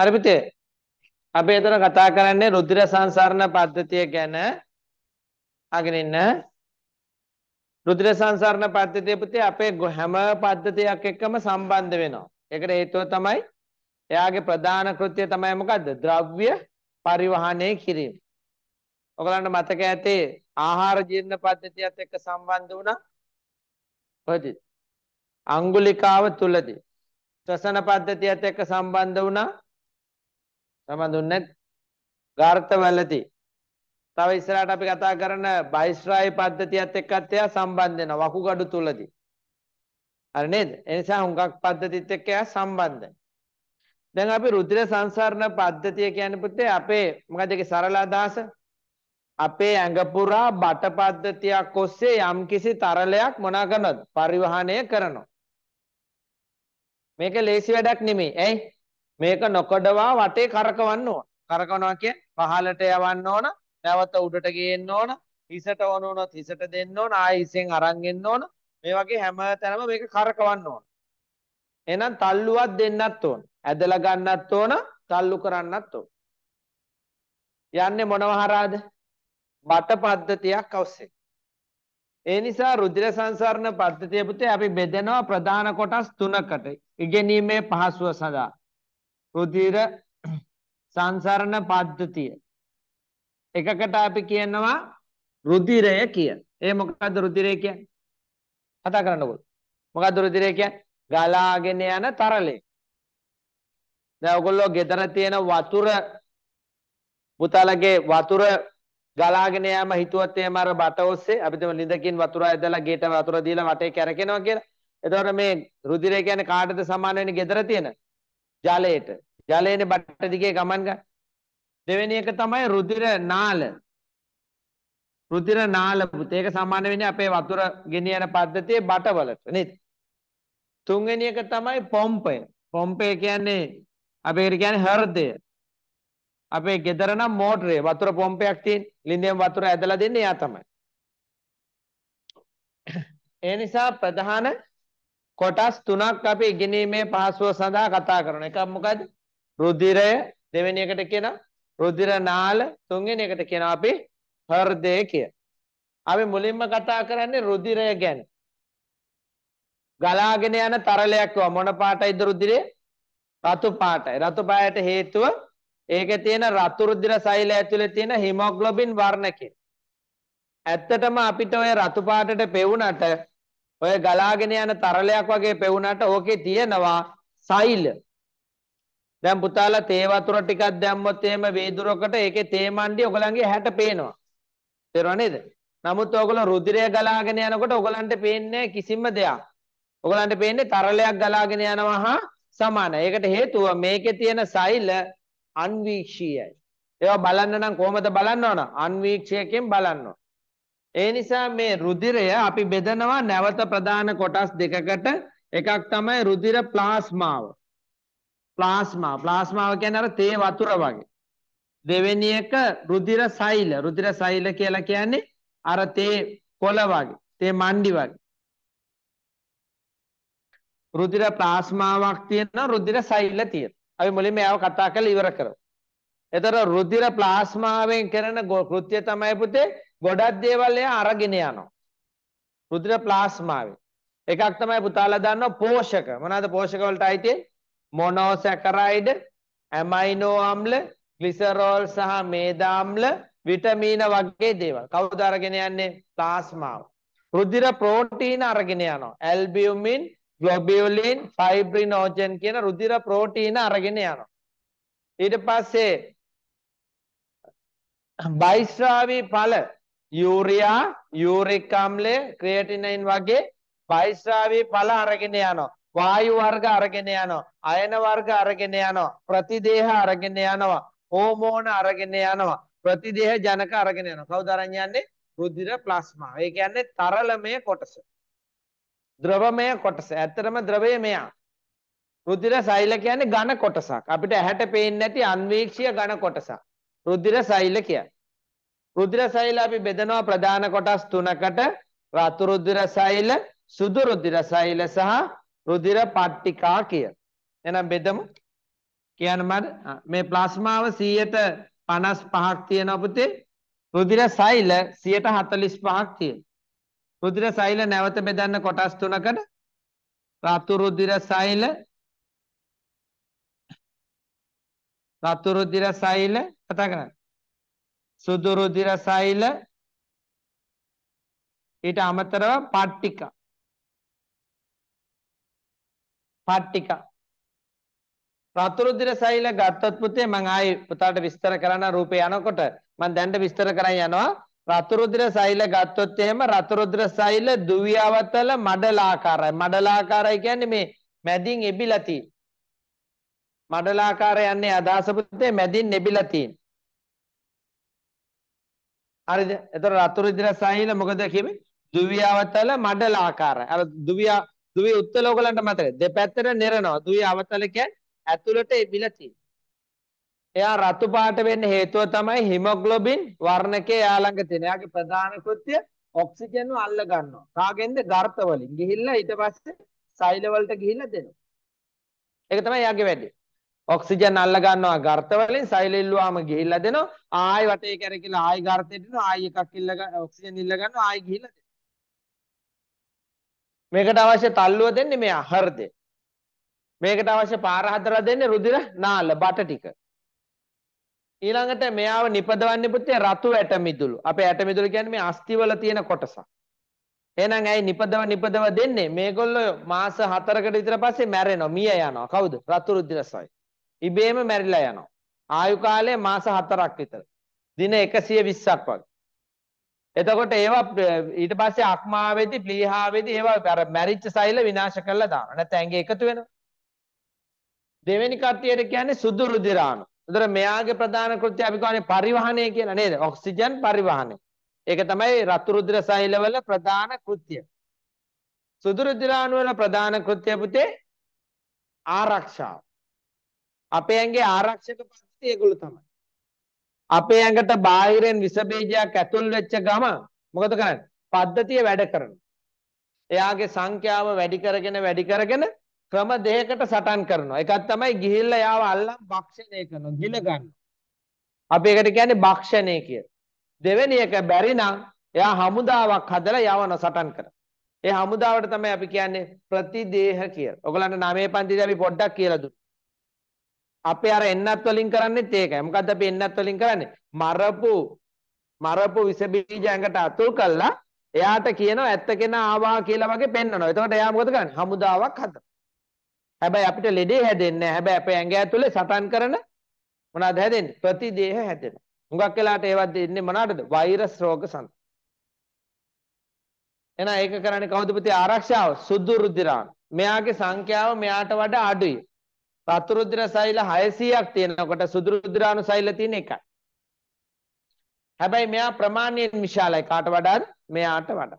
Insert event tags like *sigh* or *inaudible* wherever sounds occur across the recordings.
අර පිටේ අපි එතන කතා කරන්නේ රුධිර සංසරණ පද්ධතිය ගැන අගෙන ඉන්න රුධිර සංසරණ පද්ධතිය පුතේ අපේ හැම පද්ධතියක් එක්කම සම්බන්ධ වෙනවා. ඒකට හේතුව තමයි එයාගේ ප්‍රධාන කෘත්‍යය තමයි මොකද්ද? ද්‍රව්‍ය පරිවහනය කිරීම. ඔයගලන්ට මතක ඇති ආහාර ජීර්ණ පද්ධතියත් එක්ක සම්බන්ධ වුණා. කොහෙද? අඟුලිකාව තුලදී ත්‍වසන පද්ධතියත් එක්ක සම්බන්ධ වුණා. සම්බන්දුන්නේ ගාර්ථවලදී තව ඉස්සරහට අපි කතා කරන බයිස්රායි පද්ධතියත් එක්කත් එයා සම්බන්ධ වෙනවා වකුගඩු තුලදී. හරි නේද? ඒ නිසා හුඟක් පද්ධතිත් එක්ක එයා සම්බන්ධයි. දැන් අපි රුධිර සංසරණ පද්ධතිය කියන්නේ පුතේ අපේ මොකද ඒකේ සරල අදහස? අපේ ඇඟ පුරා බට පද්ධතියක් ඔස්සේ යම්කිසි තරලයක් මොනා කරනවද? පරිවහණය කරනවා. මේක ලේසි වැඩක් නෙමෙයි. ඇයි? මේක නොකඩවා වටේ කරකවන්න ඕන. කරකවනවා කියන්නේ පහළට යවන්න ඕන, නැවත උඩට ගේන්න ඕන, හිසට වනුනොත් හිසට දෙන්න ඕන, ආයෙ හිසෙන් අරන් එන්න ඕන. මේ වගේ හැම තැනම මේක කරකවන්න ඕන. එහෙනම් තල්ලුවක් දෙන්නත් ඕන. ඇදලා ගන්නත් ඕන, තල්ලු කරන්නත් ඕන. යන්නේ මොනව හරහාද? බත පද්ධතියක් අවශ්‍යයි. ඒ නිසා රුධිර සංසරණ පද්ධතිය පුතේ අපි බෙදෙනවා ප්‍රධාන කොටස් තුනකට. ඉගෙනීමේ පහසුව සඳහා රුධිර සංසරණ පද්ධතිය. එකකට අපි කියනවා රුධිරය කිය. ඒ මොකද්ද රුධිරය කියන්නේ? කතා කරන්නකො. මොකද්ද රුධිරය කියන්නේ? ගලාගෙන යන තරලය. දැන් ඔයගොල්ලෝ ගෙදර තියෙන වතුර පුතාලගේ වතුර ගලාගෙන යෑම හිතුවත් එහෙම අර බට ඔස්සේ අපි දෙම ලිඳකින් වතුර ඇදලා ගේට වතුර දීලා වටේ කැරකෙනවා කියලා. එතකොට මේ රුධිරය කියන්නේ කාටද සමාන වෙන්නේ ගෙදර තියෙන ජලයට. ජලයේනේ බට දිගේ ගමන් ගන්න. දෙවෙනි එක තමයි රුධිර නාල. රුධිර නාල පුතේ. ඒක සමාන වෙන්නේ අපේ වතුර ගෙනියන පද්ධතියේ බටවලට නේද? තුන්වෙනි එක තමයි පොම්පය. පොම්පය කියන්නේ අපේ කියන්නේ හෘදය. අපේ ගෙදර නම් මෝටරේ වතුර පොම්පයක් තියෙන. ලින්දෙන් වතුර ඇදලා දෙන්නේ එයා තමයි. ඒ නිසා ප්‍රධාන කොටස් තුනක් අපි ඉගෙනීමේ පහසුව සඳහා කතා කරන එක මොකද රුධිරය දෙවෙනි එකට කියනවා රුධිර නාල තුන්වෙනි එකට කියනවා අපි හෘදය කියලා. අපි මුලින්ම කතා කරන්නේ රුධිරය ගැන. ගලාගෙන යන තරලයක් මොන පාටයිද රුධිරය? රතු පාටයි. රතු පාට හේතුව ඒකේ තියෙන රතු රුධිර සෛල ඇතුලේ තියෙන හිමොග්ලොබින් වර්ණකේ. ඇත්තටම අපිට ওই රතු පාටට පෙවුනට ඔය ගලාගෙන යන තරලයක් වගේ පෙවුනට ඕකේ තියෙනවා සෛල. දැන් පුතාලා තේ වතුර ටිකක් දැම්මොත් එහෙම වේදුරකට ඒකේ තේ මණ්ඩිය ඔයගලන්ගේ හැට පේනවා. තේරුණා නේද? නමුත් ඔයගොල්ලෝ රුධිරය ගලාගෙන යනකොට ඔයගලන්ට පේන්නේ කිසිම දෙයක්. ඔයගලන්ට පේන්නේ තරලයක් ගලාගෙන යනවා හා සමානයි. ඒකට හේතුව මේකේ තියෙන සෛල අන්වීක්ෂීයයි. ඒවා බලන්න නම් කොහොමද බලන්න ඕන? අන්වීක්ෂයකින් බලන්න ඕන. ඒ නිසා මේ රුධිරය අපි බෙදනවා නැවත ප්‍රධාන කොටස් දෙකකට එකක් තමයි රුධිර ප්ලාස්මාව ප්ලාස්මා ප්ලාස්මාව කියන්නේ අර තේ වතුර වගේ දෙවෙනි එක රුධිර සෛල රුධිර සෛල කියලා කියන්නේ අර තේ කොළ වගේ තේ මණ්ඩි වගේ රුධිර ප්ලාස්මාවක් තියෙනවා රුධිර සෛල තියෙනවා අපි මුලින්ම ඒව කතා කරලා ඉවර කරමු එතකොට රුධිර ප්ලාස්මාවෙන් කරන කෘත්‍ය තමයි පුතේ ගොඩක් දේවල් එයා අරගෙන යනවා රුධිර ප්ලාස්මාවෙන් එකක් තමයි පුතාලා දන්නවා පෝෂක මොනවාද පෝෂක වලට අයිති මොනෝසැකරයිඩ් ඇමයිනෝ අම්ල ග්ලිසරෝල් සහ මේදාම්ල විටමීන වගේ දේවල්. කවුද අරගෙන යන්නේ? ප්ලාස්මාව. රුධිර ප්‍රෝටීන අරගෙන යනවා. ඇල්බියුමින්, ග්ලොබියුලින්, ෆයිබ්‍රිනෝජන් කියන රුධිර ප්‍රෝටීන අරගෙන යනවා. ඊට පස්සේ බයිස්රාවී ඵල යූරියා, යූරික් අම්ලය, ක්‍රියටිනයින් වගේ බයිස්රාවී ඵල අරගෙන යනවා. වායු වර්ග අරගෙන යනවා. අයන වර්ග අරගෙන යනවා. ප්‍රතිදේහ අරගෙන යනවා. හෝමෝන අරගෙන යනවා. ප්‍රතිදේහ ජනක අරගෙන යනවා. කවුද අරන් යන්නේ? රුධිර ප්ලාස්මා. ඒ කියන්නේ තරලමය කොටස. ද්‍රවමය කොටස. ඇත්තටම ද්‍රවය මෙයා. රුධිර සෛල කියන්නේ ඝන කොටසක්. අපිට ඇහැට පේන්නේ නැති අන්වීක්ෂීය ඝන කොටසක්. රුධිර සෛල කියන්නේ. රුධිර සෛල අපි බෙදනවා ප්‍රධාන කොටස් තුනකට. රතු රුධිර සෛල, සුදු රුධිර සෛල සහ රුධිර පට්ටිකා කිය. එහෙනම් බෙදමු. කියන්න මට මේ ප්ලාස්මාව 155ක් තියෙන පුතේ. රුධිර සෛල 145ක් තියෙන. රුධිර සෛල නැවත බෙදන්න කොටස් තුනකට රතු රුධිර සෛල රතු රුධිර සෛල කතා කරන්න. සුදු රුධිර සෛල ඊට අමතරව පට්ටිකා පාට්ටික රතුරුදිර සෛල ගත්තොත් පුතේ මං ආයි පුතාට විස්තර කරන්න රූපේ යනකොට මං දැන්ට විස්තර කරන් යනවා රතුරුදිර සෛල ගත්තොත් එහෙම රතුරුදිර සෛල දුවියවතල මඩලාකාරයි මඩලාකාරයි කියන්නේ මේ මැදින් එබිලා තියෙන මඩලාකාරය යන්නේ අදාස පුතේ මැදින් එබිලා තියෙන හරිද එතකොට රතුරුදිර සෛල මොකද කිව්වේ දුවියවතල මඩලාකාරයි අර දුවියා දුවේ උත්තල ඕගලන්ට මතකයි. දෙපැත්තට නිරනවා. දුවේ අවතල කියන්නේ ඇතුළට එබිලා තියෙන. එයා රතු පාට වෙන්න හේතුව තමයි හිමොග්ලොබින් වර්ණකේ එයා ළඟ තියෙන. එයාගේ ප්‍රධාන කෘත්‍ය ඔක්සිජන්ව අල්ල ගන්නවා. කාගෙන්ද? ගර්ත වලින්. ගිහිල්ලා ඊට පස්සේ සෛල වලට ගිහිල්ලා දෙනවා. ඒක තමයි එයාගේ වැඩේ. ඔක්සිජන් අල්ල ගන්නවා ගර්ත වලින් සෛල ඉල්ලුවාම ගිහිල්ලා දෙනවා. ආයෙ වටේ කැරකිලා ආයෙ ගර්තෙට දෙනවා. ආයෙ එකක් ඉල්ල ඔක්සිජන් ඉල්ල ගන්නවා ආයෙ ගිහිල්ලා දෙනවා. මේකට අවශ්‍ය තල්ලුව දෙන්නේ මෙයා හෘදේ. මේකට අවශ්‍ය පාර හදලා දෙන්නේ රුධිර නාල බට ටික. ඊළඟට මෙයාව නිපදවන්නේ පුතේ රතු ඇට මිදුළු. අපේ ඇට මිදුළු කියන්නේ මේ අස්තිවල තියෙන කොටසක්. එහෙනම් ඇයි නිපදව නිපදව දෙන්නේ? මේගොල්ලෝ මාස 4කට විතර පස්සේ මැරෙනවා, මිය යනවා. කවුද? රතු රුධිරසයි. ඉබේම මැරිලා යනවා. ආයු කාලය මාස 4ක් විතර. දින 120ක් වගේ. එතකොට ඒවා ඊට පස්සේ අක්මාවේදී ප්ලීහාවේදී ඒවා අර මැරිච්ච සෛල විනාශ කරලා දානවා. නැත්නම් ඇඟේ එකතු වෙනවා. දෙවෙනි කට්ටියට කියන්නේ සුදු රුධිරාණු. උදේට මෙයාගේ ප්‍රධාන කෘත්‍ය අපි කියන්නේ පරිවහනය කියලා නේද? ඔක්සිජන් පරිවහනය. ඒක තමයි රතු රුධිර සෛලවල ප්‍රධාන කෘත්‍ය. සුදු රුධිරාණු වල ප්‍රධාන කෘත්‍ය පුතේ ආරක්ෂාව. අපේ ඇඟේ ආරක්ෂක පද්ධතිය ඒගොල්ලෝ තමයි. අපේ ඇඟට බාහිරෙන් විස බීජයක් ඇතුල් වෙච්ච ගම මොකද කරන්නේ? පද්ධතිය වැඩ කරනවා. එයාගේ සංඛ්‍යාව වැඩි කරගෙන වැඩි කරගෙන ක්‍රම දෙකකට සටන් කරනවා. එකක් තමයි ගිහිල්ලා යාව අල්ලන් භක්ෂණය කරනවා, ගිල ගන්නවා. අපි ඒකට කියන්නේ භක්ෂණය කියලා. දෙවෙනි එක බැරි නම් එයා හමුදාවක් හදලා යවන සටන් කරනවා. ඒ හමුදාවට තමයි අපි කියන්නේ ප්‍රතිදේහ කියලා. ඔයගලන්ට 9 පන්තිදී අපි පොඩ්ඩක් කියලා දුන්නා. අපේ අර එන්නත් වලින් කරන්නේත් ඒකයි. මොකද්ද අපි එන්නත් වලින් කරන්නේ? මරපු මරපු විස බීජ ඇඟට අතුල් කළා එයාට කියනවා ඇත්ත කෙනා ආවා කියලා වගේ පෙන්වනවා. එතකොට එයා මොකද කරන්නේ? හමුදාවක් හදනවා. හැබැයි අපිට ලෙඩේ හැදෙන්නේ නැහැ. හැබැයි අපේ ඇඟ ඇතුලේ සටන් කරන මොනවාද හැදෙන්නේ? ප්‍රතිදේහ හැදෙනවා. හුඟක් වෙලාට ඒවත් දෙන්නේ මොනවටද? වෛරස් රෝග සඳහා. එහෙනම් ඒක කරන්නේ කවුද පුතේ ආරක්ෂාව? සුදු රුධිරාණු. මෙයාගේ සංඛ්‍යාව මෙයාට වඩා අඩුයි. පතුරුද්‍ර සෛල 600ක් තියෙනකොට සුදුරුද්‍රාණු සෛල තියෙන එකයි. හැබැයි මෙයා ප්‍රමාණයෙන් විශාලයි කාට වඩාද? මෙයාට වඩා.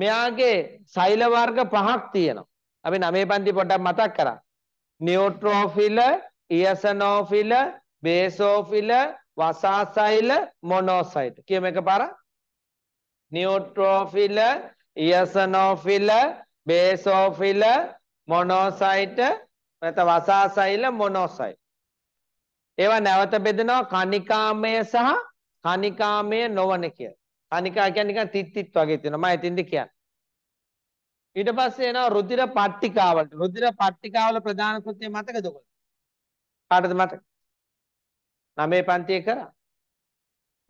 මෙයාගේ සෛල වර්ග පහක් තියෙනවා. අපි 9 පන්ති පොඩ්ඩක් මතක් කරා. නියුට්‍රෝෆිල, ඉයසනෝෆිල, බේසෝෆිල, වසාසෛල, මොනෝසයිට්. කියමු එකපාර. නියුට්‍රෝෆිල, ඉයසනෝෆිල, බේසෝෆිල, මොනෝසයිට් නැත වසාසෛල මොනෝසෛල. ඒවා නැවත බෙදනවා කණිකාමය සහ කණිකාමය නොවන කියලා. කණිකා කියන්නේ නිකන් තිත්තිත් වගේ තියෙනවා. මම එතින්ද කියන්නේ. ඊට පස්සේ එනවා රුධිර පට්ටිකාවලට. රුධිර පට්ටිකාවල ප්‍රධාන කෘත්‍යය මතකද ඔයගොල්ලෝ? කාටද මතක? නවයේ පන්තියේ කරා.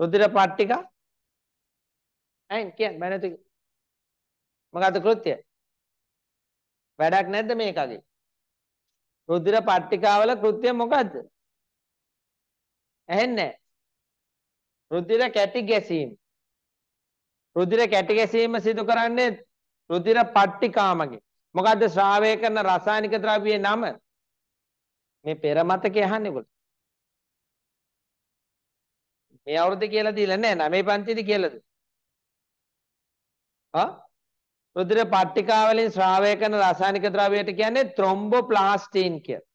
රුධිර පට්ටිකා ඇයින් කියන්න බෑ නැති මොකද්ද කෘත්‍යය? වැඩක් නැද්ද මේකගේ? රුධිර පට්ටිකාවල කෘත්‍ය මොකද්ද? ඇහෙන්නේ රුධිර කැටි ගැසීම. රුධිර කැටි ගැසීම සිදු කරන්නේ රුධිර පට්ටිකාමගේ. මොකද්ද ශ්‍රාවය කරන රසායනික ද්‍රව්‍යයේ නම? මේ පෙර මතකේ අහන්නේ ඔයගොල්ලෝ. මේ අවුරුද්දේ කියලා දීලා නැහැ නෑ මේ පන්තියේදී කියලාද? ආ රුධිර පට්ටිකාවලින් ශ්‍රාවය කරන රසායනික ද්‍රව්‍යයට කියන්නේ ත්‍රොම්බෝප්ලාස්ටින් කියලා.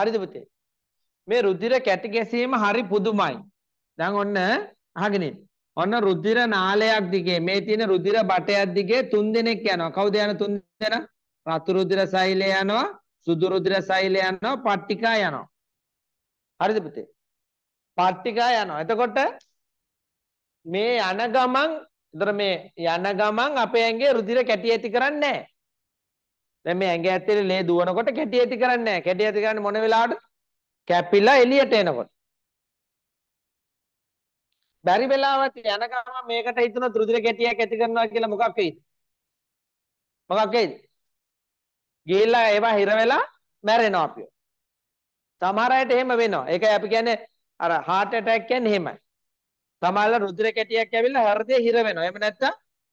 හරිද පුතේ? මේ රුධිර කැටි ගැසීම හරි පුදුමයි. දැන් ඔන්න අහගෙන ඉන්න. ඔන්න රුධිර නාලයක් දිගේ මේ තියෙන රුධිර බටයක් දිගේ තුන් දෙනෙක් යනවා. කවුද යන තුන් දෙනා? රතු රුධිර සෛලය යනවා, සුදු රුධිර සෛලය යනවා, පට්ටිකා යනවා. හරිද පුතේ? පට්ටිකා යනවා. එතකොට මේ යන ගමන් එතකොට මේ යන ගමන් අපේ ඇඟේ රුධිර කැටි ඇති කරන්නේ නැහැ. දැන් මේ ඇඟ ඇතුලේ ලේ දුවනකොට කැටි ඇති කරන්නේ නැහැ. කැටි ඇති කරන්නේ මොන වෙලාවටද? කැපිලා එළියට එනකොට. බැරි වෙලාවට යන ගමන් මේකට හිතන රුධිර කැටියක් ඇති කරනවා කියලා මොකක් වෙයිද? මොකක් වෙයිද? ගිහිල්ලා ඒවා හිර වෙලා මැරෙනවා අපියෝ. සමහර අයට එහෙම වෙනවා. ඒකයි අපි කියන්නේ අර heart attack කියන්නේ එහෙමයි. සමහරලා රුධිර කැටියක් ඇවිල්ලා හෘදේ හිර වෙනවා. එහෙම නැත්නම්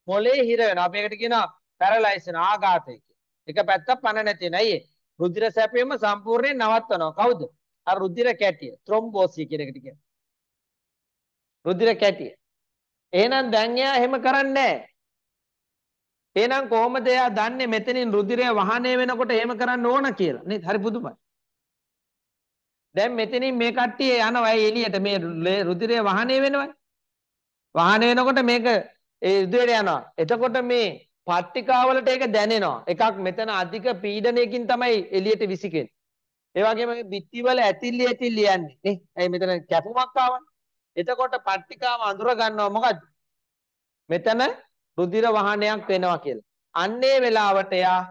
මොළේ හිර වෙනවා. අපි ඒකට කියනවා පැරලයිසන් ආඝාතය කියලා. එක පැත්තක් පණ නැති නයි. රුධිර සැපයීම සම්පූර්ණයෙන් නවත්වනවා. කවුද? අර රුධිර කැටිය. ත්‍රොම්බෝසිය කියන එකට කියනවා. රුධිර කැටිය. එහෙනම් දැන් එයා එහෙම කරන්නේ නැහැ. එහෙනම් කොහොමද එයා දන්නේ මෙතනින් රුධිරය වහණය වෙනකොට එහෙම කරන්න ඕන කියලා? නේද? හරි පුදුමයි. දැන් මෙතනින් මේ කට්ටිය යනවා එළියට මේ රුධිරය වහණය වෙනවා. වහණය වෙනකොට මේක ඒ රුධිරයට යනවා. එතකොට මේ පට්ටිකාවලට ඒක දැනෙනවා. එකක් මෙතන අධික පීඩනයකින් තමයි එළියට විසිකෙන්නේ. ඒ වගේම බිත්තිවල ඇතිලි ඇතිලි යන්නේ නේ. ඇයි මෙතන කැපුමක් ආවනේ. එතකොට පට්ටිකාව අඳුර ගන්නවා මොකද්ද? මෙතන රුධිර වහණයක් වෙනවා කියලා. අන්නේ වෙලාවට යා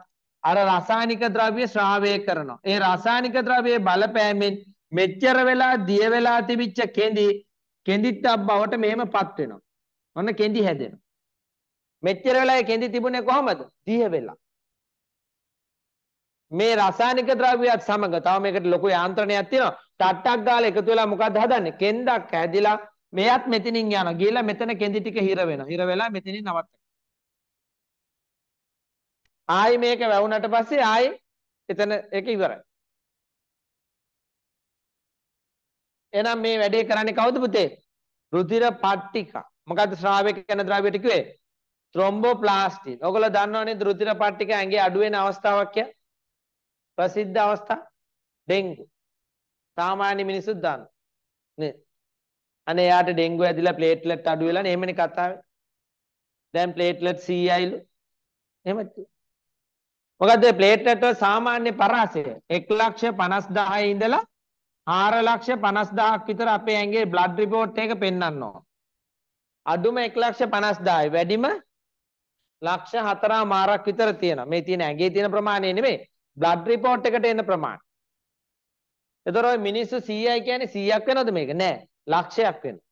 අර රසායනික ද්‍රව්‍ය ශ්‍රාවය කරනවා. ඒ රසායනික ද්‍රව්‍යයේ බලපෑමෙන් මෙච්චර වෙලා දිය වෙලා තිබිච්ච කෙඳි කෙඳිත්තක් බවට මෙහෙමපත් වෙනවා. ඔන්න කෙඳි හැදෙනවා. මෙච්චර වෙලා ඒ කෙඳි තිබුණේ කොහමද? දිය වෙලා. මේ රසායනික ද්‍රව්‍යයත් සමග තව මේකට ලොකු යාන්ත්‍රණයක් තියෙනවා. තට්ටක් ගාලා එකතු වෙලා මොකද්ද හදන්නේ? කෙන්දක් හැදිලා මෙයත් මෙතනින් යනවා. ගිහලා මෙතන කෙඳි ටික හිර වෙනවා. හිර වෙලා මෙතනින් නවත්තනවා. ආයි මේක වැවුනට පස්සේ ආයි එතන ඒක ඉවරයි. එහෙනම් මේ වැඩේ කරන්නේ කවුද පුතේ? රුධිර පට්ටික. මොකද්ද ශ්‍රාවක යන ද්‍රව්‍යයට කිව්වේ? ත්‍රොම්බෝප්ලාස්ටින්. ඔයගොල්ලෝ දන්නවනේ රුධිර පට්ටික ඇඟේ අඩු වෙන අවස්ථාවක් කියලා. ප්‍රසිද්ධ අවස්ථා ඩෙන්ගු. සාමාන්‍ය මිනිස්සුත් දන්නවා. නේ. අනේ යාට ඩෙන්ගු ඇදිලා ප්ලේට්ලට් අඩු වෙලා නේ එහෙමනේ කතාවේ. දැන් ප්ලේට්ලට් 100යිලු. එහෙමද? මොකද ප්ලේට්ලට් වල සාමාන්‍ය පරාසය 150000 ඉඳලා හාර ලක්ෂ පනස්දාහක් විතර අපේ ඇගේ බ්ලඩ් රිපෝට් එක පෙන්න්නවා. අඩුම එක් ලක්ෂ පනස්දායි වැඩිම ලක්ෂ හතරා මාරක් විතර තියෙන මේ තියෙන ඇගේ තියෙන ප්‍රමාණය නෙමේ බ්ලඩ් රිපෝට් එකට එන ප්‍රමාණ. එතකොට ඔය මිනිස්සු 100යි කියන්නේ 100ක් වෙනවද මේක? නෑ. ලක්ෂයක් වෙනවා.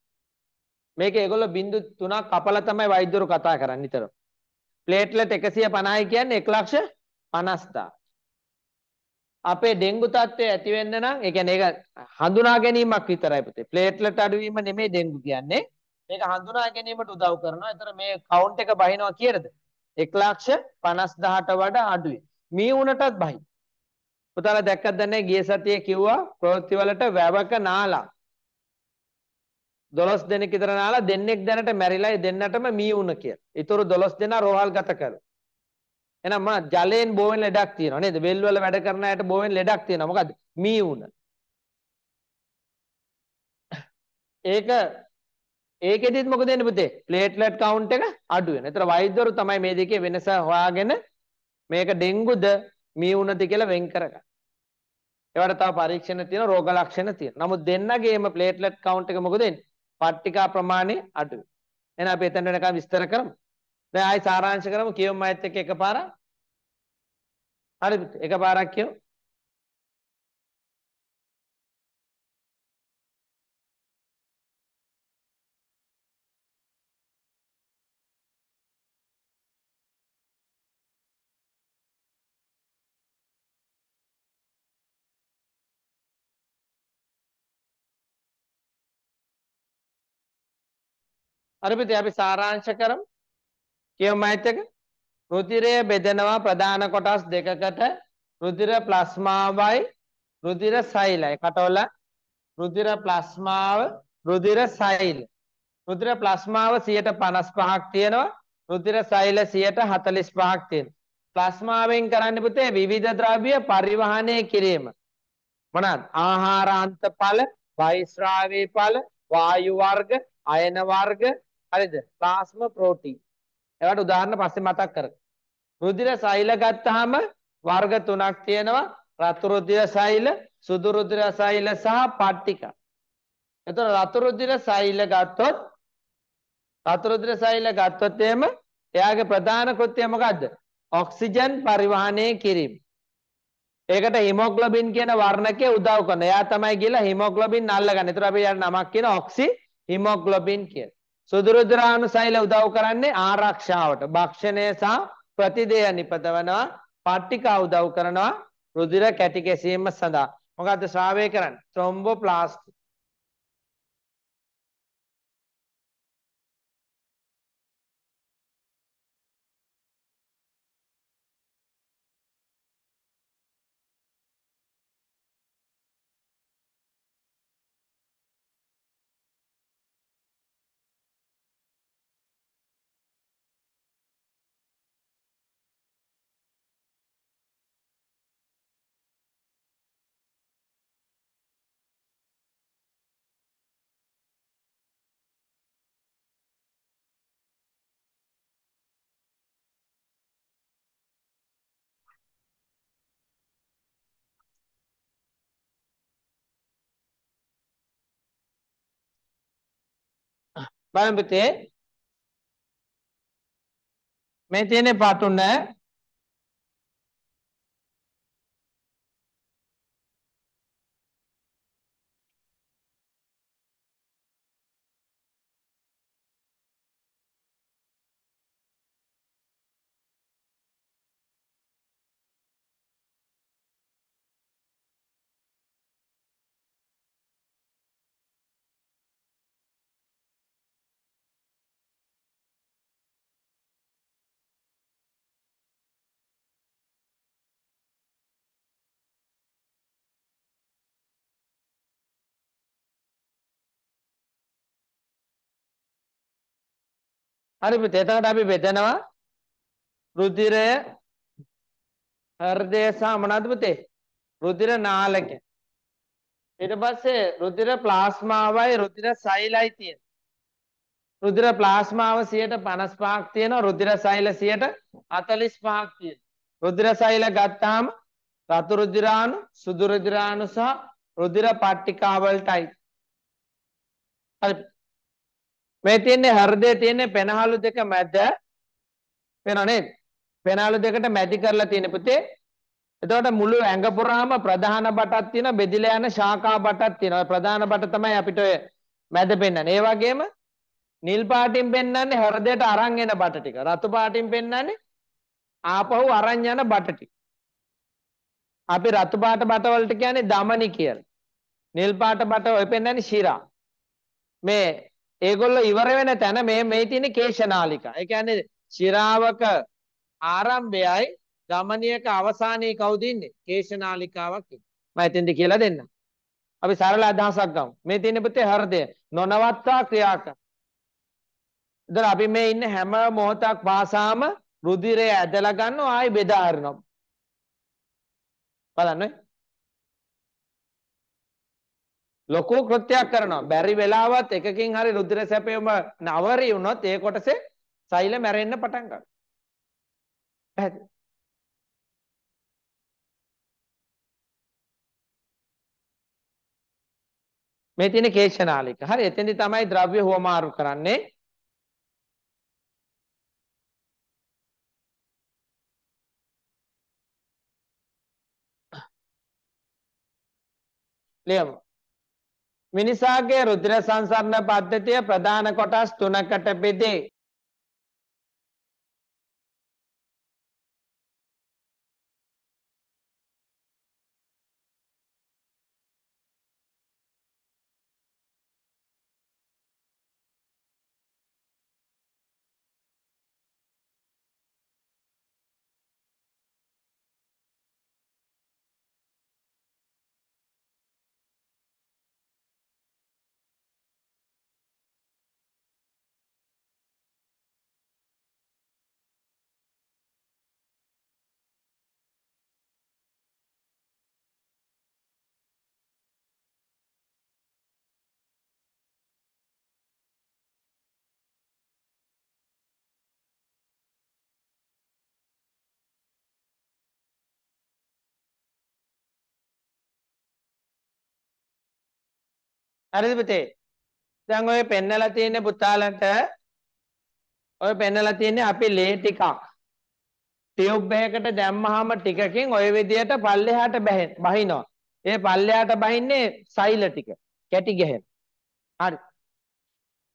මේක ඒගොල්ලෝ බිංදු 3ක් කපලා තමයි වෛද්‍යවරු කතා කරන්නේ නිතරම. ප්ලේට්ලට් 150යි කියන්නේ 1 ලක්ෂ 50000. අපේ ඩෙන්ගු තත්ත්වය ඇති වෙන්න නම් ඒ කියන්නේ ඒක හඳුනා ගැනීමක් විතරයි පුතේ. ප්ලේට්ලට් අඩුවීම නෙමෙයි ඩෙන්ගු කියන්නේ. මේක හඳුනා ගැනීමට උදව් කරනවා. ඒතර මේ කවුන්ට් එක බහිනවා කියලාද? 150000ට වඩා අඩුයි. මේ වුණටත් බහි. පුතාලා දැක්කද නැහැ ගිය සතියේ කිව්වා ප්‍රවෘත්ති වලට වැවක නාලා. 12 දෙනෙක් විතර නාලා දෙන්නෙක් දැනට මැරිලා දෙන්නටම මී වුණ කියලා. ඊතර 12 දෙනා රෝහල්ගත කළා. එහෙනම් මොනවද ජලයෙන් බෝවෙන් ලෙඩක් තියෙනවා නේද බෙල් වල වැඩ කරන අයට බෝවෙන් ලෙඩක් තියෙනවා මොකද්ද මී උණ ඒක ඒකෙදිත් මොකද වෙන්නේ පුතේ ප්ලේට්ලට් කවුන්ට් එක අඩු වෙනවා ඒතර වෛද්‍යවරු තමයි මේ දෙකේ වෙනස හොයාගෙන මේක ඩෙන්ගුද මී උණද කියලා වෙන් කරගන්න ඒවට තව පරීක්ෂණ තියෙන රෝග ලක්ෂණ තියෙන නමුත් දෙන්නගේම ප්ලේට්ලට් කවුන්ට් එක මොකද වෙන්නේ පට්ටිකා ප්‍රමාණය අඩු වෙනවා එහෙනම් අපි එතන වෙනකම් විස්තර කරමු දැන් ආයි සාරාංශ කරමු කියොම් අයත් එක්ක එකපාරක් හරි එකපාරක් කියමු අරපිට අපි සාරාංශ කරමු කියව මෛත්‍යක රුතිරය බෙදෙනවා ප්‍රධාන කොටස් දෙකකට රුතිර ප්ලස්මාවයි රුදිර සෛලයි කටවල රුදිර ප්ලස්මාව රුදිර සෛල රුදිර ප්ලස්මාව 155ක් තියෙනවා රුදිර සෛල 145ක් තියෙනවා ප්ලස්මාවෙන් කරන්න පුතේ විවිධ ද්‍රව්‍ය පරිවහනය කිරීම මොනවාද ආහාරාන්ත ඵල වෛශ්‍රාවී ඵල වායු වර්ග අයන වර්ග හරිද ප්ලාස්මා ප්‍රෝටීන් ඒවට උදාහරණ පස්සේ මතක් කරගන්න. රුධිර සෛල ගත්තාම වර්ග තුනක් තියෙනවා. රතු රුධිර සෛල, සුදු රුධිර සෛල සහ පට්ටික. එතකොට රතු රුධිර සෛල ගත්තොත් රතු රුධිර සෛල ගත්තොත් එම එයාගේ ප්‍රධාන කෘත්‍යය මොකද්ද? ඔක්සිජන් පරිවහනය කිරීම. ඒකට හිමොග්ලොබින් කියන වර්ණකේ උදව් කරනවා. එයා තමයි ගිහලා හිමොග්ලොබින් අල්ලගන්නේ. ඒතර අපි යාට නමක් කියන ඔක්සි හිමොග්ලොබින් කියලා. සුදුරුදුරානුසයිල උදව් කරන්නේ ආරක්ෂාවට භක්ෂණය සහ ප්‍රතිදේය නිපත වනවා පට්ටිකා උදව් කරනවා රුධිර කැටි ගැසීම සඳහා. මොකද්ද ශ්‍රාවය කරන්නේ? ත්‍රොම්බෝප්ලාස්ටි. கோயம்புத்தூர் மைத்தேனே பார்த்துன்னே හරි එතකට අපි බෙදනවා රුධිරය හෘදය සහ මොනවද පුතේ රුධිර නාලක ඊට පස්සේ රුධිර ප්ලාස්මාවයි රුධිර සෛලයි තියෙන රුධිර ප්ලාස්මාව 155ක් තියෙනවා රුධිර සෛල 145ක් තියෙනවා රුධිර සෛල ගත්තාම රතු රුධිරාණු සුදු රුධිරාණු සහ රුධිර පට්ටිකාවලටයි මේ තියෙන්නේ හෘදයේ තියෙන පෙනහළු දෙක මැද වෙනව නේද? පෙනහළු දෙකට මැදි කරලා තියෙන පුතේ. එතකොට මුළු ඇඟ පුරාම ප්‍රධාන බටක් තියෙනවා, බෙදිලා යන ශාඛා බටක් තියෙනවා. ප්‍රධාන බට තමයි අපිට ඔය මැද පෙන්වන්නේ. ඒ වගේම නිල් පාටින් පෙන්වන්නේ හෘදයට අරන් එන බට ටික. රතු පාටින් පෙන්වන්නේ ආපහු අරන් යන බට ටික. අපි රතු පාට බට වලට කියන්නේ දමනි කියලා. නිල් පාට බට ඔය පෙන්වන්නේ ශිරා. මේ ඒගොල්ලෝ ඉවර වෙන තැන මේ මේ තියෙන කේශනාලිකා. ඒ කියන්නේ ශිරාවක ආරම්භයයි ගමනියක අවසානයේ කවුද ඉන්නේ? කේශනාලිකාවක් ඉන්නේ. මම එතෙන්ද කියලා දෙන්නම්. අපි සරල අදහසක් ගමු. මේ තියෙන පුතේ හෘදය නොනවත්තා ක්‍රියා කර. ඉතින් අපි මේ ඉන්න හැම මොහොතක් පාසාම රුධිරය ඇදලා ගන්නවා ආයි බෙදා හරිනවා. බලන්න. ලොකු කෘත්‍යයක් කරනවා. බැරි වෙලාවත් එකකින් හරි රුධිර සැපයුම නවරි වුණොත් ඒ කොටසේ සෛල මැරෙන්න පටන් ගන්නවා. මේ තියෙන කේශනාලික. හරි එතෙන්දි තමයි ද්‍රව්‍ය හුවමාරු කරන්නේ. ලියමු. මිනිසාගේ රුධිර සංසරණ පද්ධතිය ප්‍රධාන කොටස් තුනකට බෙදේ. හරිද පුතේ? දැන් ඔය පෙන්නලා තියෙන පුතාලන්ට ඔය පෙන්නලා තියෙන්නේ අපි ලේ ටිකක් ටියුබ් එකකට දැම්මහම ටිකකින් ওই විදියට පල්ලෙහාට බහිනවා. ඒ පල්ලෙහාට බහින්නේ සෛල ටික. කැටි ගැහෙන. හරි.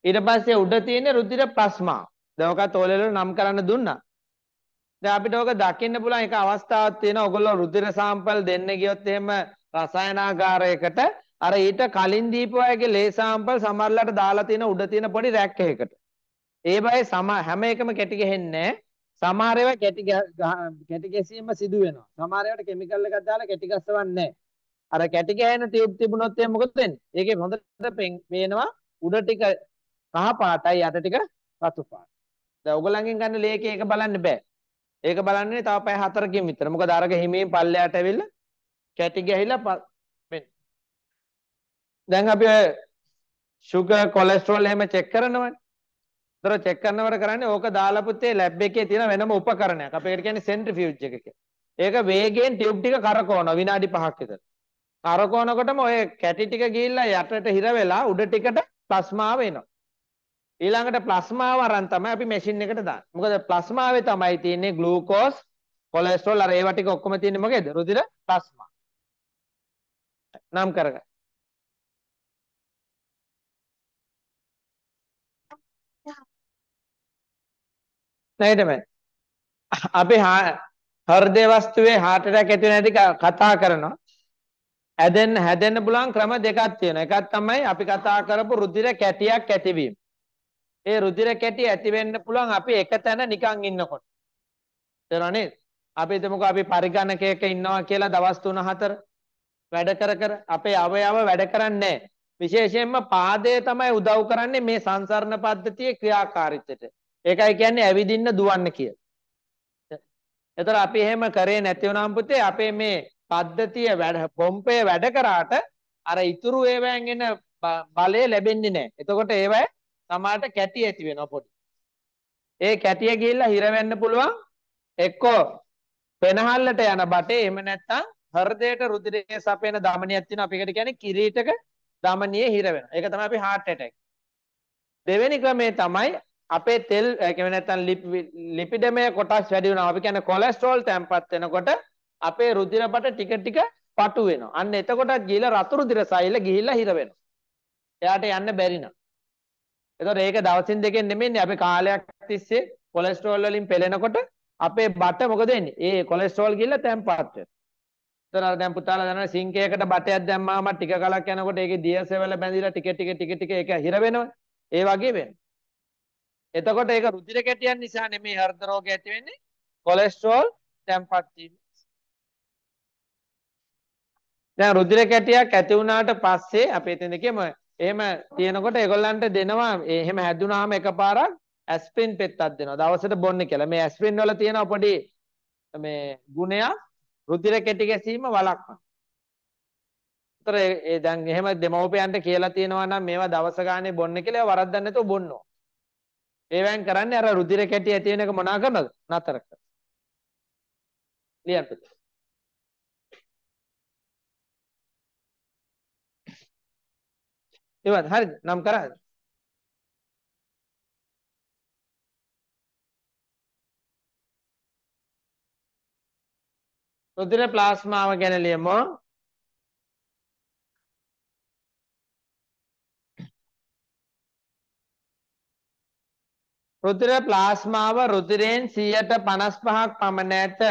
ඊට පස්සේ උඩ තියෙන රුධිර ප්ලාස්මා. දැන් ඔකත් ඕලෙලෝ නම් කරන්න දුන්නා. දැන් අපිට ඕක දකින්න පුළුවන් එක අවස්ථාවක් තියෙනවා. ඔයගොල්ලෝ රුධිර සාම්පල් දෙන්න ගියොත් එහෙම රසායනාගාරයකට අර ඊට කලින් දීපවායගේ ලේ සාම්පල් සමහරලාට දාලා තියෙන උඩ තියෙන පොඩි රැක් එකකට. ඒ බය සම හැම එකම කැටි ගහන්නේ සමහර ඒවා කැටි කැටි ගැසීම සිදු වෙනවා. සමහර ඒවාට කිමිකල් එකක් දාලා කැටි ගස්සවන්නේ අර කැටි ගහන ටියුබ් තිබුණොත් එහෙනම් මොකද වෙන්නේ? ඒකේ හොඳට පේනවා උඩ ටික කහ පාටයි යට ටික රතු පාට. දැන් ඔයගලංගෙන් ගන්න ලේකේ ඒක බලන්න බෑ. ඒක බලන්නේ තව පැය 4කින් විතර. මොකද අරක හිමීන් පල්ලයට ඇවිල්ලා කැටි ගැහිලා දැන් අපි sugar cholesterol එහෙම check කරනවනේ. ඒතර check කරනවට කරන්නේ ඕක දාලා පුතේ lab එකේ තියෙන වෙනම උපකරණයක්. අපේකට කියන්නේ centrifuge එක කියලා. ඒක වේගයෙන් ටියුබ් ටික කරකවනවා විනාඩි 5ක් විතර. කරකවනකොටම ඔය කැටි ටික ගිහිල්ලා යටට හිර වෙලා උඩ ටිකට ප්ලාස්මාව එනවා. ඊළඟට ප්ලාස්මාව අරන් තමයි අපි මැෂින් එකට දාන්නේ. මොකද ප්ලාස්මාවේ තමයි තියෙන්නේ ග්ලූකෝස්, කොලෙස්ටරෝල් අර ඒවා ටික ඔක්කොම තියෙන්නේ මොකේද? රුධිර ප්ලාස්මා. නම් කරගන්න. නැහැටමයි. අපි හෘද වස්තුවේ heart attack ඇති නැති කතා කරනවා. ඇදෙන්න හැදෙන්න පුළුවන් ක්‍රම දෙකක් තියෙනවා. එකක් තමයි අපි කතා කරපු රුධිර කැටියක් ඇතිවීම. ඒ රුධිර කැටි ඇති වෙන්න පුළුවන් අපි එක තැන නිකන් ඉන්නකොට. තේරුණා නේද? අපි හිතමුකෝ අපි පරිගණකයක ඉන්නවා කියලා දවස් 3-4 වැඩ කර කර අපේ අවයව වැඩ කරන්නේ විශේෂයෙන්ම පාදය තමයි උදව් කරන්නේ මේ සංසරණ පද්ධතියේ ක්‍රියාකාරීත්වයට. ඒකයි කියන්නේ ඇවිදින්න දුවන්න කිය. එතන අපි එහෙම කරේ නැති වුණාම පුතේ අපේ මේ පද්ධතිය වැඩ පොම්පේ වැඩ කරාට අර ඉතුරු ඒවැයෙන් එන බලය ලැබෙන්නේ නැහැ. එතකොට ඒවැය සමහරට කැටි ඇති වෙනවා පොඩි. ඒ කැටිය ගිහිල්ලා හිර වෙන්න පුළුවන් එක්කෝ පෙනහල්ලට යන බටේ එහෙම නැත්නම් හෘදයට රුධිරයේ සපේන දමනියක් තියෙනවා. අපි ඒකට කියන්නේ කිරීටක දමනියේ හිර වෙනවා. ඒක තමයි අපි heart attack. දෙවෙනි ක්‍රමේ තමයි අපේ තෙල් එකම නැත්තම් ලිපිඩමය කොටස් වැඩි වෙනවා. අපි කියන්නේ කොලෙස්ටරෝල් තැම්පත් වෙනකොට අපේ රුධිර බට ටික ටික පටු වෙනවා. අන්න එතකොටත් ගිහිලා රතු රුධිර සෛල ගිහිලා හිර වෙනවා. එයාට යන්න බැරි නම්. එතකොට ඒක දවසින් දෙකෙන් නෙමෙන්නේ අපි කාලයක් තිස්සේ කොලෙස්ටරෝල් වලින් පෙළෙනකොට අපේ බට මොකද වෙන්නේ? ඒ කොලෙස්ටරෝල් ගිහිලා තැම්පත් වෙනවා. එතන අර දැන් පුතාලා දන්නා සිංකයකට බටයක් දැම්මාම ටික කලක් යනකොට ඒකේ දියසෙවල බැඳිලා ටික ටික ටික ටික ඒක හිර වෙනවා. ඒ වගේ වෙනවා. එතකොට ඒක රුධිර කැටියන් නිසා නෙමෙයි හෘද රෝග ඇති වෙන්නේ කොලෙස්ටරෝල් තැම්පත් වීම. දැන් රුධිර කැටියක් ඇති වුණාට පස්සේ අපි එතන කියමු එහෙම තියෙනකොට ඒගොල්ලන්ට දෙනවා එහෙම හැදුනාම එකපාරක් ඇස්පිරින් පෙත්තක් දෙනවා. දවසට බොන්න කියලා. මේ ඇස්පිරින් වල තියෙන පොඩි මේ ගුණයක් රුධිර කැටි ගැසීම වළක්වනවා. ඒතර ඒ දැන් එහෙම දෙමව්පියන්ට කියලා තියෙනවා නම් මේවා දවස ගානේ බොන්න කියලා වරද්දක් නැතුව බොන්නෝ. ඒවෙන් කරන්නේ අර රුධිර කැටි ඇති වෙන එක මොනා කරනවද? නතර කර. ලියන්න පුතේ. ඒවත් හරිද? නම් කරාද? රුධිර ප්ලාස්මාව ගැන ලියමු. රුධිර ප්ලාස්මාව රුධිරයෙන් 155ක් පමණ ඇත.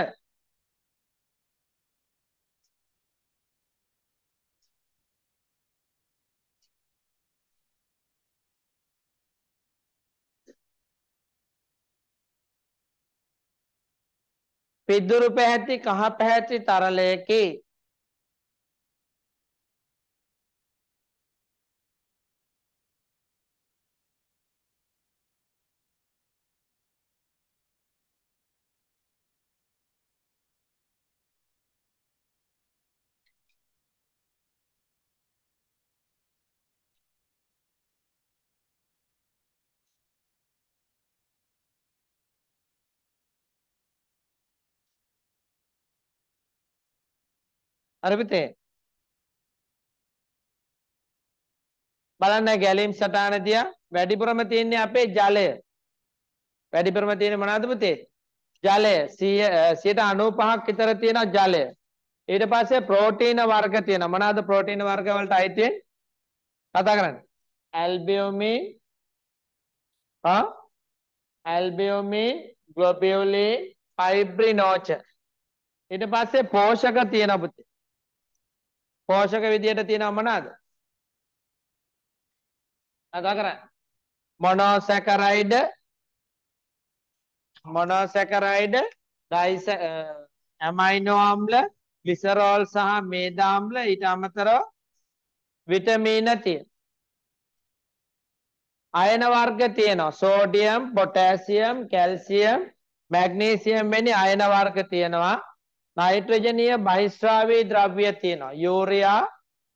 පිදුරු පැහැති කහ පැහැති තරලයකි අරපිතේ බලන්න ගැලීම් සටහන තියා වැඩිපුරම තියෙන්නේ අපේ ජලය. වැඩිපුරම තියෙන්නේ මොනවද පුතේ? ජලය 95ක් විතර තියෙන ජලය. ඊට පස්සේ ප්‍රෝටීන වර්ග තියෙනවා. මොනවාද ප්‍රෝටීන වර්ග වලට අයිති? කතා කරන්න. ඇල්බියෝමි ආ ඇල්බියෝමි ග්ලොබියුලි ෆයිබ්‍රිනෝච. ඊට පස්සේ පෝෂක තියෙනවා පුතේ. පෝෂක විදියට තියෙනව මොනවාද? අදා කරන්නේ මොනෝසැකරයිඩ් මොනෝසැකරයිඩ් ඩයිස ඇමයිනෝ ආම්ල ග්ලිසරෝල් සහ මේදා ආම්ල ඊට අමතරව විටමින තියෙන අයන වර්ග තියෙනවා සෝඩියම් පොටෑසියම් කැල්සියම් මැග්නීසියම් වැනි අයන වර්ග තියෙනවා නයිට්‍රජනීය බහිස්රාවී ද්‍රව්‍ය තියෙනවා. යෝරයා,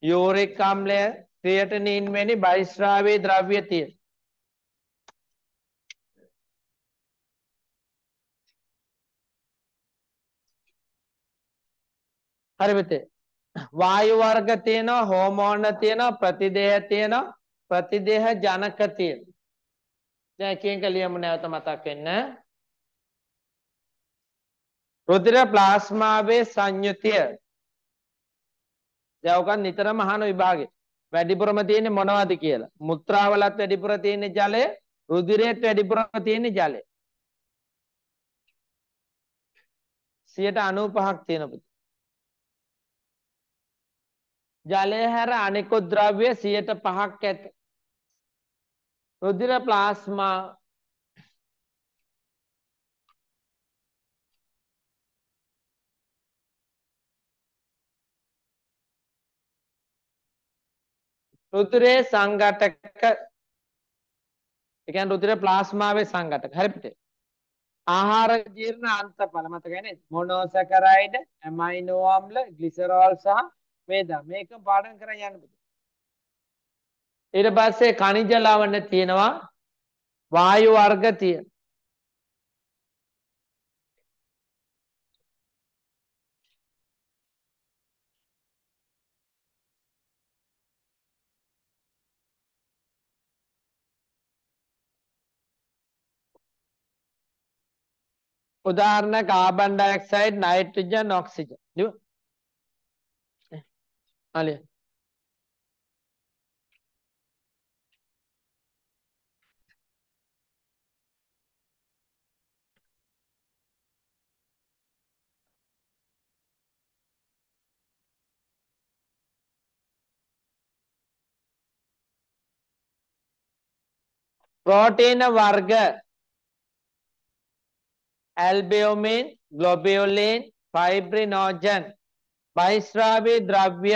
යෝරික් අම්ලය, ක්‍රියටනින් වැනි බහිස්රාවී ද්‍රව්‍ය තියෙනවා. හරි පුතේ. වායු වර්ග තියෙනවා, හෝමෝන තියෙනවා, ප්‍රතිදේහ තියෙනවා, ප්‍රතිදේහ ජනක තියෙනවා. දැන් එකින් එක ලියමු නැවත මතක් වෙන්න. රුධිර ප්ලාස්මාවේ සංයුතිය දැන් නිතරම අහන විභාගේ වැඩිපුරම තියෙන්නේ මොනවද කියලා මුත්‍රාවලත් වැඩිපුර තියෙන්නේ ජලය රුධිරයේත් වැඩිපුරම තියෙන්නේ ජලය 95ක් තියෙන පුතේ ජලය හැර අනෙකුත් ද්‍රව්‍ය 105ක් ඇත රුධිර ප්ලාස්මා රුධිරයේ සංඝටක ඒ කියන්නේ රුධිර ප්ලාස්මාවේ සංඝටක හරි පිටේ ආහාර ජීර්ණ අන්තඵල මතකයි නේද මොනෝසැකරයිඩ් ඇමයිනෝ අම්ල ග්ලිසරෝල් සහ වේදා මේක පාඩම් කරන් යන්න පුතේ ඊට පස්සේ කනිජ ලවණ තියෙනවා වායු වර්ග තියෙනවා උදාහරණ කාබන් ඩයොක්සයිඩ් නයිට්‍රජන් ඔක්සිජන් දිව අලිය ප්‍රෝටීන වර්ග ඇල්බියෝමින් ග්ලොබියුලින් ෆයිබ්‍රිනෝජන් බහිස්රාවී ද්‍රව්‍ය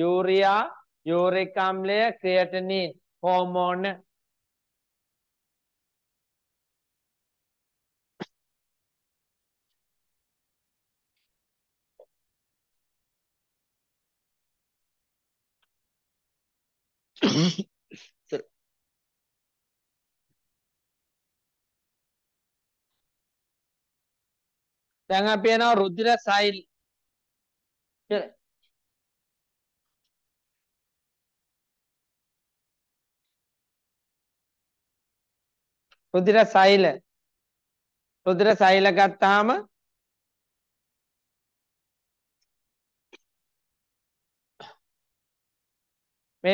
යූරියා යූරික් අම්ලය ක්‍රියටනින් හෝමෝන Mm-hmm. *coughs* දැන් අපි යනවා රුධිර සෛල් කියලා. රුධිර සෛල. රුධිර සෛල ගත්තාම මේ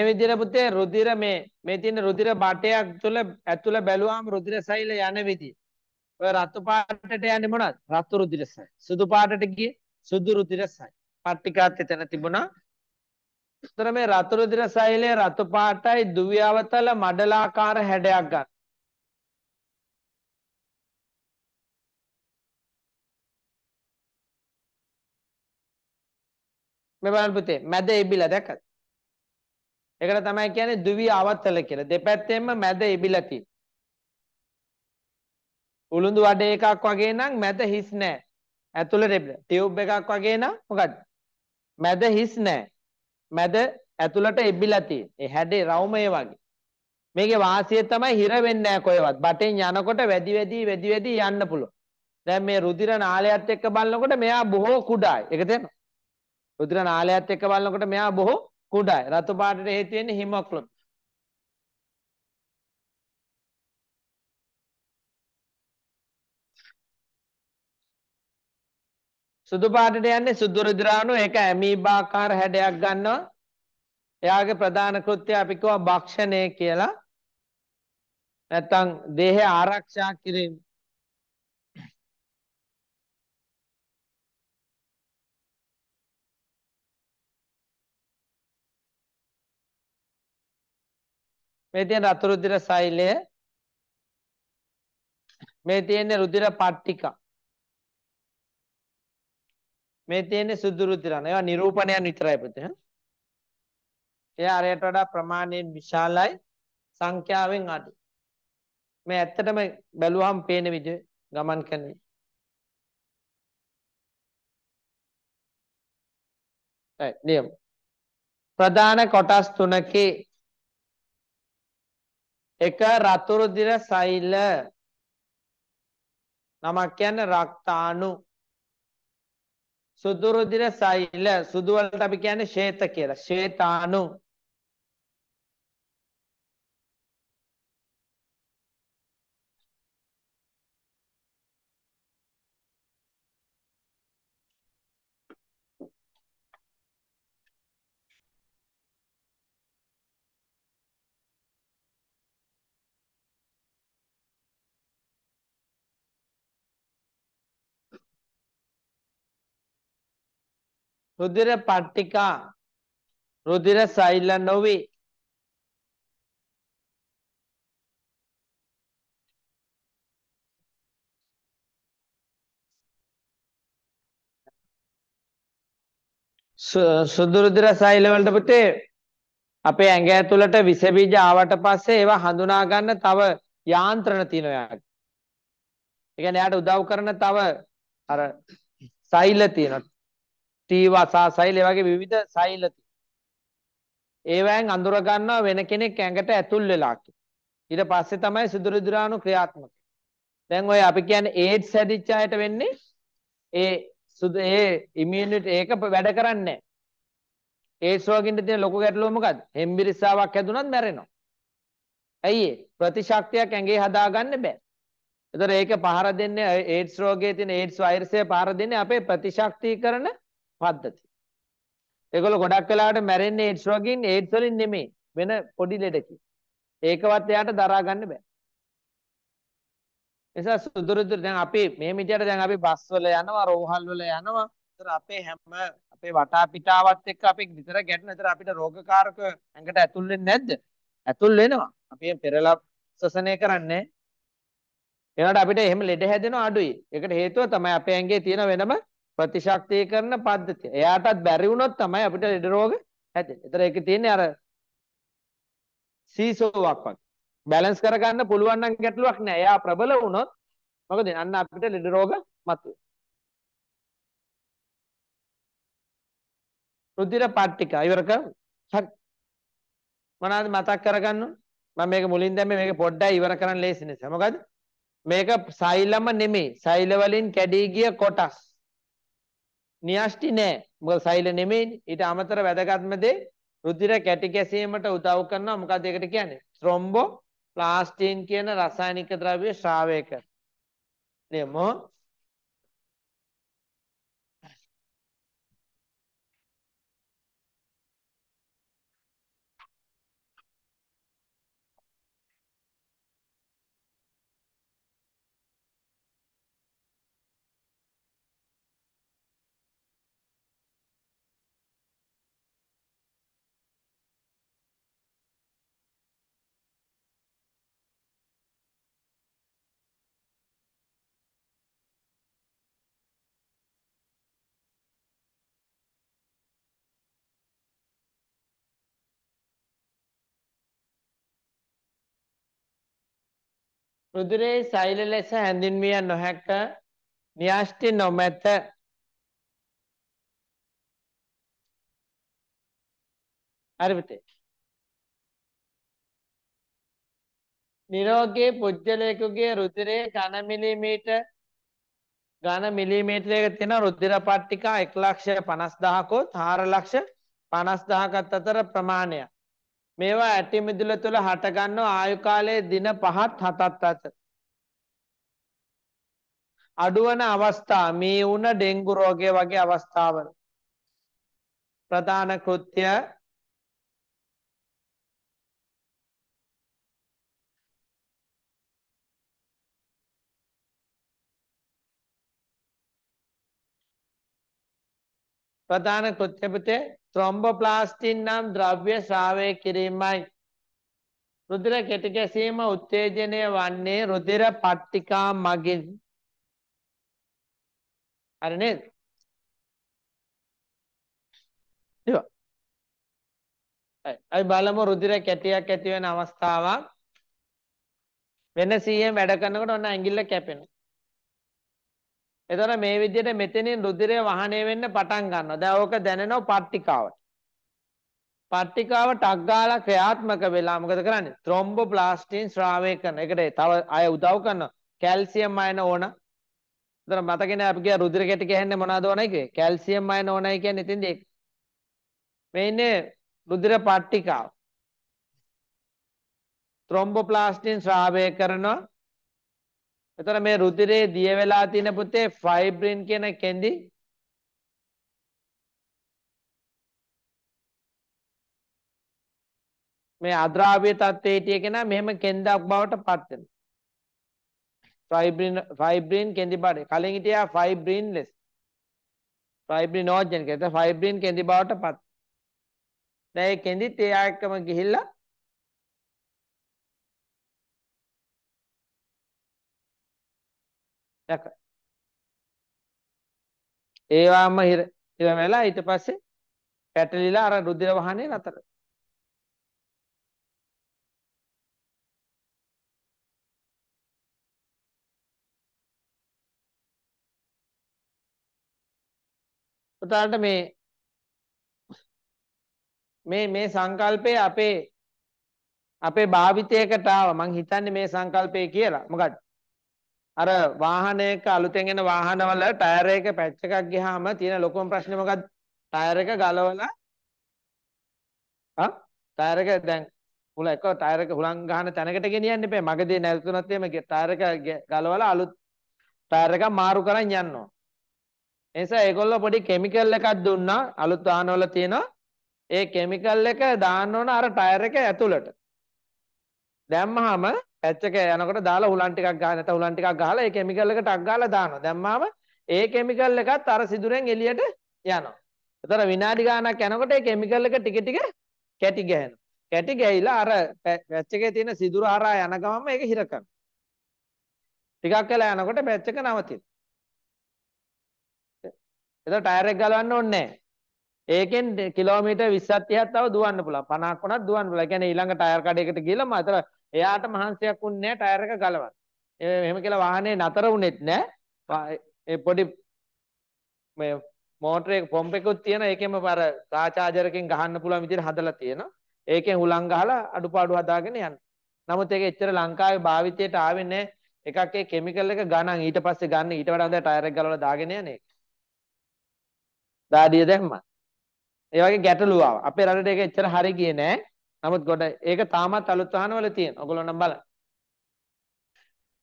විදිහට පුතේ රුධිර මේ මේ තියෙන රුධිර බටයක් තුළ ඇතුළ බැලුවාම රුධිර සෛල යන විදිය. ඔය රතු පාටට යන්නේ මොනවද? රතු රුධිරසයි. සුදු පාටට ගියේ සුදු රුධිරසයි. පට්ටිකාත් එතන තිබුණා. උතර මේ රතු රුධිර සෛලයේ රතු පාටයි දුවි අවතල මඩලාකාර හැඩයක් ගන්න. මේ බලන්න පුතේ මැද එබිලා දැක්කද? ඒකට තමයි කියන්නේ දුවි අවතල කියලා. දෙපැත්තෙන්ම මැද එබිලා තියෙන. උළුඳු වඩ එකක් වගේ නම් මැද හිස් නෑ. ඇතුළට ටියුබ් එකක් වගේ නම් මොකද්ද? මැද හිස් නෑ. මැද ඇතුළට එබිලා තියෙන. ඒ හැඩේ රවුමේ වගේ. මේකේ වාසිය තමයි හිර වෙන්නේ නැහැ කොහෙවත්. බටෙන් යනකොට වැඩි වැඩි වැඩි වැඩි යන්න පුළුවන්. දැන් මේ රුධිර නාලයත් එක්ක බලනකොට මෙයා බොහෝ කුඩායි. ඒක තේරෙනවද? රුධිර නාලයත් එක්ක බලනකොට මෙයා බොහෝ කුඩායි. රතු පාටට හේතු වෙන්නේ හිමොග්ලොබින්. සුදු පාටට යන්නේ සුදු රිද්‍රාණු ඒක ඇමීබාකාර හැඩයක් ගන්නවා. එයාගේ ප්‍රධාන කෘත්‍යය අපි කියවා භක්ෂණය කියලා. නැත්තම් දේහය ආරක්ෂා කිරීම. මේ තියෙන රතු රුධිර සෛලය මේ තියෙන රුධිර පට්ටිකා මේ තියෙන්නේ සුදු රුධිරණ. ඒවා නිරූපණයන් විතරයි පුතේ. එයා අරයට වඩා ප්‍රමාණයෙන් විශාලයි සංඛ්‍යාවෙන් අඩු. මේ ඇත්තටම බැලුවහම පේන විදිහ ගමන් කරන නියම ප්‍රධාන කොටස් තුනකේ එක රතුරුදිර සෛල නමක් කියන්නේ රක්තාණු සුදුරුදිර සෛල සුදු වලට අපි කියන්නේ ශ්වේත කියලා. ශ්වේතානු රුධිර පට්ටිකා රුධිර සෛල නොවේ සුදුරුදිර සෛල වලට පුතේ අපේ ඇඟ ඇතුළට විස බීජ ආවට පස්සේ ඒවා හඳුනා ගන්න තව යාන්ත්‍රණ තියෙනවා යාට. ඒ කියන්නේ යාට උදව් කරන තව අර සෛල තියෙනවා. ස්ටීවසා සෛල වගේ විවිධ සෛල ඒවෑන් අඳුර ගන්නවා වෙන කෙනෙක් ඇඟට ඇතුල් වෙලා ඊට පස්සේ තමයි සුදුරුදුරාණු ක්‍රියාත්මක. දැන් ඔය අපි කියන්නේ ඒඩ්ස් හැදිච්ච අයට වෙන්නේ ඒ සුදු ඒ ඉමුනිටි ඒක වැඩ කරන්නේ නැහැ. ඒඩ්ස් වගේින්ද තියෙන ලොකු ගැටලුව මොකද්ද? හෙම්බිරිස්සාවක් හැදුනත් මැරෙනවා. ඇයි ප්‍රතිශක්තියක් ඇඟේ හදාගන්න බෑ. එතකොට ඒක පහර දෙන්නේ ඒඩ්ස් රෝගයේ තියෙන ඒඩ්ස් වෛරසය පහර දෙන්නේ අපේ ප්‍රතිශක්තිකරණ පද්ධති. ඒගොල්ලෝ ගොඩක් වෙලාවට මැරෙන්නේ AIDS රෝගීන් AIDS වලින් නෙමෙයි වෙන පොඩි ලෙඩකින්. ඒකවත් එයාට දරා ගන්න බෑ. නිසා සුදුරුදුර දැන් අපි මේ මිටියට දැන් අපි බස් වල යනවා රෝහල් වල යනවා. ඒතර අපේ හැම අපේ වටා පිටාවත් එක්ක අපි විතර ගැටෙන. ඒතර අපිට රෝගකාරක ඇඟට ඇතුල් වෙන්නේ නැද්ද? ඇතුල් වෙනවා. අපි පෙරලා ශ්වසනය කරන්නේ. ඒකට අපිට එහෙම ලෙඩ හැදෙනවා අඩුයි. ඒකට හේතුව තමයි අපේ ඇඟේ තියෙන වෙනම ප්‍රතිශක්තිය කරන පද්ධතිය. එයාටත් බැරි වුණොත් තමයි අපිට ලෙඩ රෝග හැදෙන්නේ. ඒතර ඒක තියෙන්නේ අර සීසෝවක් වගේ. බැලන්ස් කරගන්න පුළුවන් නම් ගැටලුවක් නෑ. එයා ප්‍රබල වුණොත් මොකද අන්න අපිට ලෙඩ රෝග මතුවේ. රුධිර පාට්ටික ඉවර කරමු. හරි. මොනවාද මතක් කරගන්න ඕන? මම මේක මුලින් දැම්මේ මේක පොඩ්ඩයි ඉවර කරන්න ලේසි නිසා. මොකද මේක සෛලම නෙමෙයි. සෛල වලින් කැඩී ගිය කොටස්. න්‍යෂ්ටි නෑ. මොකද සෛල නෙමෙයිනේ. ඊට අමතර වැදගත්ම දේ රුධිර කැටි ගැසීමට උදව් කරනවා. මොකද ඒකට කියන්නේ ත්‍රොම්බෝ ප්ලාස්ටින් කියන රසායනික ද්‍රව්‍ය ශ්‍රාවය කර. නේ මො රුධිරයේ සෛල ලෙස හැඳින්විය නොහැක න්‍යෂ්ටි නොමැත හරි පුතේ නිරෝගී පුජ්‍යලයෙකුගේ රුධිරයේ ඝන මිලිමීටර් ඝන මිලිමීටරයක තියෙන රුධිර පට්ටිකා 1 ලක්ෂ 50000කුත් 4 ලක්ෂ 50000කට අතර ප්‍රමාණයක් මේවා ඇටිමිදුල තුළ හටගන්නව ආයුකාලයේ දින පහත් හතත් අත. අඩුවන අවස්ථා මේ වුණ ඩෙංගු රෝගය වගේ අවස්ථාවල. ප්‍රධාන කෘත්‍ය ප්‍රධාන කෘත්‍ය පුතේ ත්‍රොම්බෝප්ලාස්ටින් නම් ද්‍රව්‍ය ශ්‍රාවය කිරීමයි. රුධිර කෙටි ගැසීම උත්තේජනය වන්නේ රුධිර පට්ටිකා මගින්. හරි නේද? අයි බලමු රුධිර කැටියක් ඇති වෙන අවස්ථාවක් වෙන සීයෙන් වැඩ කරනකොට ඔන්න ඇඟිල්ල කැපෙනවා. එතකොට මේ විදිහට මෙතනින් රුධිරය වහණය වෙන්න පටන් ගන්නවා. දැන් ඕක දැනෙනව පට්ටිකාවට. පට්ටිකාව ටක් ගාලා ක්‍රියාත්මක වෙලා මොකද කරන්නේ? ත්‍රොම්බෝබ්ලාස්ටින් ශ්‍රාවය කරන. ඒකට තව අය උදව් කරනවා. කැල්සියම් අයන ඕන. එතන මතක නැහැ අපි කිය රුධිර කැටි කියන්නේ මොනවද ඕනයි කියේ? කැල්සියම් අයන ඕනයි කියන්නේ ඉතින්ද ඒක. මේ ඉන්නේ රුධිර පට්ටිකාව. ත්‍රොම්බෝප්ලාස්ටින් ශ්‍රාවය කරනවා. එතකොට මේ රුධිරේ දිය වෙලා තියෙන පුතේ ෆයිබ්‍රින් කියන කෙඳි මේ අද්‍රාව්‍ය තත්ත්වයේ හිටියගෙන මෙහෙම කෙන්දක් බවට පත් වෙනවා. ෆයිබ්‍රින් ෆයිබ්‍රින් කෙන්දි බඩේ. කලින් හිටියා ෆයිබ්‍රින්ලෙස්. ෆයිබ්‍රිනෝජන් කියලා. ෆයිබ්‍රින් කෙන්දි බවට පත්. දැන් ඒ කෙන්දිත් එයා එක්කම ගිහිල්ලා යක. ඒවාම හිර ඉර වෙලා ඊට පස්සේ පැටලිලා අර රුධිර වහනේ නතර. පුතාලට මේ මේ මේ සංකල්පය අපේ අපේ භාවිතයකට ආවා මං හිතන්නේ මේ සංකල්පය කියලා මොකක්ද අර වාහනයක අලුතෙන් එන වාහනවල ටයර් එක පැච් එකක් ගියාම තියෙන ලොකුම ප්‍රශ්නේ මොකක්ද? ටයර් එක ගලවලා ආ ටයර් එක දැන් හුල එක ටයර් එක හුලං ගහන තැනකට ගෙනියන්න එපා. මගදී නැවතුනත් එimhe ටයර් එක ගලවලා අලුත් ටයර් එකක් මාරු කරන් යන්න ඕන. ඒ නිසා ඒගොල්ලෝ පොඩි කිමිකල් එකක් දුන්නා අලුත් වාහනවල තියෙනවා. ඒ කිමිකල් එක දාන්න ඕන අර ටයර් එක ඇතුළට. දැම්මහම පැච් එක යනකොට දාලා හුලන් ටිකක් ගහලා නැත්නම් හුලන් ටිකක් ගහලා ඒ කිමිකල් එකට අක් ගහලා දානවා. දැම්මාම ඒ කිමිකල් එකත් අර සිදුරෙන් එළියට යනවා. එතන විනාඩි ගාණක් යනකොට ඒ කිමිකල් එක ටික ටික කැටි ගහනවා. කැටි ගෑයිලා අර පැච් එකේ තියෙන සිදුර හරහා යන ගමම ඒක හිර කරනවා. ටිකක් වෙලා යනකොට පැච් එක නවතිනවා. එතකොට ටයර් එක ගලවන්න ඕනේ නැහැ. ඒකෙන් කිලෝමීටර් 20ක් 30ක් තව දුවන්න පුළුවන්. 50ක් වුණත් දුවන්න පුළුවන්. ඒ කියන්නේ ඊළඟ ටයර් කඩේකට ගිහලා මම අතර එයාට මහන්සියක් වුන්නේ නැහැ ටයර් එක ගලවන්න. එහෙම කියලා වාහනේ නතර වුනේත් නැහැ. ඒ පොඩි මේ මෝටර් එක පොම්ප් එකකුත් තියෙන ඒකෙම අර කා චාර්ජර් එකෙන් ගහන්න පුළුවන් විදිහට හදලා තියෙනවා. ඒකෙන් හුලං ගහලා අඩුපාඩු හදාගෙන යන්න. නමුත් ඒක එච්චර ලංකාවේ භාවිතයට ආවේ නැහැ. එකක් ඒ කෙමිකල් එක ගණන් ඊට පස්සේ ගන්න ඊට වඩා හොඳ ටයර් එක ගලවලා දාගෙන යන්නේ. දාඩිය දැම්මා. ඒ වගේ ගැටලුව ආවා. අපේ රටේ ඒක එච්චර හරි ගියේ නෑ. නමුත් ගොඩ ඒක තාමත් අලුත් වහනවල තියෙන. ඔයගොල්ලෝ නම් බලන්න.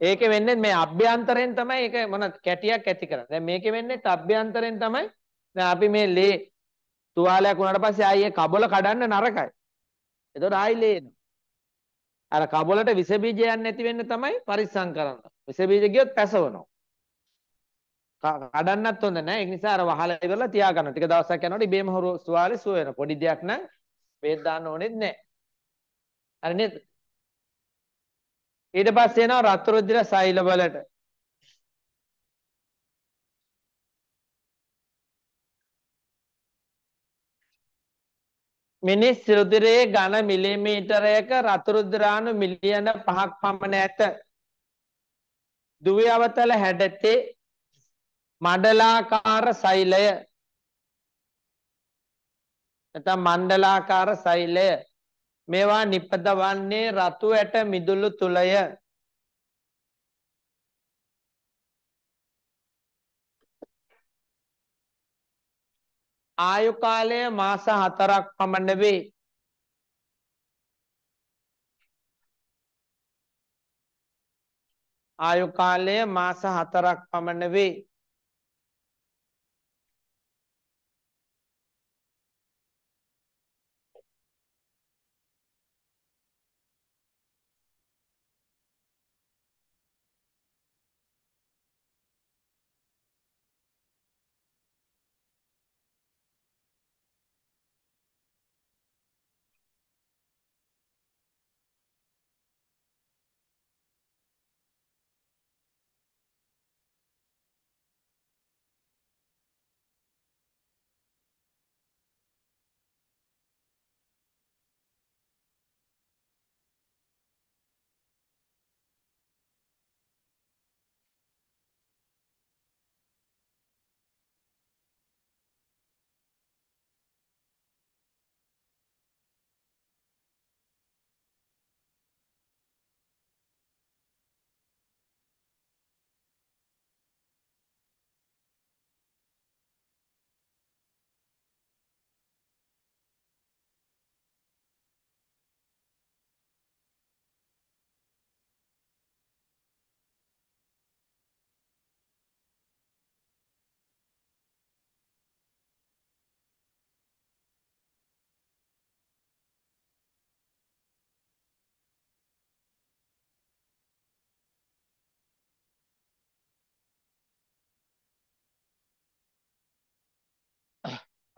ඒකේ වෙන්නේ මේ අභ්‍යන්තරයෙන් තමයි ඒක මොන කැටියක් ඇති කරන්නේ. දැන් මේකේ වෙන්නේ අභ්‍යන්තරයෙන් තමයි. දැන් අපි මේ ලේ තුවාලයක් උනාට පස්සේ ආයේ කබල කඩන්න නරකයි. එතකොට ආයි ලේ එනවා. අර කබලට විස බීජ යන්නේ නැති වෙන්න තමයි පරිස්සම් කරන්නේ. විස බීජ ගියොත් පැසවනවා. කඩන්නත් හොඳ නැහැ. ඒ නිසා අර වහලා ඉවරලා තියාගන්න. ටික දවසක් යනකොට ඉබේම හොරු තුවාලේ සුව වෙනවා. පොඩි දෙයක් නම් වේද දාන්න ඕනෙත් නැහැ. හරි නේද? ඊට පස්සේ එනවා රතු රුධිර සෛල වලට. මිනිස් රුධිරයේ ඝන මිලිමීටරයක රතු රුධිරාණු මිලියන 5ක් පමණ ඇත. දුවේ අවතල හැඩතේ මඩලාකාර සෛලය නැත්නම් මණ්ඩලාකාර සෛලය මේවා නිපදවන්නේ රතු ඇට මිදුළු තුලය. ආයු කාලය මාස 4ක් පමණ වේ. ආයු කාලය මාස 4ක් පමණ වේ.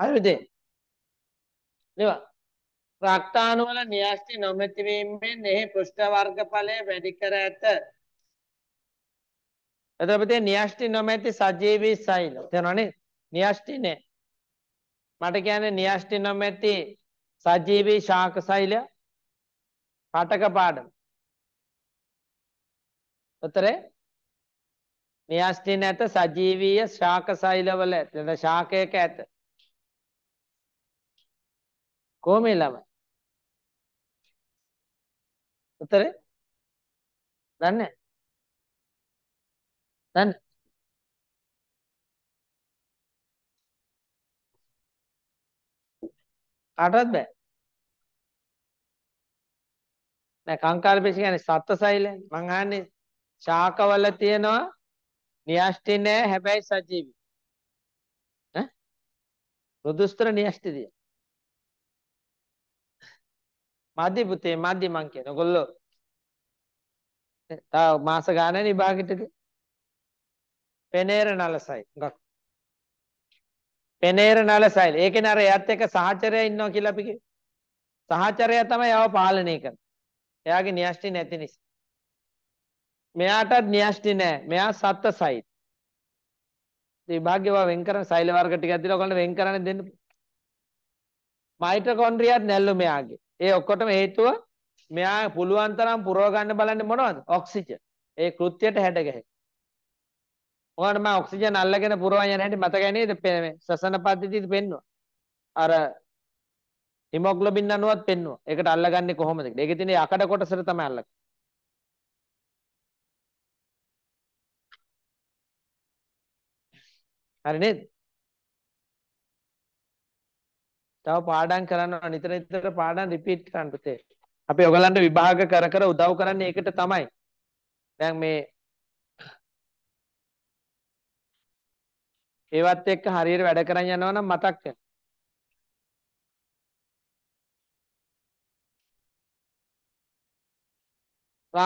හරිද? ඒවා රක්තාණුවල න්‍යෂ්ටි නොමැති වීමෙන් එහි පෘෂ්ඨ වර්ගඵලය වැඩි කර ඇත. එතකොට න්‍යෂ්ටි නොමැති සජීවී සෛල තේරෙනවනේ? න්‍යෂ්ටි නෑ. මට කියන්නේ න්‍යෂ්ටි නොමැති සජීවී ශාක සෛල පාඨක පාඩම. උතරේ න්‍යෂ්ටි නැත සජීවීය ශාක සෛලවල ඇත. ශාකයක ඇත. කොහොම ළමයි? උත්තරේ? දන්නේ නැහැ. දන්නේ කාටවත් බෑ. නෑ කාංකාර පේශි කියන්නේ සත්සයිල. මං අහන්නේ ශාකවල තියෙනවා න්‍යෂ්ටි නෑ හැබැයි සජීවි. ඈ? රුදුස්තර න්‍යෂ්ටිදී. මදි පුතේ මදි මං කියන. ඔයගොල්ලෝ තව මාස ගානනේ විභාගෙටදී. පෙනේර නලසයි. හුඟක්. පෙනේර නලසයි. ඒකනේ අර එයත් එක්ක සහචරය ඉන්නවා කියලා අපි කිව්වේ. සහචරය තමයි යව පාලනය කරන්නේ. එයාගේ න්‍යෂ්ටි නැති නිසා. මෙයාටත් න්‍යෂ්ටි නැහැ. මෙයා සත්ත්වසයි. විභාග්‍යව වෙන් කරන සෛල වර්ග ටිකක් දීලා ඔයගොල්ලෝ වෙන් කරන්න දෙන්න. මයිටොකොන්ඩ්‍රියාත් නැල්ලු මෙයාගේ. ඒ ඔක්කොටම හේතුව මෙයා පුළුවන් තරම් පුරව ගන්න බලන්නේ මොනවද? ඔක්සිජන්. ඒ කෘත්‍යයට හැඩ ගැහෙන. ඔයාලට මම ඔක්සිජන් අල්ලගෙන පුරවන් යන හැටි මතකයි නේද? මේ ශ්වසන පද්ධතියද පෙන්නුවා. අර හිමොග්ලොබින් අණුවත් පෙන්නුවා. ඒකට අල්ලගන්නේ කොහොමද කියලා. ඒකේ තියෙන යකඩ කොටසට තමයි අල්ලගන්නේ. හරි නේද? තව පාඩම් කරනවා නිතර නිතර පාඩම් රිපීට් කරන්න පුතේ. අපි ඔයගලන්ට විභාග කර කර උදව් කරන්නේ ඒකට තමයි. දැන් මේ ඒවත් එක්ක හරියට වැඩ කරන් යනවා නම් මතක් වෙනවා.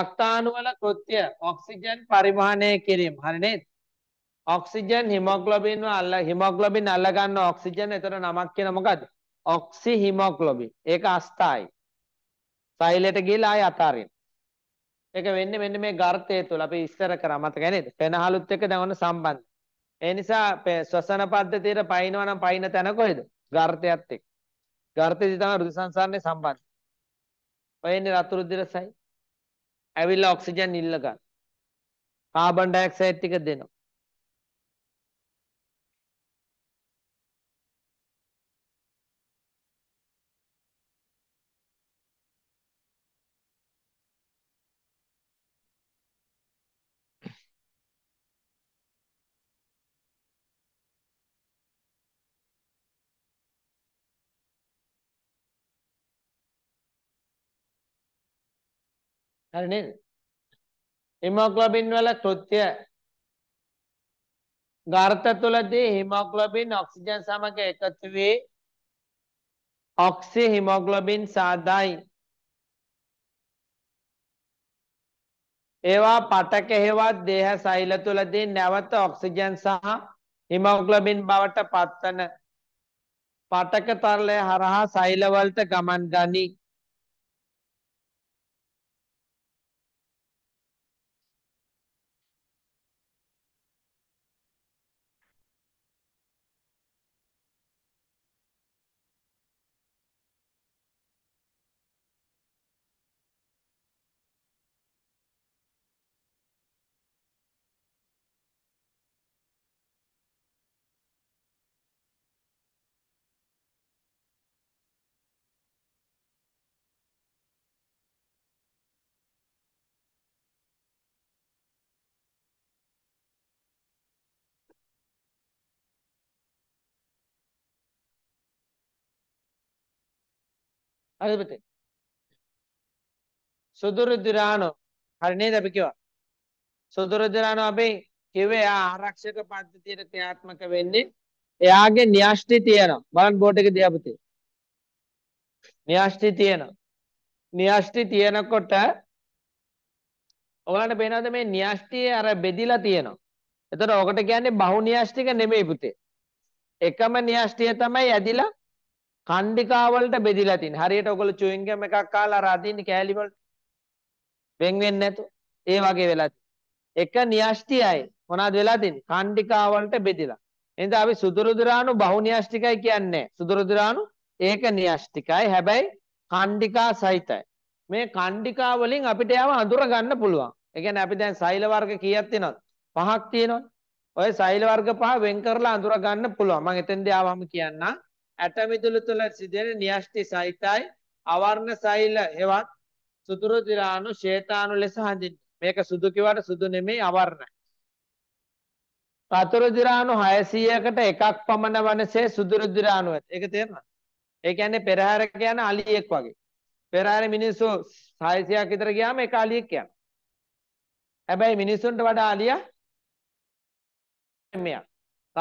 රක්තාණුවල කෘත්‍ය ඔක්සිජන් පරිමාණය කිරීම හරි නේද ඔක්සිජන් හිමොග්ලොබින් වල හිමොග්ලොබින් අල්ල ගන්න ඔක්සිජන් එතන නමක් කියන මොකද්ද ඔක්සි හිමොග්ලොබින්. ඒක අස්ථායි. සෛලයට ගිහලා ආය අතාරින්. ඒක වෙන්නේ මෙන්න මේ ගර්තය තුළ අපි ඉස්සර කරා මතකයි නේද? පෙනහලුත් එක්ක දැන් ඔන්න සම්බන්ධ. ඒ නිසා ශ්වසන පද්ධතියට පයින්නවා නම් පයින්න තැන කොහෙද? ගර්තයත් එක්ක. ගර්තයදී තමයි රුධිර සංසරණය සම්බන්ධ. ඔය එන්නේ රතු රුධිරසයි. ඇවිල්ලා ඔක්සිජන් ඉල්ල ගන්න. කාබන් ඩයොක්සයිඩ් ටික දෙනවා. හරි නේද? හිමොග්ලොබින් වල කෘත්‍ය ගාර්ථ තුලදී හිමොග්ලොබින් ඔක්සිජන් සමග එකතු වී ඔක්සි හිමොග්ලොබින් සාදායි ඒවා පටක හේවත් දේහ සෛල තුලදී නැවත ඔක්සිජන් සහ හිමොග්ලොබින් බවට පත්වන පටක තරලය හරහා සෛලවලට ගමන් ගනී හරිද පුතේ? සුදුරුදුරාණෝ හරි නේද අපි කිව්වා? සුදුරුදුරාණෝ අපි කිව්වේ ආ ආරක්ෂක පද්ධතියට ක්‍රියාත්මක වෙන්නේ එයාගේ න්‍යෂ්ටි තියෙනවා. බලන්න බෝඩ් එකේ දිහා පුතේ. න්‍යෂ්ටි තියෙනවා. න්‍යෂ්ටි තියෙනකොට ඔයාලට පේනවද මේ න්‍යෂ්ටිය අර බෙදිලා තියෙනවා. එතකොට ඔකට කියන්නේ බහු න්‍යෂ්ටික නෙමෙයි පුතේ. එකම න්‍යෂ්ටිය තමයි ඇදිලා කණ්ඩිකා වලට බෙදිලා තින්නේ. හරියට ඔයගොල්ලෝ චුයින් ගම් එකක් කාලා අර අදින්නේ කෑලි වලට. වෙන් වෙන්නේ නැතු. ඒ වගේ වෙලා එක න්‍යෂ්ටියයි මොනවද වෙලා තින්නේ? කණ්ඩිකා වලට බෙදිලා. එහෙනම් අපි සුදුරුදුරාණු බහු න්‍යෂ්ටිකයි කියන්නේ. සුදුරුදුරාණු ඒක න්‍යෂ්ටිකයි. හැබැයි කණ්ඩිකා සහිතයි. මේ කණ්ඩිකා වලින් අපිට යව හඳුර ගන්න පුළුවන්. ඒ කියන්නේ අපි දැන් සෛල වර්ග කීයක් තියෙනවද? පහක් තියෙනවනේ. ඔය සෛල වර්ග පහ වෙන් කරලා අඳුර ගන්න පුළුවන්. මම එතෙන්දී ආවම කියන්නම්. ඇටමිදුළු තුළ සිදෙන න්‍යෂ්ටි සහිතයි අවර්ණ සෛල හෙවත් සුදුරු දිරාණු ශේතාණු ලෙස හඳින් මේක සුදු කිව්වට සුදු නෙමෙයි අවර්ණයි පතුරු දිරාණු 600කට එකක් පමණ වනසේ සුදුරු දිරාණු ඇත ඒක තේරෙනවද ඒ කියන්නේ පෙරහැර කියන අලියෙක් වගේ පෙරහැර මිනිස්සු 600ක් විතර ගියාම එක අලියෙක් යනවා හැබැයි මිනිසුන්ට වඩා අලියා මෙයා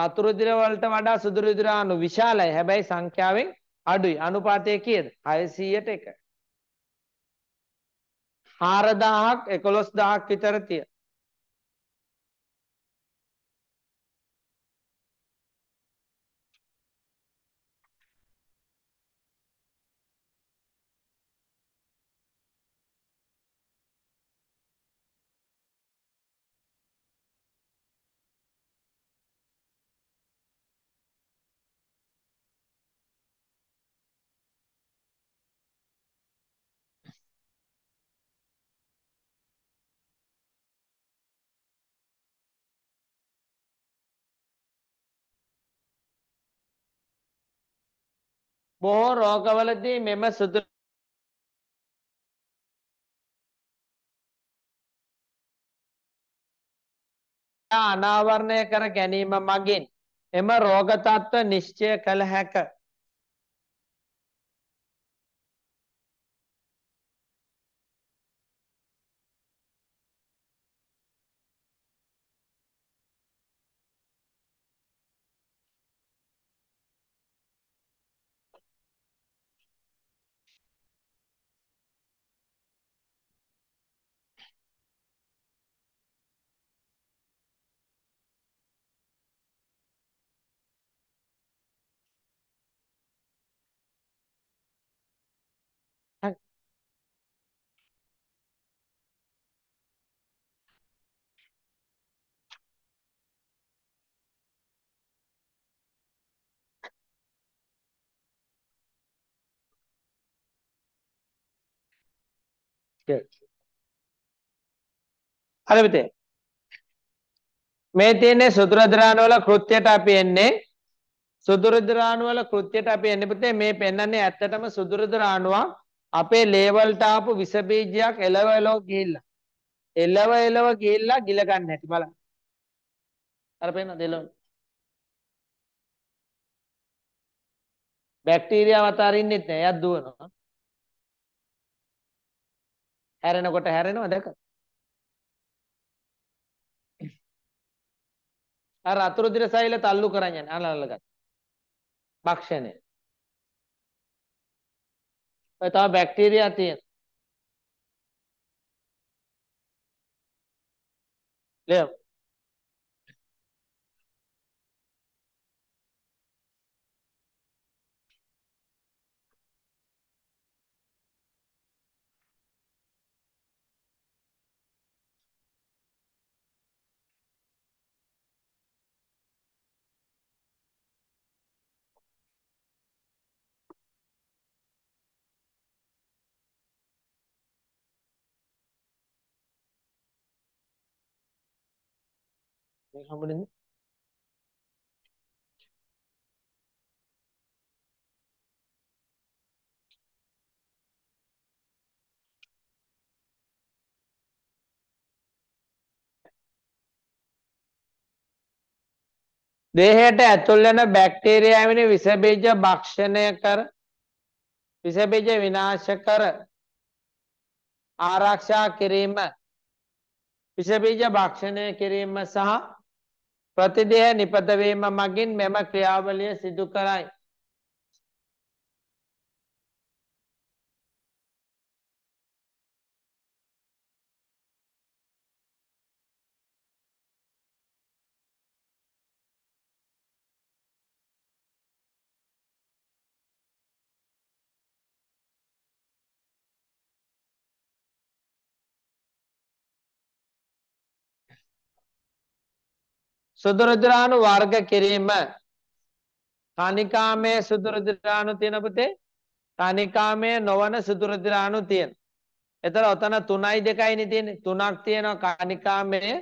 රතු රුධිර වලට වඩා සුදු රුධිර අණු විශාලයි. හැබැයි සංඛ්‍යාවෙන් අඩුයි. අනුපාතය කීයද? 600ට 1. 4000ක් 11000ක් විතර තියෙන. බොහෝ රෝගවලදී මෙම සුදු අනාවරණය කර ගැනීම මගින් එම රෝග තත්ත්ව නිශ්චය කළ හැක. හරි පුතේ. මේ තියෙන්නේ සුදුර ද්‍රාණ වල කෘත්‍යයට අපි එන්නේ සුදුර ද්‍රාණ වල කෘත්‍යයට අපි එන්නේ පුතේ මේ පෙන්වන්නේ ඇත්තටම සුදුර ද්‍රාණුවක් අපේ ලේවල්ට ආපු විස බීජයක් එලව එලව ගිහිල්ලා එලව එලව ගිහිල්ලා ගිල ගන්න හැටි බලන්න. අර පේනවද එලව? බැක්ටීරියා අතාරින්නෙත් නෑ එයා දුවනවා. හැරෙනකොට හැරෙනවා දැක. අර අතුරු දිර සෛල තල්ලු කරන් යන අනලල ගන්න. භක්ෂණය. ඔය තව බැක්ටීරියා තියෙන. ලේව මේක හම්බුනේ දේහයට ඇතුල් වෙන බැක්ටීරියා වැනි විස බීජ භක්ෂණය කර විස බීජ විනාශ කර ආරක්ෂා කිරීම විස බීජ භක්ෂණය කිරීම සහ ප්‍රතිදේහ නිපද වීම මගින් මෙම ක්‍රියාවලිය සිදු කරයි. සුදුරදුරාණු වර්ග කිරීම කණිකාමේ සුදුරදුරාණු තියෙන පුතේ කණිකාමේ නොවන සුදුරදුරාණු තියෙන. එතන ඔතන 3යි 2යිනේ තියෙන්නේ. 3ක් තියෙනවා කණිකාමේ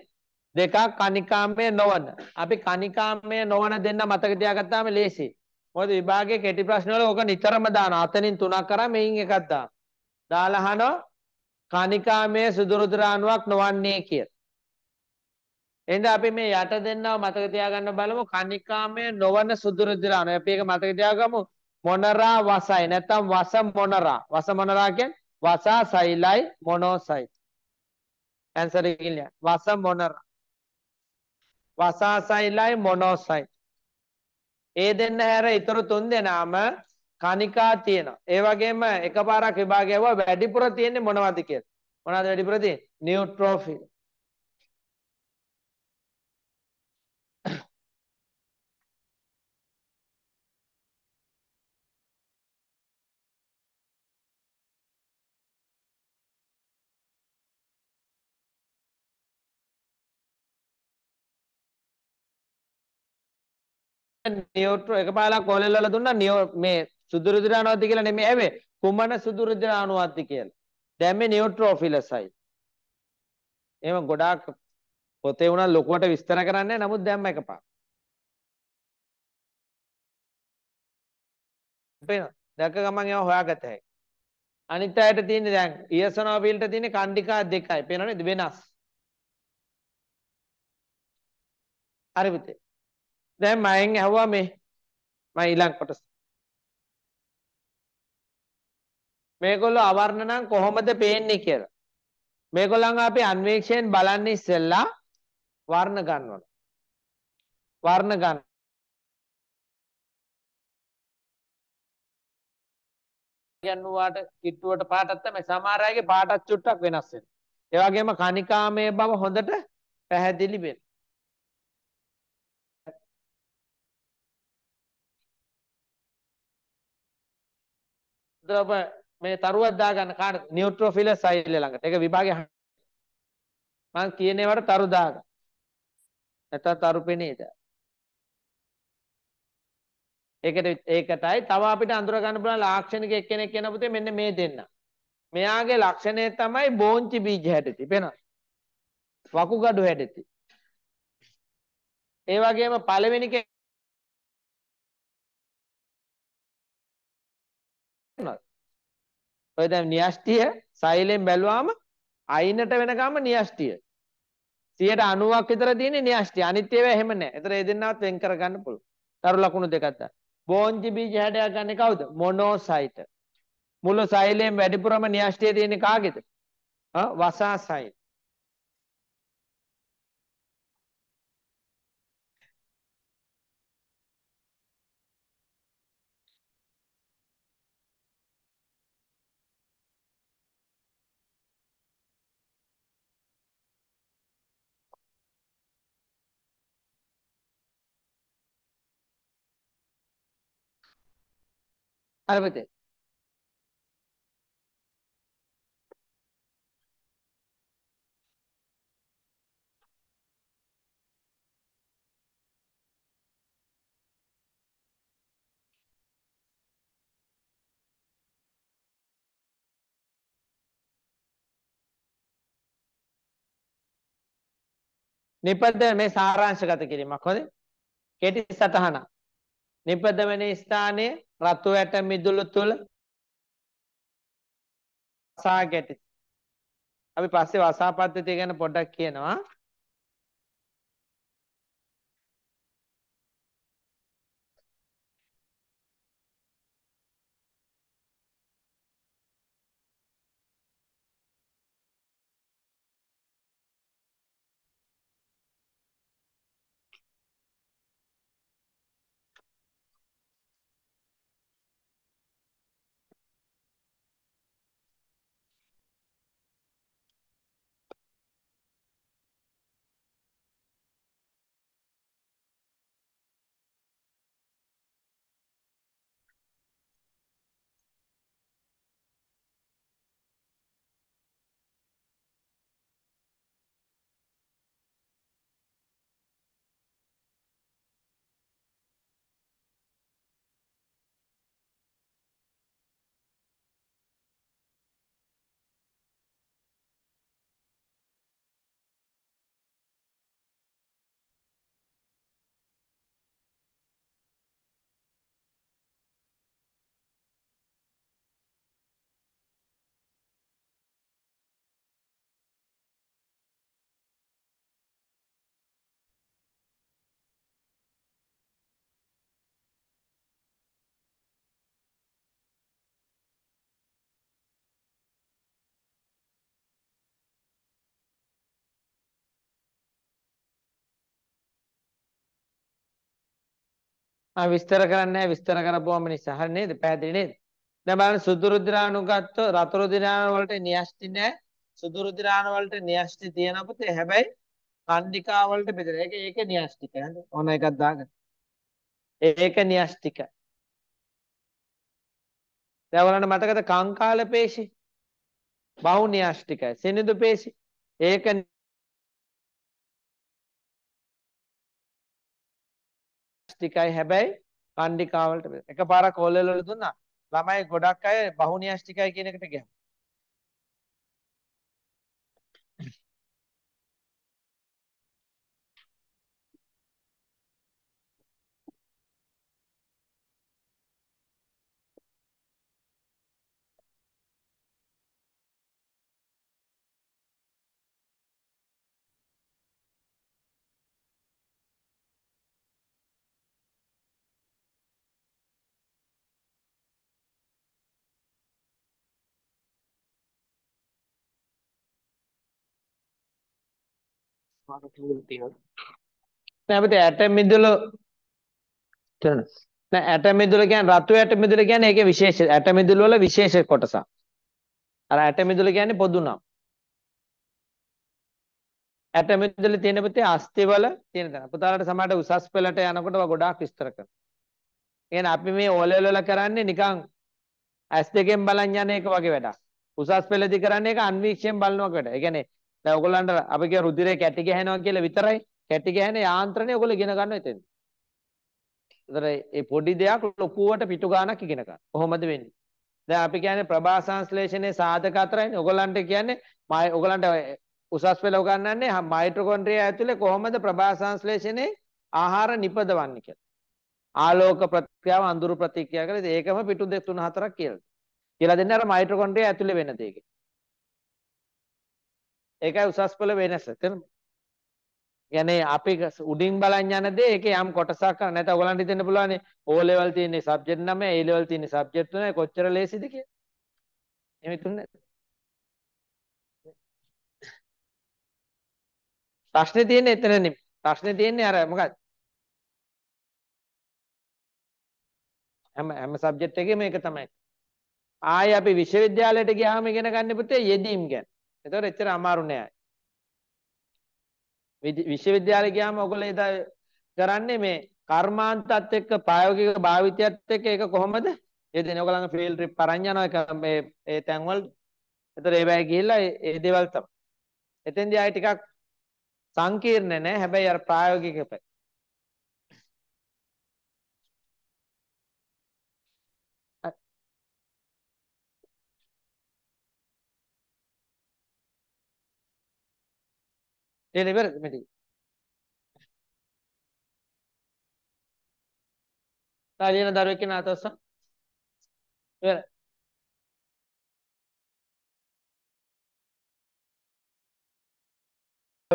දෙකක් කණිකාමේ නොවන. අපි කණිකාමේ නොවන දෙන්න මතක තියාගත්තාම ලේසි. මොකද විභාගයේ කෙටි ප්‍රශ්න වල ඕක නිතරම දානවා. අතනින් තුනක් කරා මෙයින් එකක් දානවා. දාලා අහනවා කණිකාමේ සුදුරුදුරාණුවක් නොවන්නේ කියලා. එහෙනම් අපි මේ යට දෙන්නව මතක තියාගන්න බලමු කණිකාමය නොවන සුදුරු ද්‍රවණය. අපි ඒක මතක තියාගමු. මොනරා වසයි නැත්නම් වස මොනරා. වස මොනරා කියන්නේ වසා සෛලයි මොනෝසයි. ඇන්සර් එක කියන්නේ වස මොනරා. වසා සෛලයි මොනෝසයි. ඒ දෙන්න හැර ඊතර තුන් දෙනාම කණිකා තියෙනවා. ඒ වගේම එකපාරක් විභාගය වුණා වැඩිපුර තියෙන්නේ මොනවද කියලා. මොනවද වැඩිපුර තියෙන්නේ? නියුට්‍රෝෆිල්. නියෝට්‍රෝ එකපාරක් කෝලෙල් වල දුන්නා නියෝ මේ සුදු රුධිර අණුවක්ද කියලා නෙමෙයි ඇවේ කුමන සුදු රුධිර අණුවක්ද කියලා. දැන් මේ නියෝට්‍රෝෆිලසයි. එහෙම ගොඩාක් පොතේ උනා ලොකුවට විස්තර කරන්නේ නමුත් දැම්ම එකපාර. පේන දැක ගමන් ඒවා හොයාගත හැකි. අනිත් අයට තියෙන්නේ දැන් ඊයසනෝපිල්ට තියෙන්නේ කණ්ඩිකා දෙකයි. පේනවනේ වෙනස්. හරි පුතේ. දැන් මයෙන් ඇහුවා මේ මම ඊළඟ කොටස මේගොල්ලෝ අවර්ණ නම් කොහොමද පේන්නේ කියලා මේගොල්ලන් අපි අන්වේක්ෂයෙන් බලන්නේ ඉස්සෙල්ලා වර්ණ ගන්නවා වර්ණ ගන්න යන්නුවාට කිට්ටුවට පාටත් තමයි සමහර අයගේ පාටත් චුට්ටක් වෙනස් වෙනවා. ඒ වගේම කණිකාමය බව හොඳට පැහැදිලි වෙනවා. ඔබ මේ තරුවක් දාගන්න කාට නියුට්‍රෝෆිලස් සෛල ළඟට. ඒක විභාගේ මම කියන්නේ වට තරු දාගන්න. නැත්නම් තරු පෙනේද? ඒකට ඒකටයි තව අපිට අඳුර ගන්න පුළුවන් ලාක්ෂණික එක්කෙනෙක් කියන පුතේ මෙන්න මේ දෙන්න. මෙයාගේ ලක්ෂණය තමයි බෝංචි බීජ හැඩති. පේනවද? වකුගඩු හැඩති. ඒ වගේම පළවෙනි වුණාද? ඔය දැන් න්‍යෂ්ටිය සෛලෙන් බැලුවාම අයිනට වෙනකම්ම න්‍යෂ්ටිය. 90ක් විතර තියෙන න්‍යෂ්ටිය. අනිත් ඒවා එහෙම නැහැ. ඒතර ඒ දෙන්නවත් වෙන් කරගන්න පුළුවන්. තරු ලකුණු දෙකක් ගන්න. බෝන්ජි බීජ හැඩයක් ගන්න කවුද? මොනෝසයිට. මුළු සෛලයෙන් වැඩිපුරම න්‍යෂ්ටිය තියෙන්නේ කාගේද? වසා සෛල. අරපතේ නිපද මේ සාරාංශගත කිරීමක් හොඳේ කෙටි සටහන නිපදවන ස්ථානයේ රතු වැට මිදුළු තුල වසා ගැටි. අපි පස්සේ වසා පද්ධතිය ගැන පොඩ්ඩක් කියනවා. ආ විස්තර කරන්නේ නැහැ විස්තර කරපුවම නිසා හරි නේද? පැහැදිලි නේද? දැන් බලන්න සුදු රුධිරාණුගත්ව රතු රුධිරාණු වලට න්‍යෂ්ටි නැහැ. සුදු රුධිරාණු වලට න්‍යෂ්ටි තියෙන පුතේ හැබැයි කණ්ඩිකා වලට බෙදලා. ඒක ඒක න්‍යෂ්ටික නේද? ඕන එකක් දාගන්න. ඒක න්‍යෂ්ටික. දැන් බලන්න මතකද කංකාල පේශි බහුන්‍යෂ්ටිකයි. සිනිඳු පේශි ඒක ටිකයි හැබැයි කණ්ඩිකාවලට එකපාරක් ඕල් වල දුන්නා. ළමයි ගොඩක් අය බහුන්‍යෂ්ටිකයි කියන එකට ගියා. නෑ අපිට ඇට මිදුල තන නෑ ඇට මිදුල කියන්නේ රතු ඇට මිදුල කියන්නේ ඒකේ විශේෂ ඇට මිදුල වල විශේෂ කොටසක් අර ඇට මිදුල කියන්නේ පොදු නම ඇට මිදුල තියෙන පුතේ අස්ති වල තියෙන තැන පුතාලට සමහරට උසස් පෙළට යනකොට ගොඩාක් විස්තර කරනවා එහෙනම් අපි මේ ඕලෙල් වල කරන්නේ නිකන් ඇස් දෙකෙන් බලන් යන එක වගේ වැඩක් උසස් පෙළදී කරන්නේ ඒක අන්වීක්ෂයෙන් බලනවා කොට ඒ කියන්නේ දැන් ඔයගොල්ලන්ට අපි කිය රුධිරේ කැටි ගහනවා කියලා විතරයි කැටි ගහන යාන්ත්‍රණය ඔයගොල්ලෝ ඉගෙන ගන්න එතෙන්. ඒතර මේ පොඩි දෙයක් ලොකුවට පිටු ගානක් ඉගෙන ගන්න. කොහොමද වෙන්නේ? දැන් අපි කියන්නේ ප්‍රභා සංශ්ලේෂණයේ සාධක අතරයිනේ. ඔයගොල්ලන්ට කියන්නේ ඔයගොල්ලන්ට උසස් පෙළ උගන්වන්නේ මයිටොකොන්ඩ්‍රියා ඇතුලේ කොහොමද ප්‍රභා සංශ්ලේෂණයේ ආහාර නිපදවන්නේ කියලා. ආලෝක ප්‍රතික්‍රියාව අඳුරු ප්‍රතික්‍රියාව කියලා. ඒකම පිටු දෙක තුන හතරක් කියලා. කියලා දෙන්නේ අර මයිටොකොන්ඩ්‍රියා ඇතුලේ වෙන දෙයක. ඒකයි උසස් පෙළ වෙනස. කියන්නේ අපි උඩින් බලන් යන දේ ඒකේ යම් කොටසක් නැත්නම් ඔයගලන්ට හිතෙන්න පුළුවන් ඕ ලෙවල් තියෙන්නේ සබ්ජෙක්ට් 9 ඒ ලෙවල් තියෙන්නේ සබ්ජෙක්ට් 3 කොච්චර ලේසිද කියලා. එහෙම හිතුන්නේ නැද්ද? ප්‍රශ්නේ තියෙන්නේ එතන නෙමෙයි. ප්‍රශ්නේ තියෙන්නේ අර මොකක්ද? හැම හැම සබ්ජෙක්ට් එකෙම ඒක තමයි. ආයේ අපි විශ්වවිද්‍යාලයට ගියාම ඉගෙන ගන්න පුතේ යෙදීම් ගැන. එතකොට එච්චර අමාරු නෑ. විශ්වවිද්‍යාලේ ගියාම ඔයගොල්ලෝ එදා කරන්නේ මේ කර්මාන්තත් එක්ක ප්‍රායෝගික භාවිතයත් එක්ක ඒක කොහොමද? ඒ දෙන ඔයගලංග ෆීල්ඩ් ට්‍රිප් අරන් යනවා මේ ඒ තැන්වල. එතකොට ඒ බෑ ගිහිල්ලා ඒ දේවල් තමයි. එතෙන්දී ආයි ටිකක් සංකීර්ණ නෑ. හැබැයි අර ප්‍රායෝගික පැත්ත. deliver material. තාලියන දරුවෙක් කෙනා අතස්සම් ඉවරයි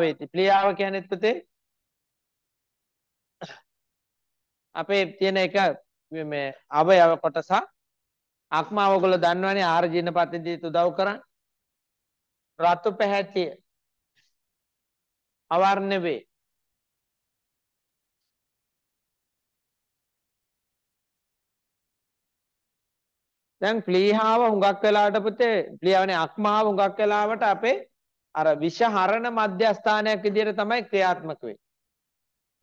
වේති ක්‍රියාව කියන්නේ පුතේ අපේ තියෙන එක මේ අවයව කොටස ආත්මාව ඔයගොල්ලෝ දන්නවනේ ආර්ජින පද්ධතියට උදව් කරන් රතු පැහැතිය අවර්ණ වේ. දැන් ප්ලීහාව හුඟක් වෙලාට පුතේ ප්ලීහාවනේ අක්මාව හුඟක් වෙලාවට අපේ අර විෂහරණ මධ්‍යස්ථානයක් විදිහට තමයි ක්‍රියාත්මක වෙන්නේ.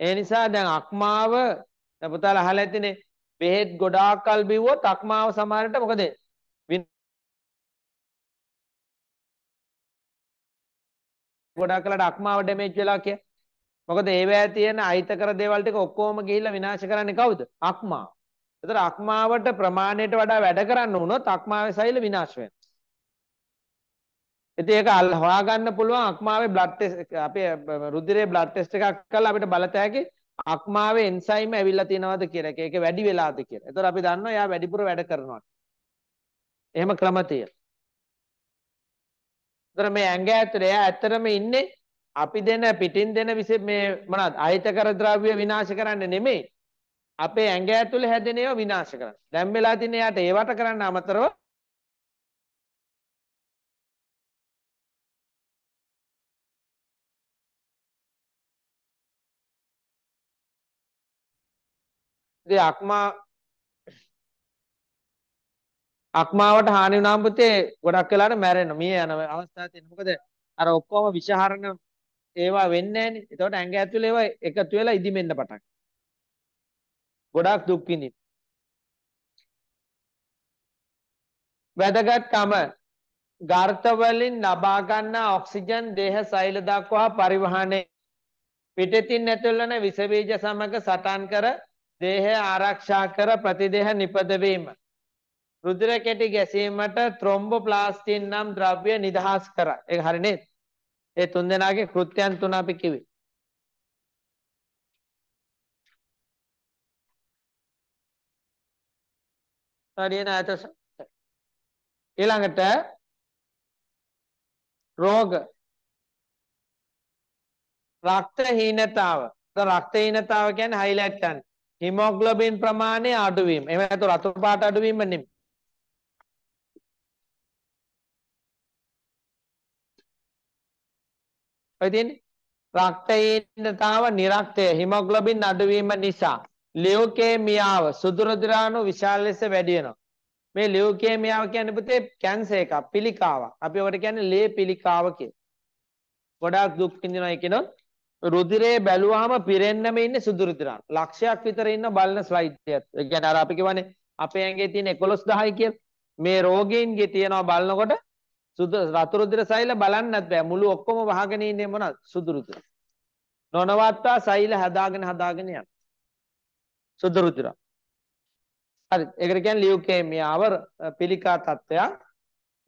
ඒ නිසා දැන් අක්මාව පුතාලා අහලා ඇතිනේ බෙහෙත් ගොඩාක් කල් බිව්වොත් අක්මාව සමහරට මොකද ගොඩක් කලට අක්මාව ඩැමේජ් වෙලා කිය. මොකද ඒවැය තියෙන අහිතකර දේවල් ටික ඔක්කොම ගිහිල්ලා විනාශ කරන්නේ කවුද? අක්මාව. ඒතර අක්මාවට ප්‍රමාණයට වඩා වැඩ කරන්න වුණොත් අක්මාවේ සෛල විනාශ වෙනවා. ඉතින් ඒක හොයාගන්න පුළුවන් අක්මාවේ බ්ලඩ් ටෙස්ට් අපේ රුධිරයේ බ්ලඩ් ටෙස්ට් එකක් කරලා අපිට බලතැකි අක්මාවේ එන්සයිම් ඇවිල්ලා තියෙනවද කියලා. ඒක වැඩි වෙලාද කියලා. ඒතර අපි දන්නවා එයා වැඩිපුර වැඩ කරනවා. එහෙම ක්‍රම තියෙනවා. ඒතර මේ ඇඟ ඇතුලේ ඇත්තටම ඉන්නේ අපි දෙන පිටින් දෙන විස මේ මොනවාද අහිතකර ද්‍රව්‍ය විනාශ කරන්න නෙමෙයි. අපේ ඇඟ ඇතුලේ හැදෙන ඒවා විනාශ කරන්න. දැන් වෙලා තියෙන යාට ඒවට කරන්න අමතරව ඉතින් අක්මා අක්මාවට හානි වුණාම පුතේ ගොඩක් වෙලාට මැරෙනවා. මිය යන අවස්ථා තියෙනවා. මොකද අර ඔක්කොම විෂහරණ ඒවා වෙන්නේ නැහනේ. එතකොට ඇඟ ඇතුලේ ඒවා එකතු වෙලා ඉදිමෙන්න පටන් ගොඩක් දුක් විඳින. වැදගත්කම ගර්ත වලින් ලබා ගන්නා ඔක්සිජන් දේහ සෛල දක්වා පරිවහණය පිටතින් ඇතුළන විස බීජ සමග සටන් කර දේහය ආරක්ෂා කර ප්‍රතිදේහ නිපද වීම රුධිර කැටි ගැසීමට ත්‍රොම්බෝප්ලාස්ටින් නම් ද්‍රව්‍ය නිදහස් කරයි. ඒක හරි නේද? ඒ තුන්දෙනාගේ කෘත්‍යයන් තුන අපි කිව්වේ. හරියන අතස ඊළඟට රෝග රක්තහීනතාව. රක්තහීනතාව කියන්නේ හයිලයිට් කරන්න. හිමොග්ලොබින් ප්‍රමාණය අඩුවීම. එහෙම නැත්නම් රතු පාට අඩුවීම නෙමෙයි. ඔය තියෙන්නේ රක්තයේට තාව නිරක්තය හිමොග්ලොබින් අඩුවීම නිසා ලියුකේමියාව සුදුරදුරාණු විශාල ලෙස වැඩි වෙනවා. මේ ලියුකේමියාව කියන්නේ පුතේ කැන්සර් එකක්, පිළිකාවක්. අපි ඒකට කියන්නේ ලේ පිළිකාව කියලා. ගොඩාක් දුක් විඳිනවා කියනොත් රුධිරේ බැලුවාම පිරෙන්නම ඉන්නේ සුදුරදුරාණු. ලක්ෂයක් විතර ඉන්න බලන ස්ලයිඩ් එකත්. ඒ කියන්නේ අර අපි කියවනේ අපේ ඇඟේ තියෙන 11000 කියලා. මේ රෝගීන්ගේ තියනවා බලනකොට සුදු වතුර දිර සෛල බලන්නත් බෑ මුළු ඔක්කොම වහගෙන ඉන්නේ මොනවද සුදුරුදුර නොනවත්තා සෛල හදාගෙන හදාගෙන යන සුදුරුදුර හරි ඒකට කියන්නේ ලියුකේමියාව පිළිකා තත්ත්වයක්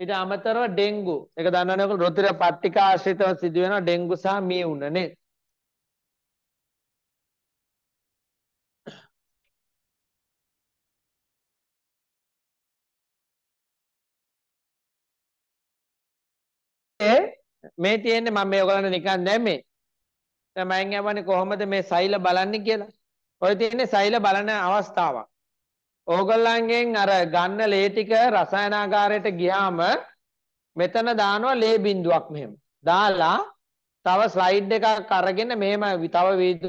ඊට අමතරව ඩෙන්ගු ඒක දන්නවනේ ඔයගොල්ලෝ රොතිර පත්තිකා ආශ්‍රිතව සිදුවෙන ඩෙන්ගු සහ මී උණ නේද මේ තියෙන්නේ මම මේ ඔයගලන්ට නිකන් දැම්මේ. දැන් මම කියවන්නේ කොහොමද මේ සෛල බලන්නේ කියලා. ඔය තියෙන්නේ සෛල බලන අවස්ථාවක්. ඕගොල්ලන්ගෙන් අර ගන්න ලේ ටික රසායනාගාරයට ගියාම මෙතන දානවා ලේ බින්දුවක් මෙහෙම. දාලා තව ස්ලයිඩ් එකක් අරගෙන මෙහෙම තව වේදු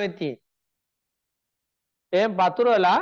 වෙතියි. එහෙන් පතුරලා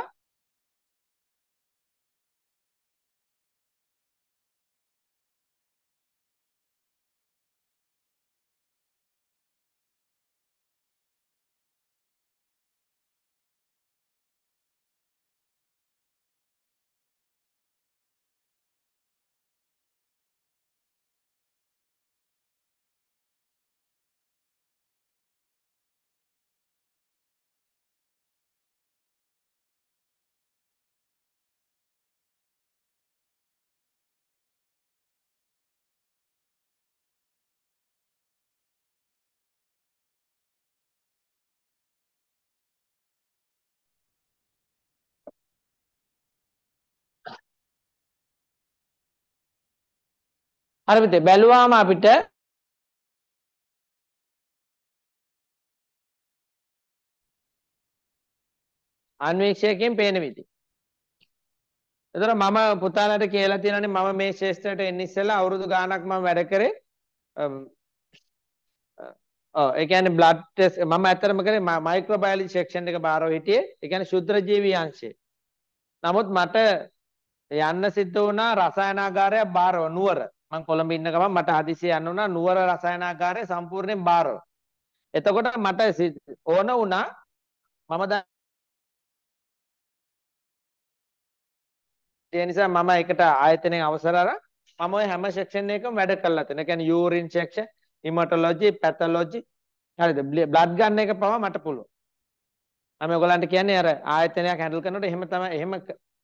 හරිද බැලුවාම අපිට අන්වේක්ෂයකින් පේන විදිහ. එතකොට මම පුතාලට කියලා තියෙනනේ මම මේ ශේෂ්ත්‍රයට එන්න ඉස්සෙල්ලා අවුරුදු ගාණක් මම වැඩ කරේ. ඔව් ඒ කියන්නේ බ්ලඩ් ටෙස්ට් මම ඇත්තටම කරේ මයික්‍රෝබයොලොජි සෙක්ෂන් එක බාරව හිටියේ. ඒ කියන්නේ ශුද්‍ර ජීවී අංශය. නමුත් මට යන්න සිද්ධ වුණා රසායනාගාරය බාරව නුවර. මම කොළඹ ඉන්න ගමන් මට හදිසිය යන්න උනා නුවර රසායනාගාරය සම්පූර්ණයෙන් බාරව. එතකොට මට ඕන වුණා මම දැන් ඒ නිසා මම එකට ආයතනයේ අවසර අරන් මම ওই හැම සෙක්ෂන් එකකම වැඩ කරලා තියෙනවා. ඒ කියන්නේ යූරින් සෙක්ෂන්, හිමටොලොජි, පැතොලොජි හරිද? බ්ලඩ් ගන්න එක පවා මට පුළුවන්. මම ඔයගොල්ලන්ට කියන්නේ අර ආයතනයක් හැන්ඩල් කරනකොට එහෙම තමයි එහෙම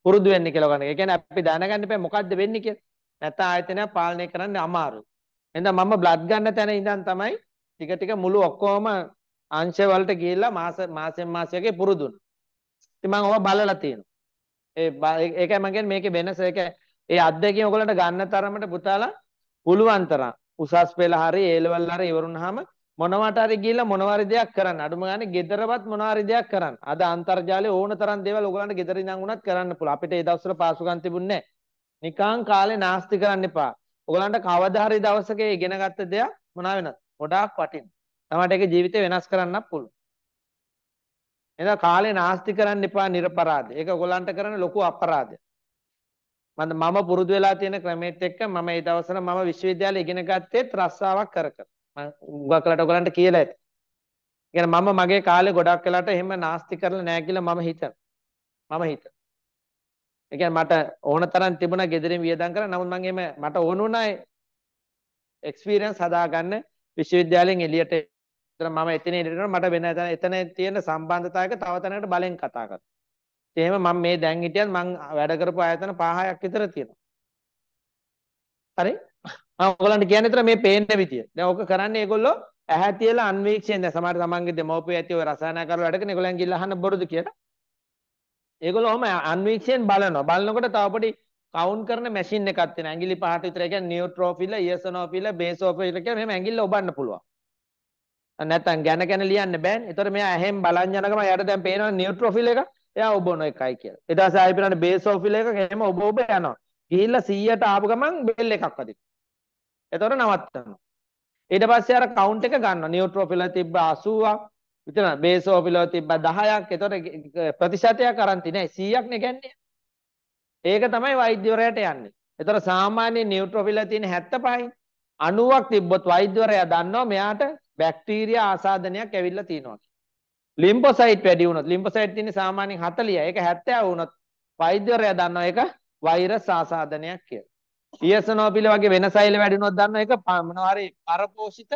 පුරුදු වෙන්නේ කියලා ගන්න. ඒ කියන්නේ අපි දැනගන්න බෑ මොකද්ද වෙන්නේ කියලා. නැත්නම් ආයතනයක් පාලනය කරන්න අමාරුයි. එහෙනම් මම බ්ලඩ් ගන්න තැන ඉඳන් තමයි ටික ටික මුළු ඔක්කොම අංශ වලට ගිහිල්ලා මාස මාසෙන් මාසයකේ පුරුදුන. ඉතින් මම ඔවා බලලා තියෙනවා. ඒ ඒකයි මම කියන්නේ මේකේ වෙනස ඒක ඒ අත්දැකීම ඔයගලන්ට ගන්න තරමට පුතාලා පුළුවන් තරම් උසස් පෙළ හරි ඒ ලෙවල් හරි ඉවරුනහම මොනවට හරි ගිහිල්ලා මොනවාරි දෙයක් කරන්න. අඩුම ගානේ ගෙදරවත් මොනවාරි දෙයක් කරන්න. අද අන්තර්ජාලයේ ඕන තරම් දේවල් ඔයගලන්ට ගෙදර ඉඳන් උනත් කරන්න පුළුවන්. අපිට ඒ දවස්වල පාසුකම් තිබුණේ නැහැ. නිකං කාලේ නාස්ති කරන්න එපා. ඔයගලන්ට කවදා හරි දවසක ඉගෙනගත්ත දෙයක් මොනවා වෙනවද? ගොඩාක් වටින. තමයි ඒක ජීවිතේ වෙනස් කරන්නත් පුළුවන්. එහෙනම් කාලේ නාස්ති කරන්න එපා නිර්පරාධ. ඒක ඔයගලන්ට කරන ලොකු අපරාධයක්. මම මම පුරුදු වෙලා තියෙන ක්‍රමෙත් එක්ක මම ඒ දවස්වල මම විශ්වවිද්‍යාලේ ඉගෙන ගත්තේත් රස්සාවක් කර කර. මම උගක් කළාට ඔයගලන්ට කියලා ඇති. කියන්නේ මම මගේ කාලේ ගොඩක් වෙලාට එහෙම නාස්ති කරලා නැහැ කියලා මම හිතන. මම හිතන. ඒ කියන්නේ මට ඕන තරම් තිබුණා gederin වියදම් කරලා නමුත් මම එහෙම මට ඕන වුණා එක්ස්පීරියන්ස් හදාගන්න විශ්වවිද්‍යාලයෙන් එළියට මම එතන ඉඳලා මට වෙන එතන තියෙන සම්බන්ධතාවයක තව තැනකට බලෙන් කතා කරා. එහෙම මම මේ දැන් හිටියත් මම වැඩ කරපු ආයතන 5ක් විතර තියෙනවා. හරි? මම ඔයගලන්ට කියන්නේ විතර මේ පේන විදිය. දැන් ඕක කරන්නේ ඒගොල්ලෝ ඇහැ තියලා අන්වීක්ෂයෙන් දැන් සමහර තමන්ගේ දෙමව්පිය ඇති ඔය රසායන කරලා වැඩ කරන ඒගොල්ලන් ගිහලා අහන්න බොරුද කියලා. ඒගොල්ලෝ ඔහම අන්වීක්ෂයෙන් බලනවා. බලනකොට තව පොඩි කවුන්ට් කරන මැෂින් එකක් තියෙනවා. ඇඟිලි පහට විතර කියන්නේ නියුට්‍රෝෆිල, ඉයසනෝෆිල, බේසෝෆිල කියලා මෙහෙම ඇඟිල්ල ඔබන්න පුළුවන්. නැත්තම් ගැන ගැන ලියන්න බෑනේ. ඒතර මෙයා ඇහෙන් බලන් යනකම යාට දැන් පේනවා නියුට්‍රෝෆිල එක. එයා ඔබන එකයි කියලා. ඊට පස්සේ ආයෙ පිරන්න බේසෝෆිල එක එහෙම ඔබ ඔබ යනවා. ගිහිල්ලා 100ට ආපු ගමන් බෙල් එකක් වදිනවා. ඒතර නවත්තනවා. ඊට පස්සේ අර කවුන්ට් එක ගන්නවා. නියුට්‍රෝෆිල තිබ්බ 80ක් මෙතන බේසෝපිලෝ තිබ්බා 10ක්. ඒතකොට ප්‍රතිශතයක් අරන් තිනේ 100ක් නේ ගන්නේ. ඒක තමයි වෛද්‍යවරයාට යන්නේ. ඒතකොට සාමාන්‍ය නියුට්‍රොෆිලා තියෙන 75යි. 90ක් තිබ්බොත් වෛද්‍යවරයා දන්නවා මෙයාට බැක්ටීරියා ආසාදනයක් ඇවිල්ලා තියෙනවා ලිම්ෆෝසයිට් වැඩි වුණොත් ලිම්ෆෝසයිට් තියෙන්නේ සාමාන්‍යයෙන් 40. ඒක 70 වුණොත් වෛද්‍යවරයා දන්නවා ඒක වෛරස් ආසාදනයක් කියලා. ඊයසනෝපිල වගේ වෙනසයිල වැඩි වුණොත් දන්නවා ඒක මොනවා හරි පරපෝෂිත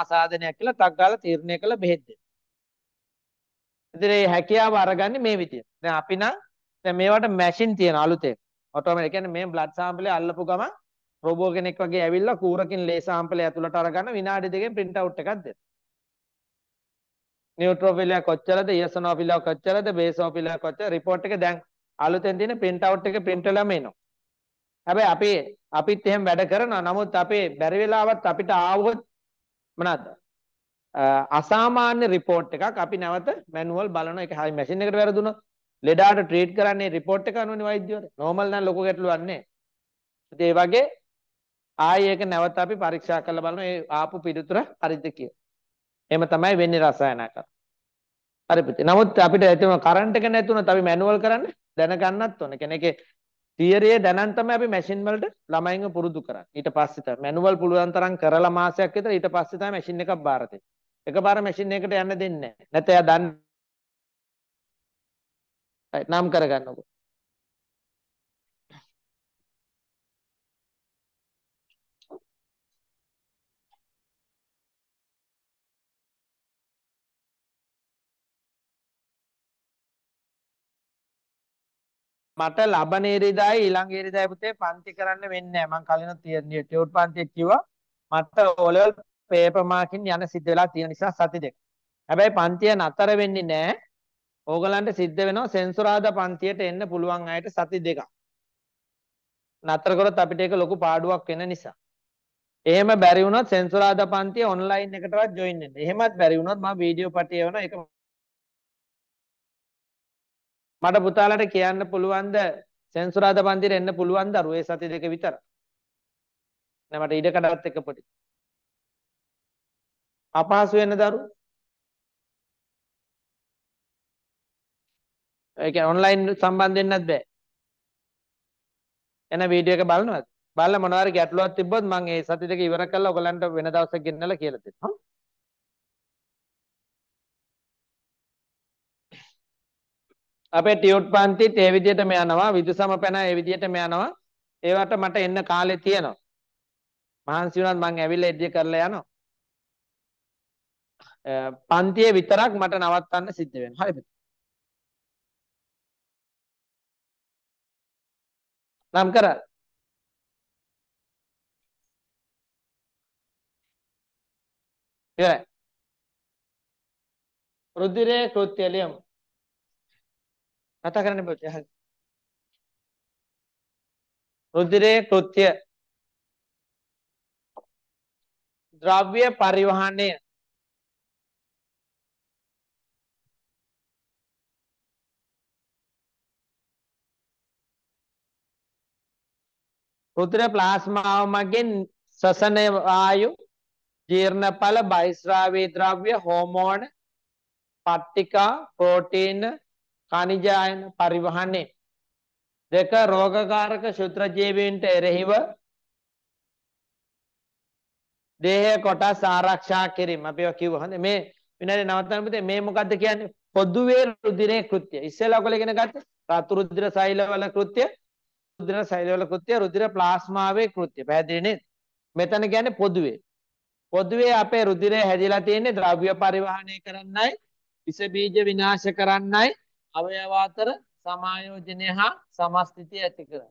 ආසාදනයක් කියලා තක් ගාලා තීරණය කළ බෙහෙත් දෙනවා. ඉතින් මේ හැකියාව අරගන්නේ මේ විදියට. දැන් අපි නම් දැන් මේවට මැෂින් තියෙන අලුතෙන්. ඔටෝමැටික් කියන්නේ මේ බ්ලඩ් සාම්පලේ අල්ලපු ගමන් රොබෝ කෙනෙක් වගේ ඇවිල්ලා කූරකින් ලේ සාම්පලේ ඇතුළට අරගන්න විනාඩි දෙකෙන් print out එකක් දෙනවා. නියුට්‍රෝෆිලියා කොච්චරද, ඊයසනෝෆිලියා කොච්චරද, බේසෝෆිලියා කොච්චර report එක දැන් අලුතෙන් තියෙන print out එක print වෙලාම එනවා. හැබැයි අපි අපිත් එහෙම වැඩ කරනවා. නමුත් අපේ බැරි වෙලාවත් අපිට ආවොත් මොනවාද? අසාමාන්‍ය රිපෝට් එකක් අපි නැවත මැනුවල් බලන එක හරි මැෂින් එකට වැරදුනොත් ලෙඩාට ට්‍රීට් කරන්නේ රිපෝට් එක අනුවනේ වෛද්‍යවරු. නෝමල් නම් ලොකු ගැටලුවක් නැහැ. ඉතින් ඒ වගේ ආයි ඒක නැවත අපි පරීක්ෂා කරලා බලන ඒ ආපු පිළිතුර හරිද කියලා. එහෙම තමයි වෙන්නේ රසායනකර. හරි පුතේ. නමුත් අපිට ඇතුන කරන්ට් එක නැතුණත් අපි මැනුවල් කරන්න දැනගන්නත් ඕන. කෙනෙක්ගේ තියරිය දැනන් තමයි අපි මැෂින් වලට ළමයින්ව පුරුදු කරන්නේ. ඊට පස්සේ තමයි මැනුවල් පුළුවන් තරම් කරලා මාසයක් විතර ඊට පස්සේ තමයි මැෂින් එකක් බාර දෙන්නේ. එකපාර මැෂින් එකට යන්න දෙන්නේ නැහැ. නැත්නම් එයා දන්නේ නම් කරගන්නකො මට ලබන ඉරිදායි ඊළඟ ඉරිදායි පුතේ පන්ති කරන්න වෙන්නේ නැහැ මං කලිනුත් ටියුට් පන්තියේ කිව්වා මට ඕලෙවල් පේපර් මාකින් යන සිද්ධ වෙලා තියෙන නිසා සති දෙක. හැබැයි පන්තිය නතර වෙන්නේ නැහැ. ඕගලන්ට සිද්ධ වෙනවා සෙන්සුරාදා පන්තියට එන්න පුළුවන් අයට සති දෙකක්. නතර කරොත් අපිට ඒක ලොකු පාඩුවක් වෙන නිසා. එහෙම බැරි වුණොත් සෙන්සුරාදා පන්තිය ඔන්ලයින් එකටවත් ජොයින් වෙන්න. එහෙමත් බැරි වුණොත් මම වීඩියෝ පටිය වෙන එක මට පුතාලට කියන්න පුළුවන්ද සෙන්සුරාදා පන්තියට එන්න පුළුවන් දරුවෝ ඒ සති දෙක විතර. නෑ මට ඉඩකඩවත් එක පොඩි. අපහසු වෙන දරුවෝ ඒ කියන්නේ ඔන්ලයින් සම්බන්ධ වෙන්නත් බෑ එන වීඩියෝ එක බලනවද බලලා මොනවා හරි ගැටලුවක් තිබ්බොත් මම ඒ සති දෙක ඉවර කරලා ඔයගලන්ට වෙන දවසක් ගෙන්නලා කියලා දෙන්නම් අපේ ටියුට් පන්තිත් ඒ විදිහට මේ යනවා විදුසම පැන ඒ විදිහට මේ යනවා ඒවට මට එන්න කාලේ තියෙනවා මහන්සි වුණත් මං ඇවිල්ලා එඩිය කරලා යනවා පන්තියේ විතරක් මට නවත්තන්න සිද්ධ වෙනවා. හරිද? නම් කරා ඉවරයි. රුධිරේ කෘත්‍ය ලියමු. කතා කරන්න බෑ. හරි. රුධිරේ කෘත්‍ය ද්‍රව්‍ය පරිවහණය රුධිර ප්ලාස්මාව මගින් ශ්වසන වායු ජීර්ණඵල බහිස්රාවී ද්‍රව්‍ය හෝමෝන පත්තිකා ප්‍රෝටීන කනිජායන පරිවහනේ දෙක රෝගකාරක ශුත්‍ර ජීවීන්ට එරෙහිව දේහය කොටස් ආරක්ෂා කිරීම අපි ඒක කිව්වා හන්ද මේ විනාඩි නවත්තන්න පුතේ මේ මොකද්ද කියන්නේ පොදුවේ රුධිරේ කෘත්‍ය ඉස්සෙල්ලා ඔයගොල්ලෝ ඉගෙන ගත්තේ රතු රුධිර සෛලවල කෘත්‍ය රුධිර සෛලවල කෘත්‍යය රුධිර ප්ලාස්මාවේ කෘත්‍යය. පැහැදිලි නේද? මෙතන කියන්නේ පොදුවේ. පොදුවේ අපේ රුධිරය හැදිලා තියෙන්නේ ද්‍රව්‍ය පරිවහනය කරන්නයි, විස බීජ විනාශ කරන්නයි, අවයව අතර සමායෝජනය හා සමස්තිතිය ඇති කරයි.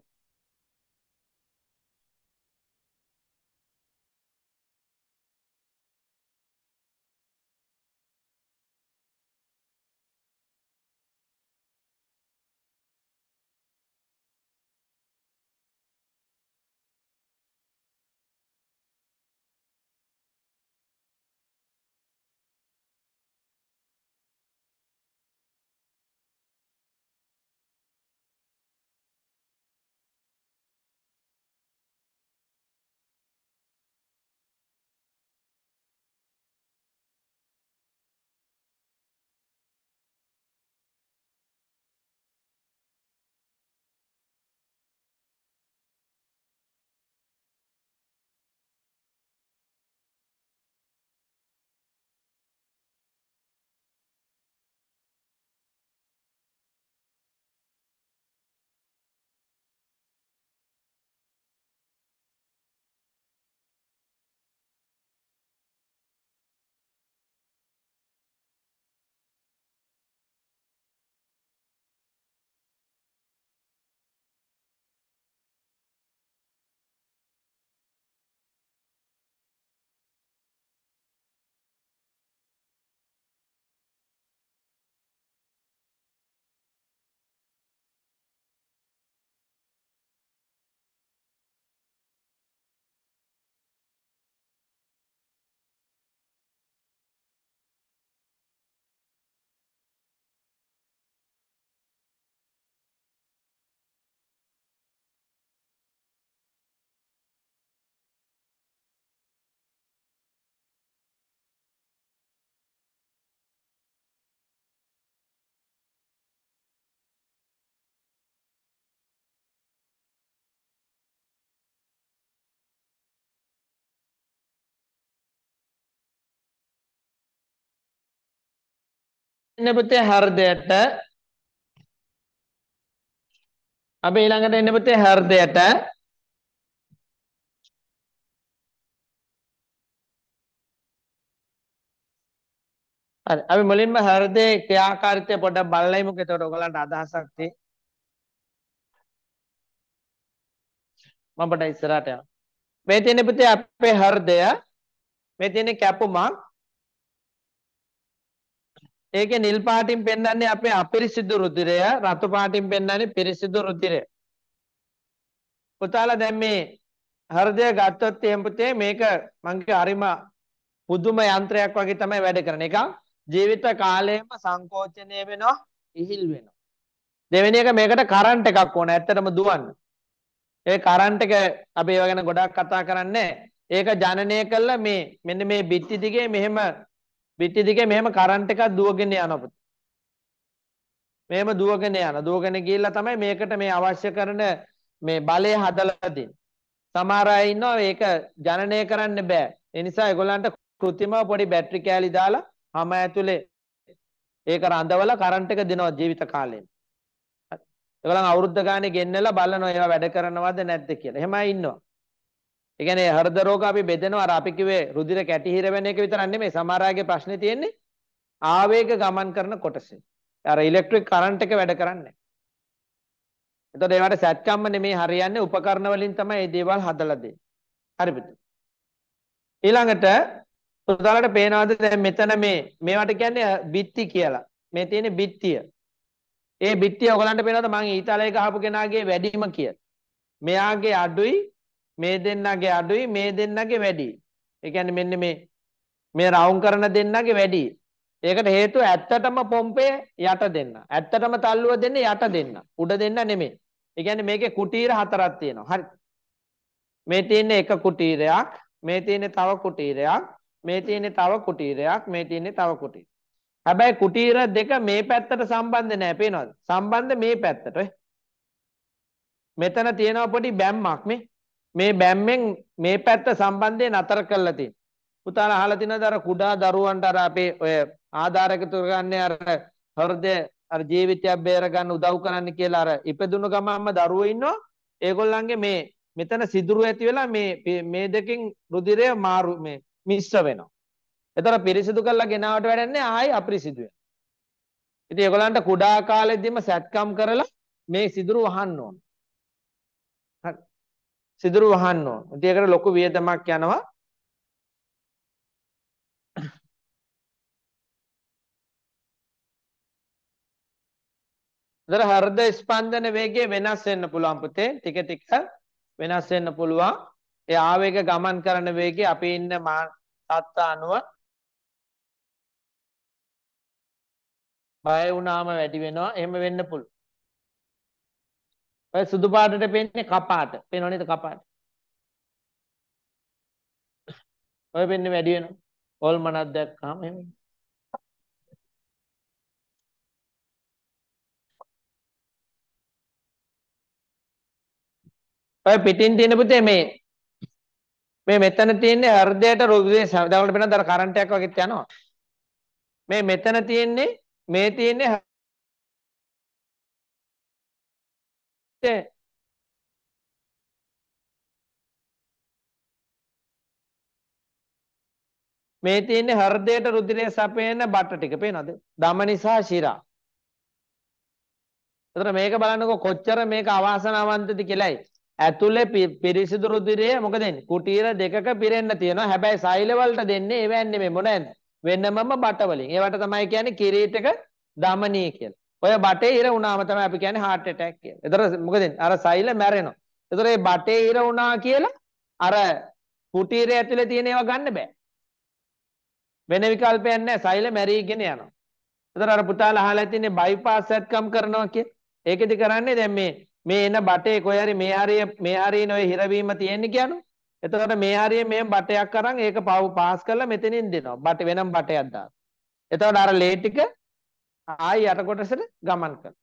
එන්නපතේ හෘදයට අපි ඊළඟට එන්නපතේ හෘදයට හරි අපි මුලින්ම හෘදයේ ක්‍රියාකාරීත්වය පොඩ්ඩක් බලලා ඉමුකෝ එතකොට ඔයගලන්ට අදහසක් තියෙයි මම පොඩ්ඩක් ඉස්සරහට යනවා මේ තියෙන පුතේ අපේ හෘදය මේ තියෙන කැපුමක් ඒකේ නිල් පාටින් පෙන්වන්නේ අපේ අපිරිසිදු රුධිරය රතු පාටින් පෙන්වන්නේ පිරිසිදු රුධිරය පුතාලා දැන් මේ හෘදය ගත්තොත් එහෙම පුතේ මේක මගේ අරිම පුදුම යන්ත්‍රයක් වගේ තමයි වැඩ කරන එක ජීවිත කාලයේම සංකෝචනය වෙනවා ඉහිල් වෙනවා දෙවෙනි එක මේකට කරන්ට් එකක් ඕන ඇත්තටම දුවන්න ඒ කරන්ට් එක අපි ඒව ගැන ගොඩක් කතා කරන්නේ ඒක ජනනය කළා මේ මෙන්න මේ බිත්ති දිගේ මෙහෙම පිටි දිගේ මෙහෙම කරන්ට් එකක් දුවගෙන යනවා පුතේ. මෙහෙම දුවගෙන යන. දුවගෙන ගිහිල්ලා තමයි මේකට මේ අවශ්‍ය කරන මේ බලය හදලා දෙන්නේ. සමහර අය ඉන්නවා ඒක ජනනය කරන්න බෑ. ඒ නිසා ඒගොල්ලන්ට කෘතිමව පොඩි බැටරි කෑලි දාලා හැම ඇතුලේ ඒක රඳවලා කරන්ට් එක දෙනවා ජීවිත කාලෙම. ඒගොල්ලන් අවුරුද්ද ගානේ ගෙන්නලා බලනවා ඒවා වැඩ කරනවද නැද්ද කියලා. එහෙමයි ඉන්නවා. ඒ කියන්නේ හෘද රෝග අපි බෙදෙනවා අර අපි කිව්වේ රුධිර කැටිහිර වෙන එක විතරක් නෙමෙයි සමහර අයගේ ප්‍රශ්නේ තියෙන්නේ ආවේග ගමන් කරන කොටසේ. අර ඉලෙක්ට්‍රික් කරන්ට් එක වැඩ කරන්නේ. එතකොට ඒවට සත්‍යම්ම නෙමෙයි හරියන්නේ උපකරණ වලින් තමයි මේ දේවල් හදලා දෙන්නේ. හරි පුතේ. ඊළඟට පුතාලට පේනවාද දැන් මෙතන මේ මේවට කියන්නේ බිත්ති කියලා. මේ තියෙන බිත්තිය. ඒ බිත්තිය ඔයගලන්ට පේනවද මම ඊතලයේ ගහපු කෙනාගේ වැඩිම කියලා. මෙයාගේ අඩුයි මේ දෙන්නගේ අඩුයි මේ දෙන්නගේ වැඩි. ඒ කියන්නේ මෙන්න මේ මේ රවුම් කරන දෙන්නගේ වැඩි. ඒකට හේතුව ඇත්තටම පොම්පේ යට දෙන්න. ඇත්තටම තල්ලුව දෙන්නේ යට දෙන්න. උඩ දෙන්න නෙමෙයි. ඒ කියන්නේ මේකේ කුටීර හතරක් තියෙනවා. හරි. මේ තියෙන්නේ එක කුටීරයක්, මේ තියෙන්නේ තව කුටීරයක්, මේ තියෙන්නේ තව කුටීරයක්, මේ තියෙන්නේ තව කුටීරයක්. හැබැයි කුටීර දෙක මේ පැත්තට සම්බන්ධ නැහැ. පේනවද? සම්බන්ධ මේ පැත්තට. මෙතන තියෙනවා පොඩි බැම්මක් මේ. මේ බැම්මෙන් මේ පැත්ත සම්බන්ධයෙන් නතර කරලා තියෙන. පුතාලා අහලා තිනද අර කුඩා දරුවන්ට අර අපේ ඔය ආධාර එකතු කරගන්නේ අර හෘදය අර ජීවිතය බේර ගන්න උදව් කරන්න කියලා අර ඉපදුණු ගමන්ම දරුවෝ ඉන්නවා. ඒගොල්ලන්ගේ මේ මෙතන සිදුරු ඇති වෙලා මේ මේ දෙකෙන් රුධිරය මාරු මේ මිශ්‍ර වෙනවා. එතන පිරිසිදු කරලා ගෙනාවට වැඩන්නේ ආයි අපිරිසිදු වෙනවා. ඉතින් ඒගොල්ලන්ට කුඩා කාලෙදිම සැත්කම් කරලා මේ සිදුරු වහන්න ඕනේ. සිදුරු වහන්න ඕන. ඉතින් ඒකට ලොකු වියදමක් යනවා. දර හෘද ස්පන්දන වේගය වෙනස් වෙන්න පුළුවන් පුතේ ටික ටික වෙනස් වෙන්න පුළුවන් ඒ ආවේග ගමන් කරන වේගය අපි ඉන්න මා තත්ත අනුව බය වුණාම වැඩි වෙනවා එහෙම වෙන්න පුළුවන් ඔය සුදු පාටට පේන්නේ කපාට. පේනව නේද කපාට? ඔය පෙන්නේ වැඩි වෙනවා. ඕල්මනක් දැක්කම එහෙම. ඔය පිටින් තියෙන පුතේ මේ මේ මෙතන තියෙන්නේ හෘදයට රුධිරේ දවල්ට වෙනද අර කරන්ට් එකක් වගේ යනවා. මේ මෙතන තියෙන්නේ මේ තියෙන්නේ て、මේ තියෙන්නේ හෘදයට රුධිරය සපයන බට ටික පේනවද? දම නිසා ශිරා. එතන මේක බලන්නකො කොච්චර මේක අවාසනාවන්තද කියලායි. ඇතුලේ පිරිසිදු රුධිරය මොකද වෙන්නේ? කුටීර දෙකක පිරෙන්න තියෙනවා. හැබැයි සෛල වලට දෙන්නේ ඒවැන්නේ මේ මොන වෙනමම බට වලින්. ඒවට තමයි කියන්නේ කිරීටක දමනී කියලා. ඔය බටේ ඉර වුණාම තමයි අපි කියන්නේ heart attack කියලා. ඒතර මොකද අර සෛල මැරෙනවා. ඒතර මේ බටේ ඉර වුණා කියලා අර කුටීරය ඇතුලේ තියෙන ඒවා ගන්න බෑ. වෙන විකල්පයක් නැහැ. සෛල මැරීගෙන යනවා. ඒතර අර පුතාලා අහලා තින්නේ bypass ඇත්කම් කරනවා කියලා. ඒකෙදි කරන්නේ දැන් මේ මේ එන බටේ කොයි හරි මේ හරිය මේ හරියන ඔය හිරවීම තියෙන්නේ කියනවා. එතකොට මේ හරිය මේ බටයක් අරන් ඒක පාස් කරලා මෙතනින් දෙනවා. බට වෙනම බටයක් දානවා. එතකොට අර ලේ ටික ආයි යට කොටසට ගමන් කරනවා.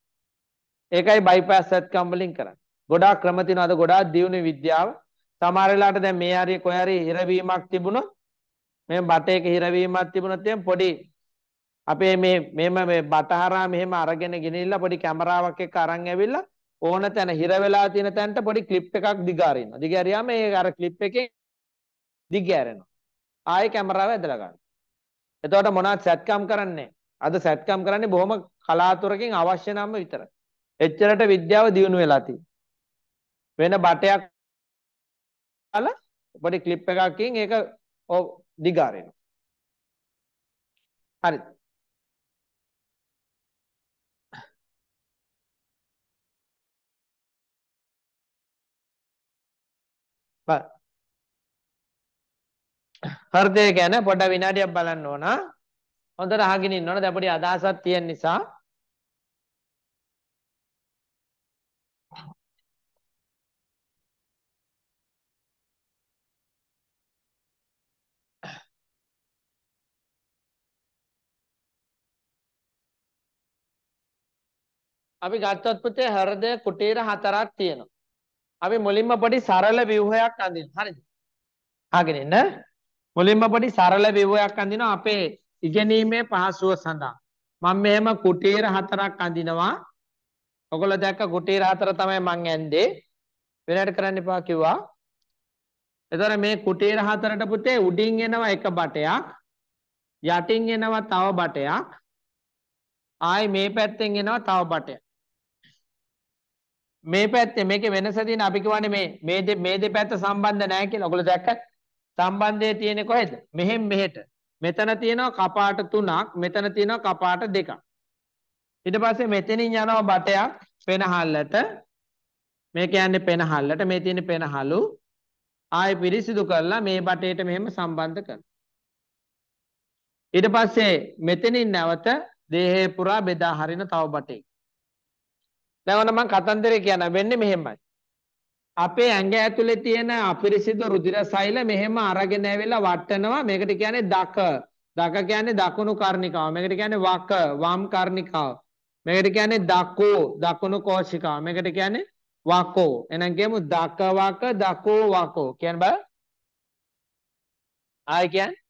ඒකයි බයිපාස් සත්කම් වලින් කරන්නේ. ගොඩාක් ක්‍රම තියෙනවා. අද ගොඩාක් දියුණු විද්‍යාව. සමහර වෙලාවට දැන් මේ හරිය කොහේ හරි හිරවීමක් තිබුණොත් මේ බටේක හිරවීමක් තිබුණොත් එම් පොඩි අපේ මේ මෙහෙම මේ බටහරා මෙහෙම අරගෙන ගෙනිලා පොඩි කැමරාවක් එක්ක අරන් ඇවිල්ලා ඕන තැන හිර වෙලා තියෙන තැනට පොඩි ක්ලිප් එකක් දිගාරිනවා. දිගාරියාම ඒ අර ක්ලිප් එකේ දිගෑරෙනවා. ආයේ කැමරාව ඇදලා ගන්නවා. එතකොට මොනවත් සැත්කම් කරන්නේ අද සැත්කම් කරන්නේ බොහොම කලාතුරකින් අවශ්‍ය නම් විතරයි. එච්චරට විද්‍යාව දියුණු වෙලා වෙන බටයක් අල පොඩි ක්ලිප් එකකින් ඒක ඔව් දිගාරිනවා. හරි. හෘදය ගැන පොඩ විනාඩියක් බලන්න ඕනා. හොඳට අහගෙන ඉන්න ඕන. දැන් පොඩි අදහසක් තියෙන නිසා අපි ගත්තොත් පුතේ හෘදය කුටීර හතරක් තියෙනවා. අපි මුලින්ම පොඩි සරල ව්‍යුහයක් අඳිනවා. හරිද? අහගෙන ඉන්න. මුලින්ම පොඩි සරල ව්‍යුහයක් අඳිනවා අපේ ඉගෙනීමේ පහසුව සඳහා මම මෙහෙම කුටීර හතරක් අඳිනවා. ඔගොල්ලෝ දැක්ක කුටීර හතර තමයි මං ඇන්දේ. වෙනකට කරන්න එපා කිව්වා. එතකොට මේ කුටීර හතරට පුතේ උඩින් එනවා එක බටයක්. යටින් එනවා තව බටයක්. ආයි මේ පැත්තෙන් එනවා තව බටයක්. මේ පැත්තේ මේකේ වෙනස තියෙන අපි කියවනේ මේ මේ මේ දෙපැත්ත සම්බන්ධ නැහැ කියලා. ඔගොල්ලෝ දැක්කත් සම්බන්ධය තියෙන්නේ කොහෙද? මෙහෙන් මෙහෙට. මෙතන තියෙනවා කපාට තුනක් මෙතන තියෙනවා කපාට දෙකක් ඊට පස්සේ මෙතනින් යනවා බටයක් පෙනහල්ලට මේ කියන්නේ පෙනහල්ලට මේ තියෙන පෙනහලු ආය පිරිසිදු කරලා මේ බටේට මෙහෙම සම්බන්ධ කරනවා ඊට පස්සේ මෙතනින් නැවත දේහය පුරා බෙදා හරින තව බටේ දැන් මම කතන්දරේ කියන වෙන්නේ මෙහෙමයි අපේ ඇඟ ඇතුලේ තියෙන අපිරිසිදු රුධිර සෛල මෙහෙම අරගෙන ඇවිල්ලා වටනවා මේකට කියන්නේ දක දක කියන්නේ දකුණු කර්ණිකාව මේකට කියන්නේ වක වම් කර්ණිකාව මේකට කියන්නේ දකෝ දකුණු කෝෂිකාව මේකට කියන්නේ වකෝ එහෙනම් කියමු දක වක දකෝ වකෝ කියන්නේ බා ආයි කියන්නේ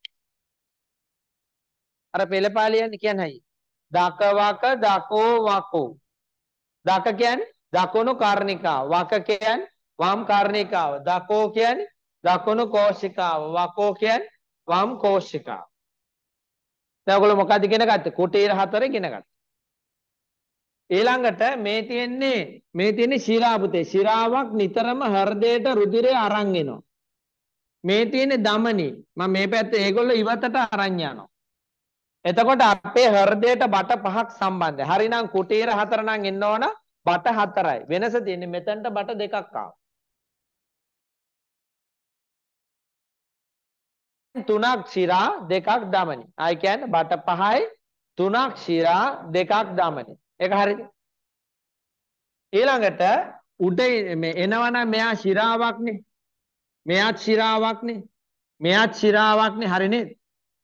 අර පෙළපාලියන්නේ කියන්නේ අයි දක වක දකෝ වකෝ දක කියන්නේ දකුණු කර්ණිකාව වක කියන්නේ වම් කර්ණිකාව. දකෝ කියන්නේ දකුණු කෝෂිකාව. වකෝ කියන්නේ වම් කෝෂිකාව. දැන් ඔයගොල්ලෝ මොකද ඉගෙන ගත්තේ? කුටීර හතර ඉගෙන ගත්තා. ඊළඟට මේ තියෙන්නේ මේ තියෙන්නේ ශිරාපුතේ. ශිරාවක් නිතරම හෘදයට රුධිරය අරන් එනවා. මේ තියෙන්නේ දමනි. මම මේ පැත්තේ ඒගොල්ලෝ ඉවතට අරන් යනවා. එතකොට අපේ හෘදයට බට පහක් සම්බන්ධයි. හරිනම් කුටීර හතර නම් එන්න ඕන බට හතරයි. වෙනස තියෙන්නේ මෙතනට බට දෙකක් ආවා. තුනක් සිරා දෙකක් දමනි. ආයි කියන්නේ බට පහයි තුනක් සිරා දෙකක් දමනි. ඒක හරිද? ඊළඟට උඩ මේ එනවනම් මෙයා ශිරාවක්නේ. මෙයාත් ශිරාවක්නේ. මෙයාත් ශිරාවක්නේ හරි නේද?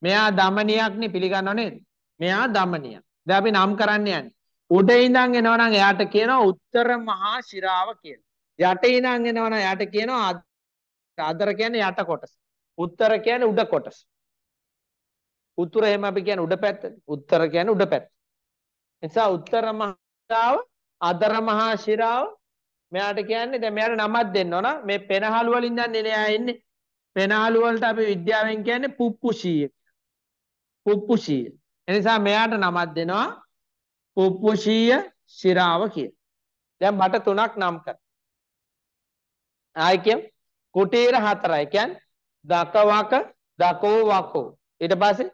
මෙයා දමනියක්නේ පිළිගන්නව නේද? මෙයා දමනිය. දැන් අපි නම් කරන්න යන්නේ. උඩ ඉඳන් එනවනම් එයාට කියනවා උත්තර මහා ශිරාව කියලා. යට ඉඳන් එනවනම් එයාට කියනවා අදර කියන්නේ යට කොටස. උත්තර කියන්නේ උඩ කොටස. උතුර එහෙම අපි කියන්නේ උඩ පැත්ත. උත්තර කියන්නේ උඩ පැත්ත. නිසා උත්තර මහාශිරාව, අදර මහාශිරාව මෙයාට කියන්නේ දැන් මෙයාට නමක් දෙන්න ඕන. මේ පෙනහළු වලින් දන්නේ නෑ එන්නේ. පෙනහළු වලට අපි විද්‍යාවෙන් කියන්නේ පුප්පුෂීය. පුප්පුෂීය. එනිසා මෙයාට නමක් දෙනවා පුප්පුෂීය ශිරාව කියලා. දැන් මට තුනක් නම් කර. ආයි කියමු. කුටීර හතරයි. කියන්නේ දකවක දකෝ වකෝ ඊට පස්සේ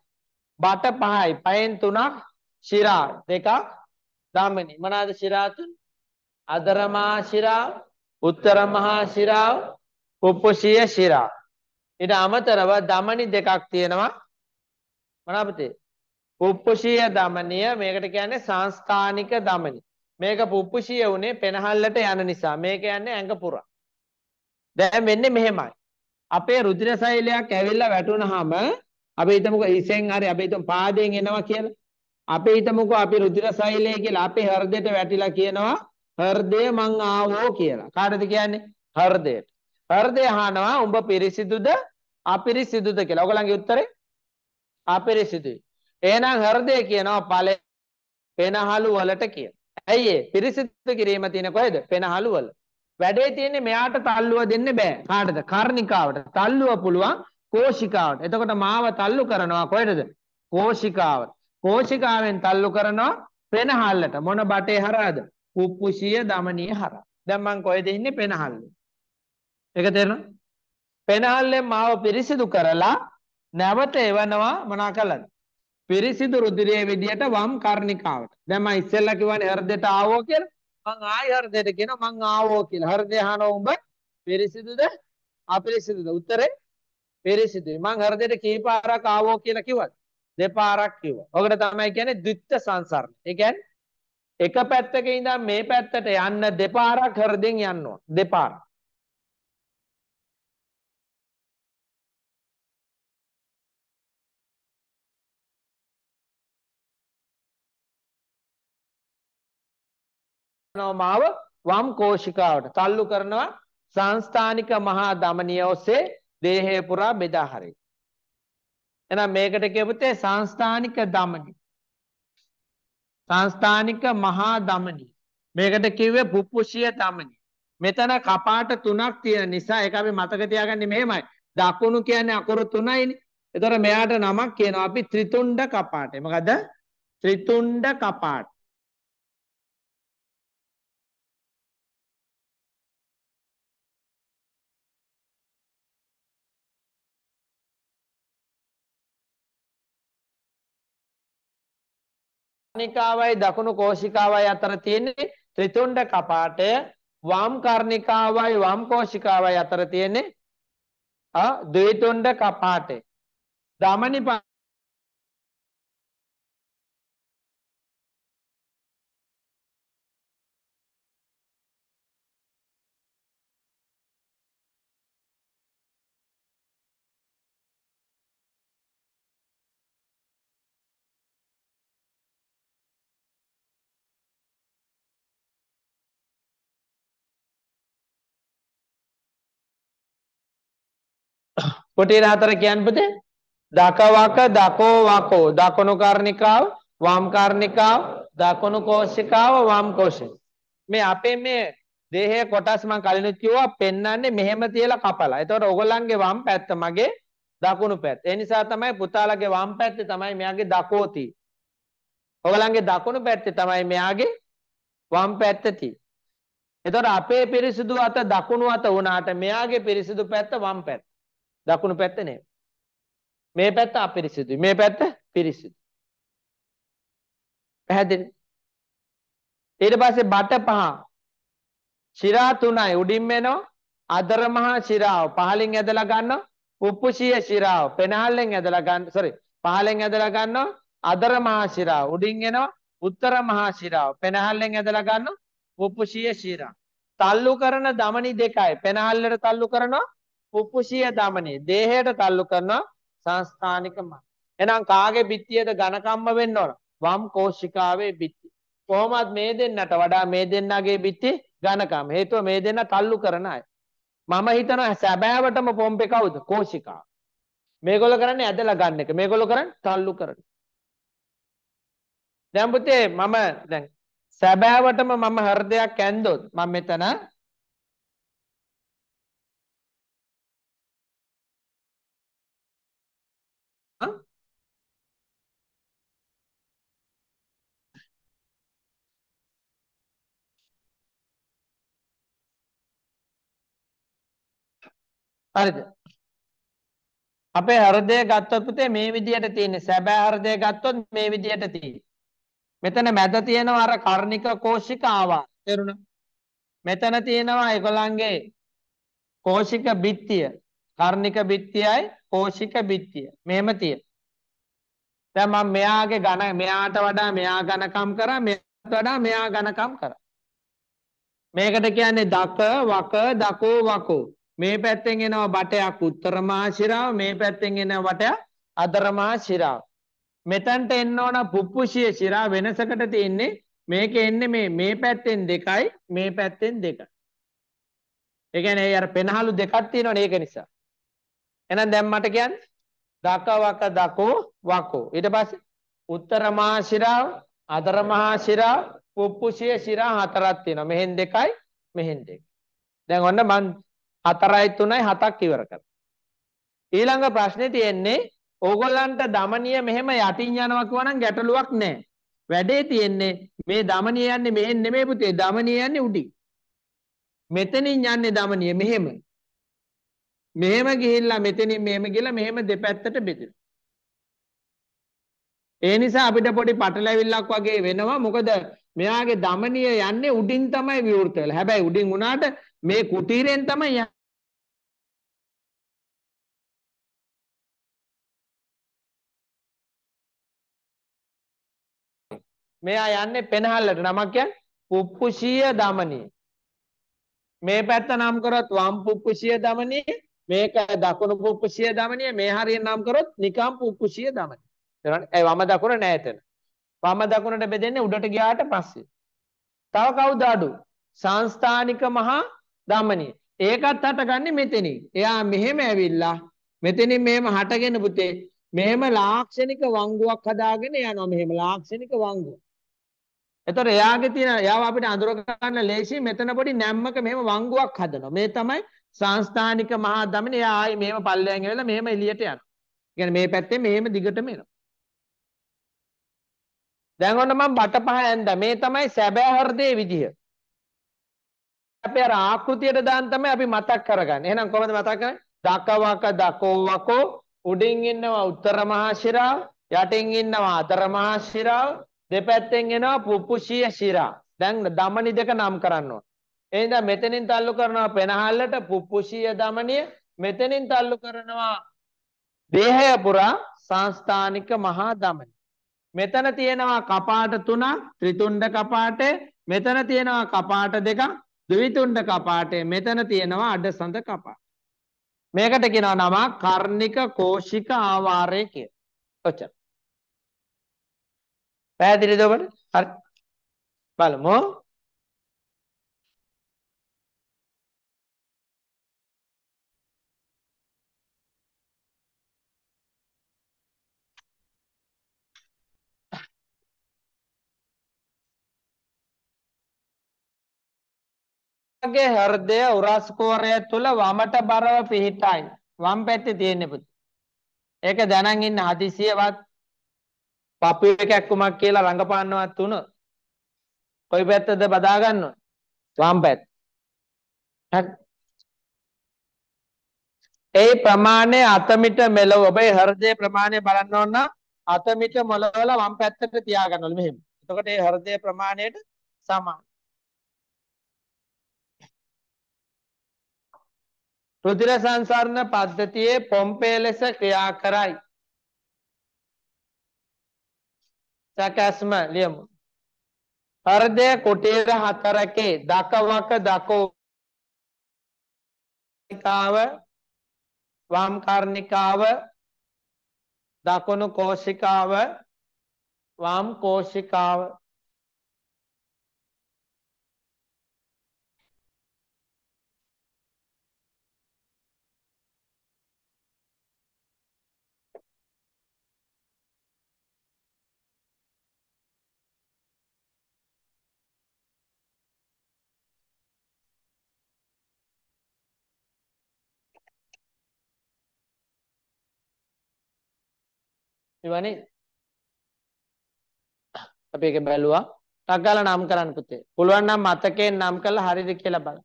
බට පහයි පහෙන් තුනක් ශිරා දෙකක් ධම්මනි මොනවාද ශිරා තුන අදර මහා ශිරා උත්තර මහා ශිරා කුප්පුෂීය ශිරා ඊට අමතරව ධමනි දෙකක් තියෙනවා මොනවද පුප්පුෂීය ධමනිය මේකට කියන්නේ සංස්ථානික ධමනි මේක පුප්පුෂීය උනේ පෙනහල්ලට යන නිසා මේක යන්නේ ඇඟ පුරා දැන් වෙන්නේ මෙහෙමයි අපේ රුධිර සෛලයක් ඇවිල්ලා වැටුනහම අපි හිතමුකෝ ඉසෙන් හරි අපි හිතමු පාදයෙන් එනවා කියලා. අපි හිතමුකෝ අපි රුධිර සෛලය කියලා අපේ හෘදයට වැටිලා කියනවා හෘදය මං ආවෝ කියලා. කාටද කියන්නේ? හෘදයට. හෘදය අහනවා උඹ පිරිසිදුද අපිරිසිදුද කියලා. ඔයගලන්ගේ උත්තරේ අපිරිසිදුයි. එහෙනම් හෘදය කියනවා ඵලෙ පෙනහළු වලට කියන. ඇයි ඒ? පිරිසිදු කිරීම තියෙන කොහෙද? පෙනහළු වල. වැඩේ තියෙන්නේ මෙයාට තල්ලුව දෙන්න බෑ. කාටද? කර්ණිකාවට. තල්ලුව පුළුවන් කෝෂිකාවට. එතකොට මාව තල්ලු කරනවා කොහෙටද? කෝෂිකාවට. කෝෂිකාවෙන් තල්ලු කරනවා පෙනහල්ලට. මොන බටේ හරහාද? කුප්පුෂීය දමනීය හරහා. දැන් මං කොහෙද ඉන්නේ? පෙනහල්ලේ. ඒක තේරෙනවද? පෙනහල්ලෙන් මාව පිරිසිදු කරලා නැවත එවනවා මොනා කළාද? පිරිසිදු රුධිරයේ විදියට වම් කර්ණිකාවට. දැන් මම ඉස්සෙල්ලා කිව්වනේ හෘදයට ආවෝ කියලා. මං ආයි හෘදයට කියන මං ආවෝ කියලා. හෘදය අහනවා උඹ පිරිසිදුද? අපිරිසිදුද? උත්තරේ පිරිසිදුයි. මං හෘදයට කී පාරක් ආවෝ කියලා කිව්වද? දෙපාරක් කිව්වා. ඔකට තමයි කියන්නේ ද්විත්‍ය සංසරණ. ඒ කියන්නේ එක පැත්තක ඉඳන් මේ පැත්තට යන්න දෙපාරක් හෘදෙන් යනවා. දෙපාරක්. කරනවා මාව වම් කෝෂිකාවට තල්ලු කරනවා සංස්ථානික මහා දමනිය ඔස්සේ දේහය පුරා බෙදා හරින. එහෙනම් මේකට කියපුතේ සංස්ථානික දමනිය. සංස්ථානික මහා දමනිය. මේකට කිව්වේ පුප්පුෂීය දමනිය. මෙතන කපාට තුනක් තියෙන නිසා ඒක අපි මතක තියාගන්නේ මෙහෙමයි. දකුණු කියන්නේ අකුරු තුනයිනේ. ඒතර මෙයාට නමක් කියනවා අපි ත්‍රිතුණ්ඩ කපාටේ. මොකද? ත්‍රිතුණ්ඩ කපාට. කර්ණිකාවයි දකුණු කෝෂිකාවයි අතර තියෙන්නේ ත්‍රිතුණ්ඩ කපාටය වම් කර්ණිකාවයි වම් කෝෂිකාවයි අතර තියෙන්නේ ද්වේතුණ්ඩ කපාටය. දමනි කොටේර හතර කියන්පද දකවක දකෝවකෝ දකුණු කාරණිකාව වාම්කාරණිකාව දකුණු කෝෂිකාව වාම්කෝෂ. මේ අපේ මේ දේහය කොටස්ම කලිනුත් කිව්වා පෙන්න්නන්නේ මෙහෙම තියලා කපලා එතවට ඔගොලන්ගේ වම් පැත්ත මගේ දකුණු පැත් එනිසා තමයි පුතාලගේ වම් පැත්ත තමයි මෙයාගේ දකෝති. ඔගලන්ගේ දකුණු පැත්තේ තමයි මෙයාගේ වම් පැත්තති. එතොට අපේ පිරිසිදු අත දකුණු අත වනාට මෙයාගේ පිරිසිදු පැත්ත වම් පැත්. දකුණු පැත්ත නෙමෙයි. මේ පැත්ත අපිරිසිදුයි. මේ පැත්ත පිරිසිදු. පැහැදිලි? ඊට පස්සේ බට පහ ශිරා තුනයි උඩින් එනවා අදරමහා ශිරාව පහලින් ඇදලා ගන්නවා පුප්පුෂීය ශිරාව පෙනහල්ලෙන් ඇදලා ගන්න සෝරි පහලෙන් ඇදලා ගන්නවා අදරමහා ශිරාව උඩින් එනවා උත්තරමහා ශිරාව පෙනහල්ලෙන් ඇදලා ගන්නවා පුප්පුෂීය ශිරාව තල්ලු කරන දමනි දෙකයි පෙනහල්ලට තල්ලු කරනවා පුපුෂිය දමනේ දේහයට තල්ලු කරන සංස්ථානික මන. එහෙනම් කාගේ බිත්තියද ඝනකම්ම වෙන්න ඕන? වම් කෝෂිකාවේ බිත්ති. කොහොමත් මේ දෙන්නට වඩා මේ දෙන්නගේ බිත්ති ඝනකම්. හේතුව මේ දෙන්න තල්ලු කරන අය. මම හිතනවා සැබෑවටම පොම්පේ කවුද? කෝෂිකාව. මේගොල්ලෝ කරන්නේ ඇදලා ගන්න එක. මේගොල්ලෝ කරන්නේ තල්ලු කරන. දැන් පුතේ මම දැන් සැබෑවටම මම හෘදයක් ඇන්දොත් මම මෙතන හරිද? අපේ හෘදය ගත්තොත් පුතේ මේ විදියට තියෙන්නේ. සැබෑ හෘදය ගත්තොත් මේ විදියට තියෙන්නේ. මෙතන මැද තියෙනවා අර කර්ණික කෝෂිකාව. තේරුණා? මෙතන තියෙනවා ඒගොල්ලන්ගේ කෝෂික බිත්තිය. කර්ණික බිත්තියයි කෝෂික බිත්තිය. මෙහෙම තියෙන. දැන් මම මෙයාගේ ඝන මෙයාට වඩා මෙයා ඝනකම් කරා මෙයාට වඩා මෙයා ඝනකම් කරා. මේකට කියන්නේ දක වක දකෝ වකෝ මේ පැත්තෙන් එනවා බටයක් උත්තර මහශිරාව මේ පැත්තෙන් එන වටයක් අතර මහශිරාව මෙතැන්ට එන්න ඕන පුප්පුෂිය ශිරා වෙනසකට තියෙන්නේ මේක එන්නේ මේ මේ පැත්තෙන් දෙකයි මේ පැත්තෙන් දෙකයි ඒ කියන්නේ අර පෙනහලු දෙකක් තියෙනවනේ ඒක නිසා එහෙනම් දැන් මට කියන්නේ දක වක දකෝ වකෝ ඊට පස්සේ උත්තර මහා ශිරාව අතර මහා ශිරාව පුප්පුෂිය ශිරා හතරක් තියෙනවා මෙහෙන් දෙකයි මෙහෙන් දෙකයි දැන් ඔන්න මං 4යි 3යි 7ක් ඉවර කරා. ඊළඟ ප්‍රශ්නේ තියෙන්නේ ඕගොල්ලන්ට දමනීය මෙහෙම යටින් යනවා කියනනම් ගැටලුවක් නැහැ. වැඩේ තියෙන්නේ මේ දමනීය යන්නේ මෙහෙන් නෙමෙයි පුතේ දමනීය යන්නේ උඩින්. මෙතනින් යන්නේ දමනීය මෙහෙම. මෙහෙම ගිහිල්ලා මෙතනින් මෙහෙම ගිහිල්ලා මෙහෙම දෙපැත්තට බෙදෙනවා. ඒ නිසා අපිට පොඩි පටලැවිල්ලක් වගේ වෙනවා. මොකද මෙයාගේ දමනීය යන්නේ උඩින් තමයි විවෘත වෙලා. හැබැයි උඩින් උනාට මේ කුටීරෙන් තමයි මෙයා යන්නේ පෙනහල්ලට නමක් කියන්නේ පුප්පුෂීය දමනී මේ පැත්ත නම් කරොත් වම් පුප්පුෂිය දමනය මේක දකුණු පුප්පුෂිය දමනය මේ හරිය නම් කරොත් නිකම් පුප්පුෂිය දමන ඒ වම දකුණ නෑතන වම දකුණට බෙදෙන්නේ උඩට ගියාට පස්සේ තව කවුද අඩු සංස්ථානික මහා දමනී. ඒකත් හටගන්නේ මෙතනින්. එයා මෙහෙම ඇවිල්ලා මෙතනින් මෙහෙම හටගෙන පුතේ මෙහෙම ලාක්ෂණික වංගුවක් හදාගෙන යනවා මෙහෙම ලාක්ෂණික වංගුව. එතකොට එයාගේ තියෙන එයාව අපිට අඳුර ගන්න ලේසි මෙතන පොඩි නැම්මක මෙහෙම වංගුවක් හදනවා. මේ තමයි සංස්ථානික මහා දමන එයා ආයේ මෙහෙම පල්ලෙන් ඇවිල්ලා මෙහෙම එළියට යනවා. කියන්නේ මේ පැත්තේ මෙහෙම දිගටම එනවා. දැන් ඔන්න මම බට පහ ඇඳා. මේ තමයි සැබෑ හෘදේ විදිය. අපි අර ආකෘතියට දාන්න තමයි අපි මතක් කරගන්නේ. එහෙනම් කොහොමද මතක් කරන්නේ? දකවක දකෝවකෝ උඩින් ඉන්නවා උත්තර මහශිරාව, යටින් ඉන්නවා අතර මහශිරාව, දෙපැත්තෙන් එනවා පුප්පුෂීය ශිරා. දැන් දමනි දෙක නම් කරන්න ඕන. එහෙනම් මෙතනින් තල්ලු කරනවා පෙනහල්ලට පුප්පුෂීය දමනිය, මෙතනින් තල්ලු කරනවා දේහය පුරා සංස්ථානික මහා දමනි. මෙතන තියෙනවා කපාට තුනක්, ත්‍රිතුණ්ඩ කපාටේ, මෙතන තියෙනවා කපාට දෙකක්, දුවිතුණ්ඩ කපාටේ මෙතන තියෙනවා අඩසඳ කපාට. මේකට කියනවා නම කර්ණික කෝෂික ආවාරය කියලා. ඔච්චර. පැහැදිලිද ඔබට? හරි. බලමු. ගේ හෘදය උරස්කෝරය තුල වමට බරව පිහිටයි. වම් පැත්තේ තියෙන පුතේ. ඒක දැනන් ඉන්න හදිසියවත් පපු එක එක්කමක් කියලා රඟපාන්නවත් උන. කොයි පැත්තද බදා ගන්නව? වම් පැත්ත. ඒ ප්‍රමාණය අතමිට මෙලව ඔබේ හෘදයේ ප්‍රමාණය බලන්න ඕන අතමිට මොළවල වම් පැත්තට තියාගන්නවලු මෙහෙම. එතකොට ඒ හෘදයේ ප්‍රමාණයට සමාන. රුධිර සංසරණ පද්ධතියේ පොම්පේ ලෙස ක්‍රියා කරයි. සකස්ම ලියමු. හෘදය කුටීර හතරකේ දකවක දකෝ කර්ණිකාව වම් කර්ණිකාව දකුණු කෝෂිකාව වම් කෝෂිකාව මේවා නේද? අපි ඒක බැලුවා. ටක් ගාලා නම් කරන්න පුතේ. පුළුවන් නම් මතකයෙන් නම් කරලා හරියද කියලා බලන්න.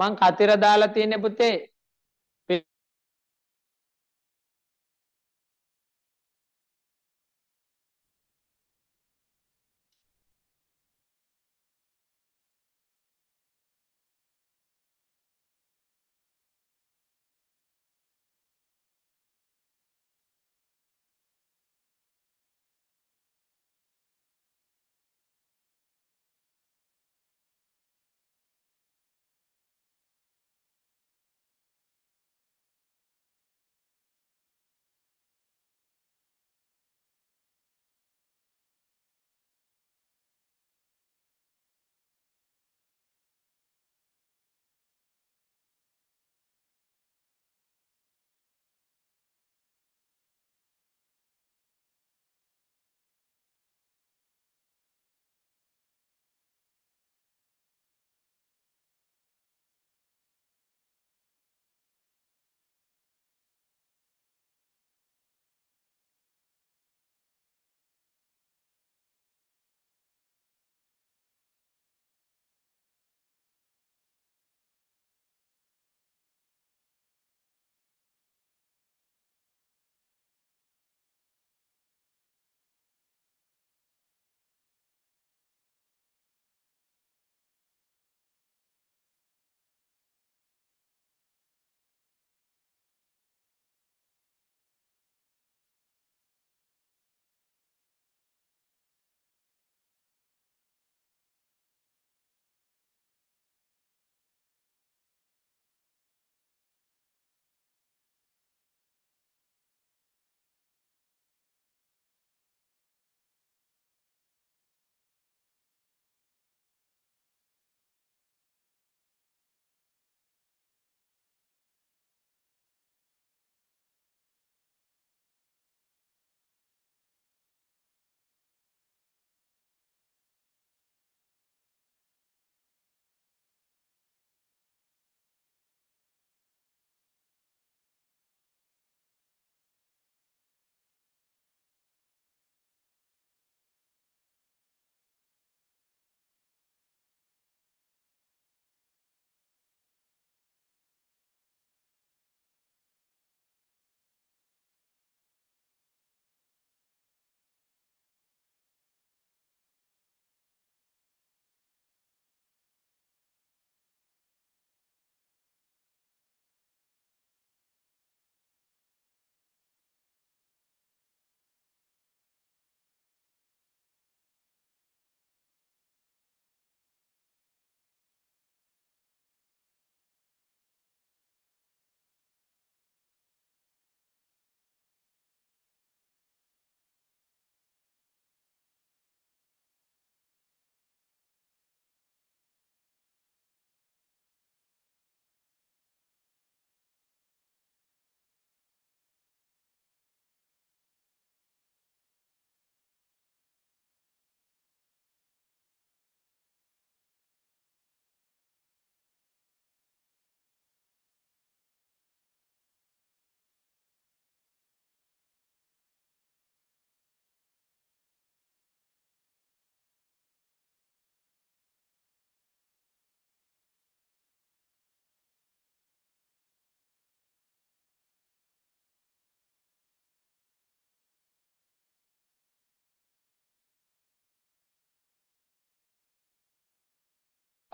මං කතර දාලා තියෙන පුතේ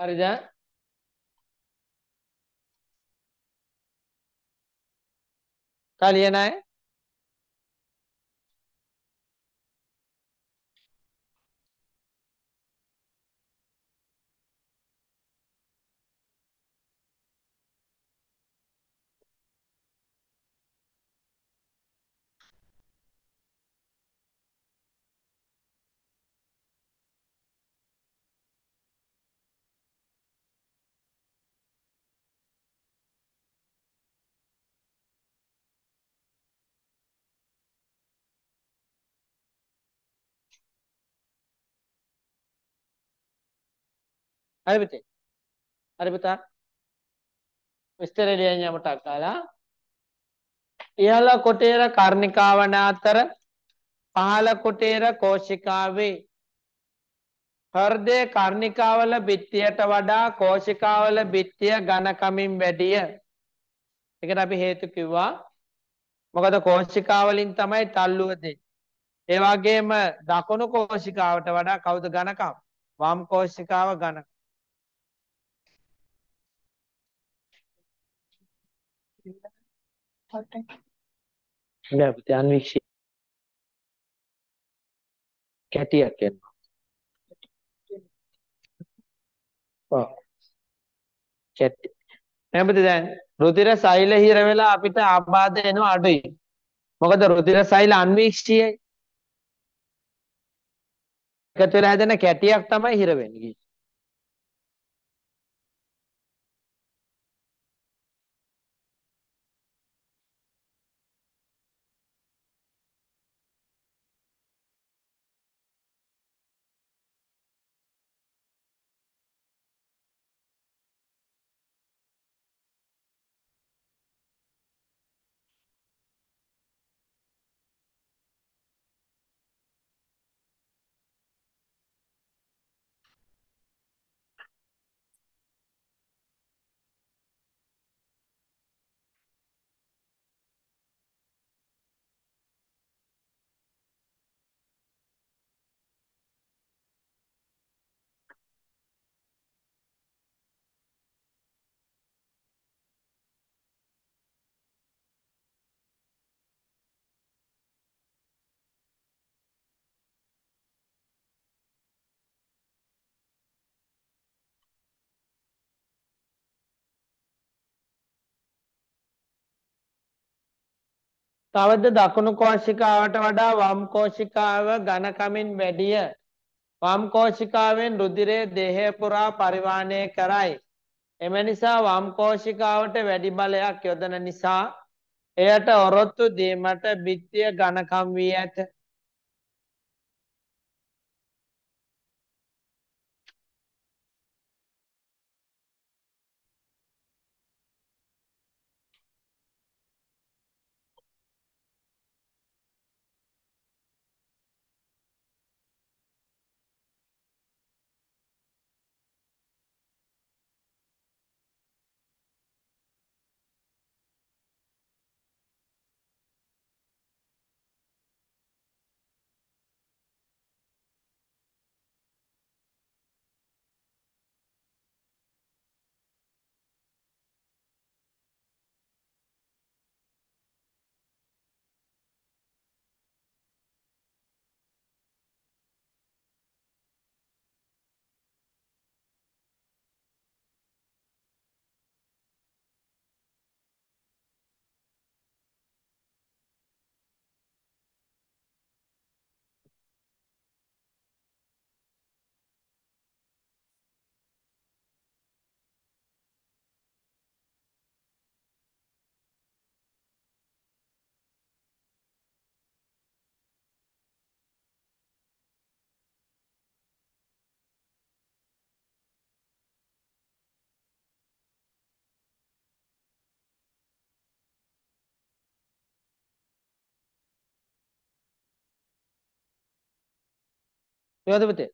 अर्ज क्या ना है හරි පුතේ. හරි පුතා. විස්තර ලියන්න මතක් කාලා. ඉහළ කොටේර කර්ණිකාවන අතර පහළ කොටේර කෝෂිකාවේ හෘදය කර්ණිකාවල බිත්තියට වඩා කෝෂිකාවල බිත්තිය ඝනකමින් වැඩිය. ඒකට අපි හේතු කිව්වා. මොකද කෝෂිකාවලින් තමයි තල්ලුව දෙන්නේ. ඒ වගේම දකුණු කෝෂිකාවට වඩා කවුද ඝනකම්? වම් කෝෂිකාව ඝනකම්. නෑ පුතේ අන්වීක්ෂී කැටියක් එනවා. ඔව්. කැටි. නෑ පුතේ දැන් රුධිර සෛල හිර වෙලා අපිට ආබාධ එනවා අඩුයි. මොකද රුධිර සෛල අන්වීක්ෂීයයි. එකතු වෙලා හැදෙන කැටියක් තමයි හිර වෙන්නේ. තවද දකුණු කෝෂිකාවට වඩා වම් කෝෂිකාව ඝනකමින් වැඩිය. වම් කෝෂිකාවෙන් රුධිරය දේහය පුරා පරිවාහනය කරයි. එම නිසා වම් කෝෂිකාවට වැඩි බලයක් යොදන නිසා එයට ඔරොත්තු දීමට බිත්තිය ඝනකම් වී ඇත. や、で待って。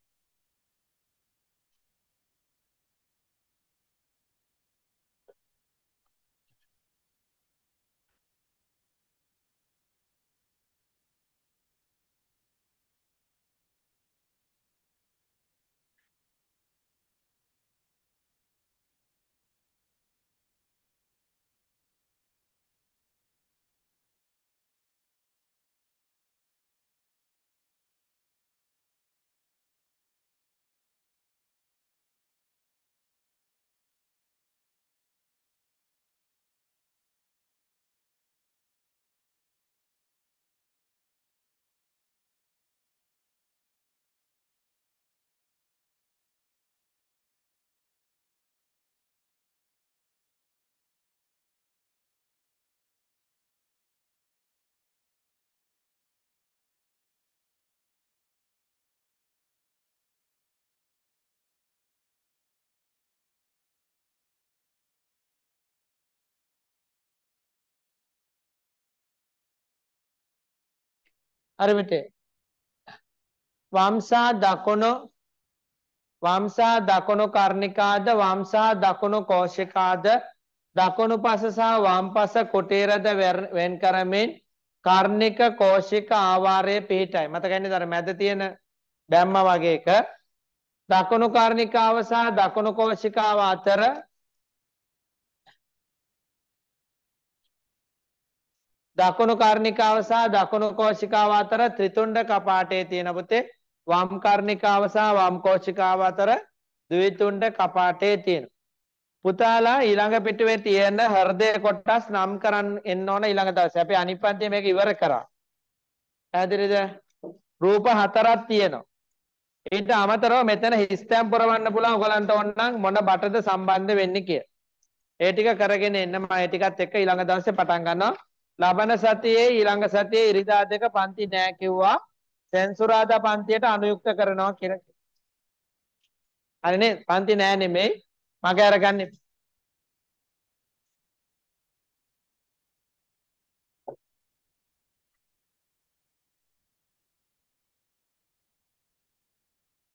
අරමිට වම්සා දකොනො වම්සා දකොනො කර්ණිකාද වම්සා දකුණු කෝෂිකාද දකුණු පසසා වම්පස කොටේරද වෙන් කරමින් කර්ණික කෝෂික ආවාරය පිහිටයි මතකන්නේ දර මැද තියෙන බැම්ම වගේක දකුණු කර්ණිකාව සහ දකුණු කෝෂිකාව අතර දකුණු කර්ණිකාව සහ දකුණු කෝෂිකාව අතර ත්‍රිතුණ්ඩ කපාටයේ තියෙන පුතේ වම් කර්ණිකාව සහ වම් කෝෂිකාව අතර ද්විතුණ්ඩ කපාටයේ තියෙනවා. පුතාලා ඊළඟ පිටුවේ තියෙන හෘදය කොටස් නම් කරන්න එන්න ඕන ඊළඟ දවසේ. අපි අනිත් පන්තියේ මේක ඉවර කරා. පැහැදිලිද? රූප හතරක් තියෙනවා. ඊට අමතරව මෙතන හිස්තැම් පුරවන්න පුළුවන් ඔයගලන්ට ඕනනම් මොන බටද සම්බන්ධ වෙන්නේ කිය. ඒ ටික කරගෙන එන්න මම ඒ ටිකත් එක්ක ඊළඟ දවසේ පටන් ගන්නවා. ලබන සතියේ ඊළඟ සතියේ ඉරිදා දෙක පන්ති නෑ කිව්වා සෙන්සුරාදා පන්තියට අනුයුක්ත කරනවා කියලා. හරිනේ පන්ති නෑ නෙමෙයි මග අරගන්නේ